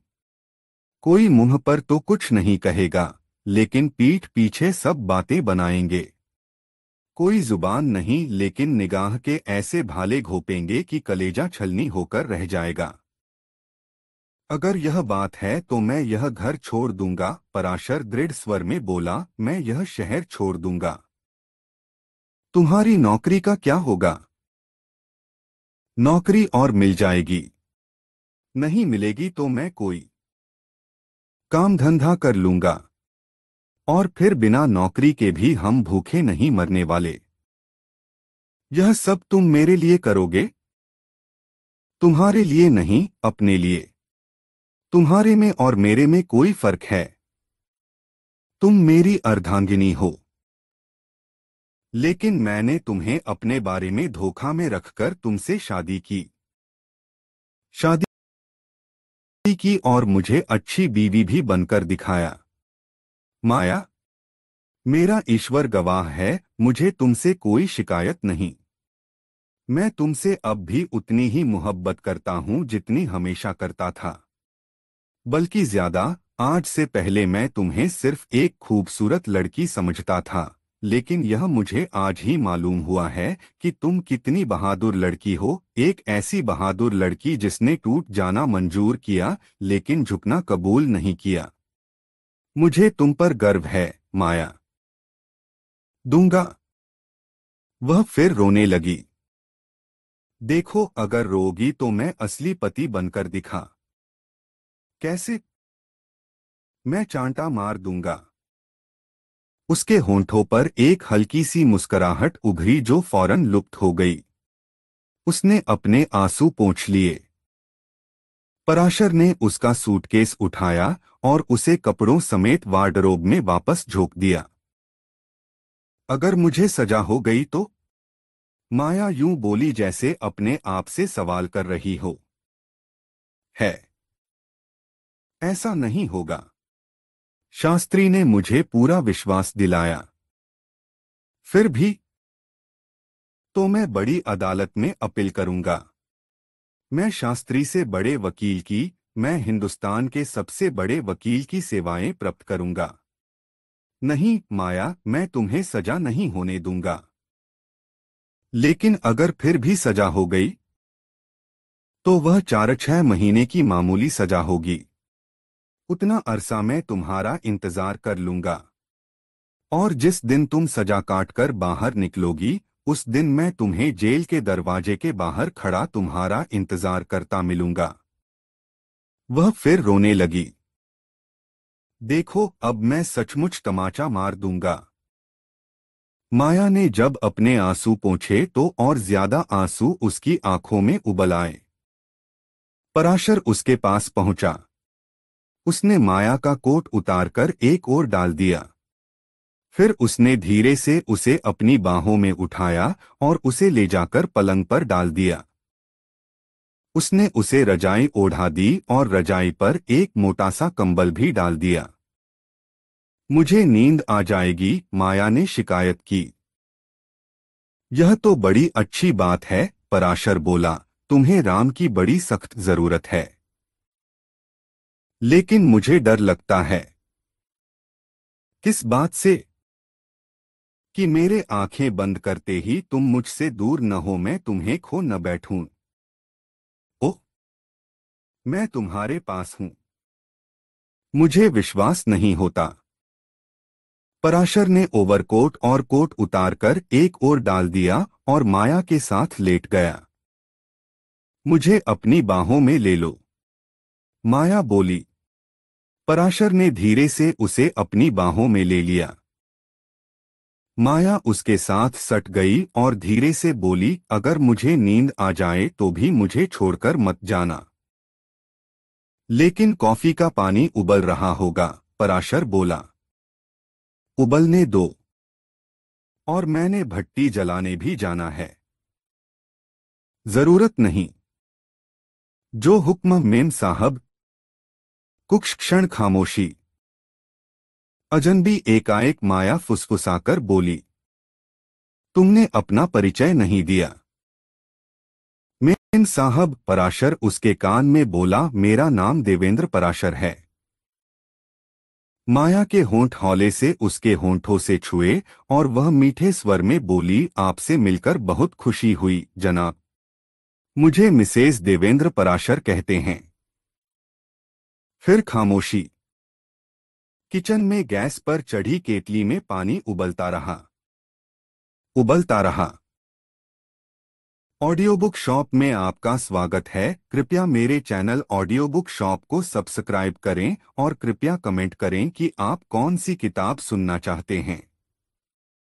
कोई मुंह पर तो कुछ नहीं कहेगा लेकिन पीठ पीछे सब बातें बनाएंगे कोई जुबान नहीं लेकिन निगाह के ऐसे भाले घोपेंगे कि कलेजा छलनी होकर रह जाएगा अगर यह बात है तो मैं यह घर छोड़ दूंगा पराशर दृढ़ स्वर में बोला मैं यह शहर छोड़ दूंगा तुम्हारी नौकरी का क्या होगा नौकरी और मिल जाएगी नहीं मिलेगी तो मैं कोई काम धंधा कर लूंगा और फिर बिना नौकरी के भी हम भूखे नहीं मरने वाले यह सब तुम मेरे लिए करोगे तुम्हारे लिए नहीं अपने लिए तुम्हारे में और मेरे में कोई फर्क है तुम मेरी अर्धांगिनी हो लेकिन मैंने तुम्हें अपने बारे में धोखा में रखकर तुमसे शादी की शादी की और मुझे अच्छी बीवी भी बनकर दिखाया माया मेरा ईश्वर गवाह है मुझे तुमसे कोई शिकायत नहीं मैं तुमसे अब भी उतनी ही मुहब्बत करता हूं जितनी हमेशा करता था बल्कि ज्यादा आज से पहले मैं तुम्हें सिर्फ एक खूबसूरत लड़की समझता था लेकिन यह मुझे आज ही मालूम हुआ है कि तुम कितनी बहादुर लड़की हो एक ऐसी बहादुर लड़की जिसने टूट जाना मंजूर किया लेकिन झुकना कबूल नहीं किया मुझे तुम पर गर्व है माया दूंगा वह फिर रोने लगी देखो अगर रोगी तो मैं असली पति बनकर दिखा कैसे मैं चांटा मार दूंगा उसके होंठों पर एक हल्की सी मुस्कुराहट उभरी जो फौरन लुप्त हो गई उसने अपने आंसू पोंछ लिए पराशर ने उसका सूटकेस उठाया और उसे कपड़ों समेत वार्डरोब में वापस झोंक दिया अगर मुझे सजा हो गई तो माया यूं बोली जैसे अपने आप से सवाल कर रही हो है ऐसा नहीं होगा शास्त्री ने मुझे पूरा विश्वास दिलाया फिर भी तो मैं बड़ी अदालत में अपील करूंगा मैं शास्त्री से बड़े वकील की मैं हिंदुस्तान के सबसे बड़े वकील की सेवाएं प्राप्त करूंगा नहीं माया मैं तुम्हें सजा नहीं होने दूंगा लेकिन अगर फिर भी सजा हो गई तो वह चार छह महीने की मामूली सजा होगी उतना अरसा मैं तुम्हारा इंतजार कर लूंगा और जिस दिन तुम सजा काट कर बाहर निकलोगी उस दिन मैं तुम्हें जेल के दरवाजे के बाहर खड़ा तुम्हारा इंतजार करता मिलूंगा वह फिर रोने लगी देखो अब मैं सचमुच तमाचा मार दूंगा माया ने जब अपने आंसू पहुंचे तो और ज्यादा आंसू उसकी आंखों में उबल आए पराशर उसके पास पहुंचा उसने माया का कोट उतारकर एक ओर डाल दिया फिर उसने धीरे से उसे अपनी बाहों में उठाया और उसे ले जाकर पलंग पर डाल दिया उसने उसे रजाई ओढ़ा दी और रजाई पर एक मोटा सा कंबल भी डाल दिया मुझे नींद आ जाएगी माया ने शिकायत की यह तो बड़ी अच्छी बात है पराशर बोला तुम्हें राम की बड़ी सख्त जरूरत है लेकिन मुझे डर लगता है किस बात से कि मेरे आंखें बंद करते ही तुम मुझसे दूर न हो मैं तुम्हें खो न बैठूं ओ मैं तुम्हारे पास हूं मुझे विश्वास नहीं होता पराशर ने ओवरकोट और कोट उतारकर एक ओर डाल दिया और माया के साथ लेट गया मुझे अपनी बाहों में ले लो माया बोली पराशर ने धीरे से उसे अपनी बाहों में ले लिया माया उसके साथ सट गई और धीरे से बोली अगर मुझे नींद आ जाए तो भी मुझे छोड़कर मत जाना लेकिन कॉफी का पानी उबल रहा होगा पराशर बोला उबलने दो और मैंने भट्टी जलाने भी जाना है जरूरत नहीं जो हुक्म मेम साहब कुक्ष क्षण खामोशी अजनबी एकाएक माया फुसफुसाकर बोली तुमने अपना परिचय नहीं दिया मेन साहब पराशर उसके कान में बोला मेरा नाम देवेंद्र पराशर है माया के होंठ हौले से उसके होंठों से छुए और वह मीठे स्वर में बोली आपसे मिलकर बहुत खुशी हुई जनाब मुझे मिसेज देवेंद्र पराशर कहते हैं फिर खामोशी किचन में गैस पर चढ़ी केतली में पानी उबलता रहा उबलता रहा ऑडियो बुक शॉप में आपका स्वागत है कृपया मेरे चैनल ऑडियो बुक शॉप को सब्सक्राइब करें और कृपया कमेंट करें कि आप कौन सी किताब सुनना चाहते हैं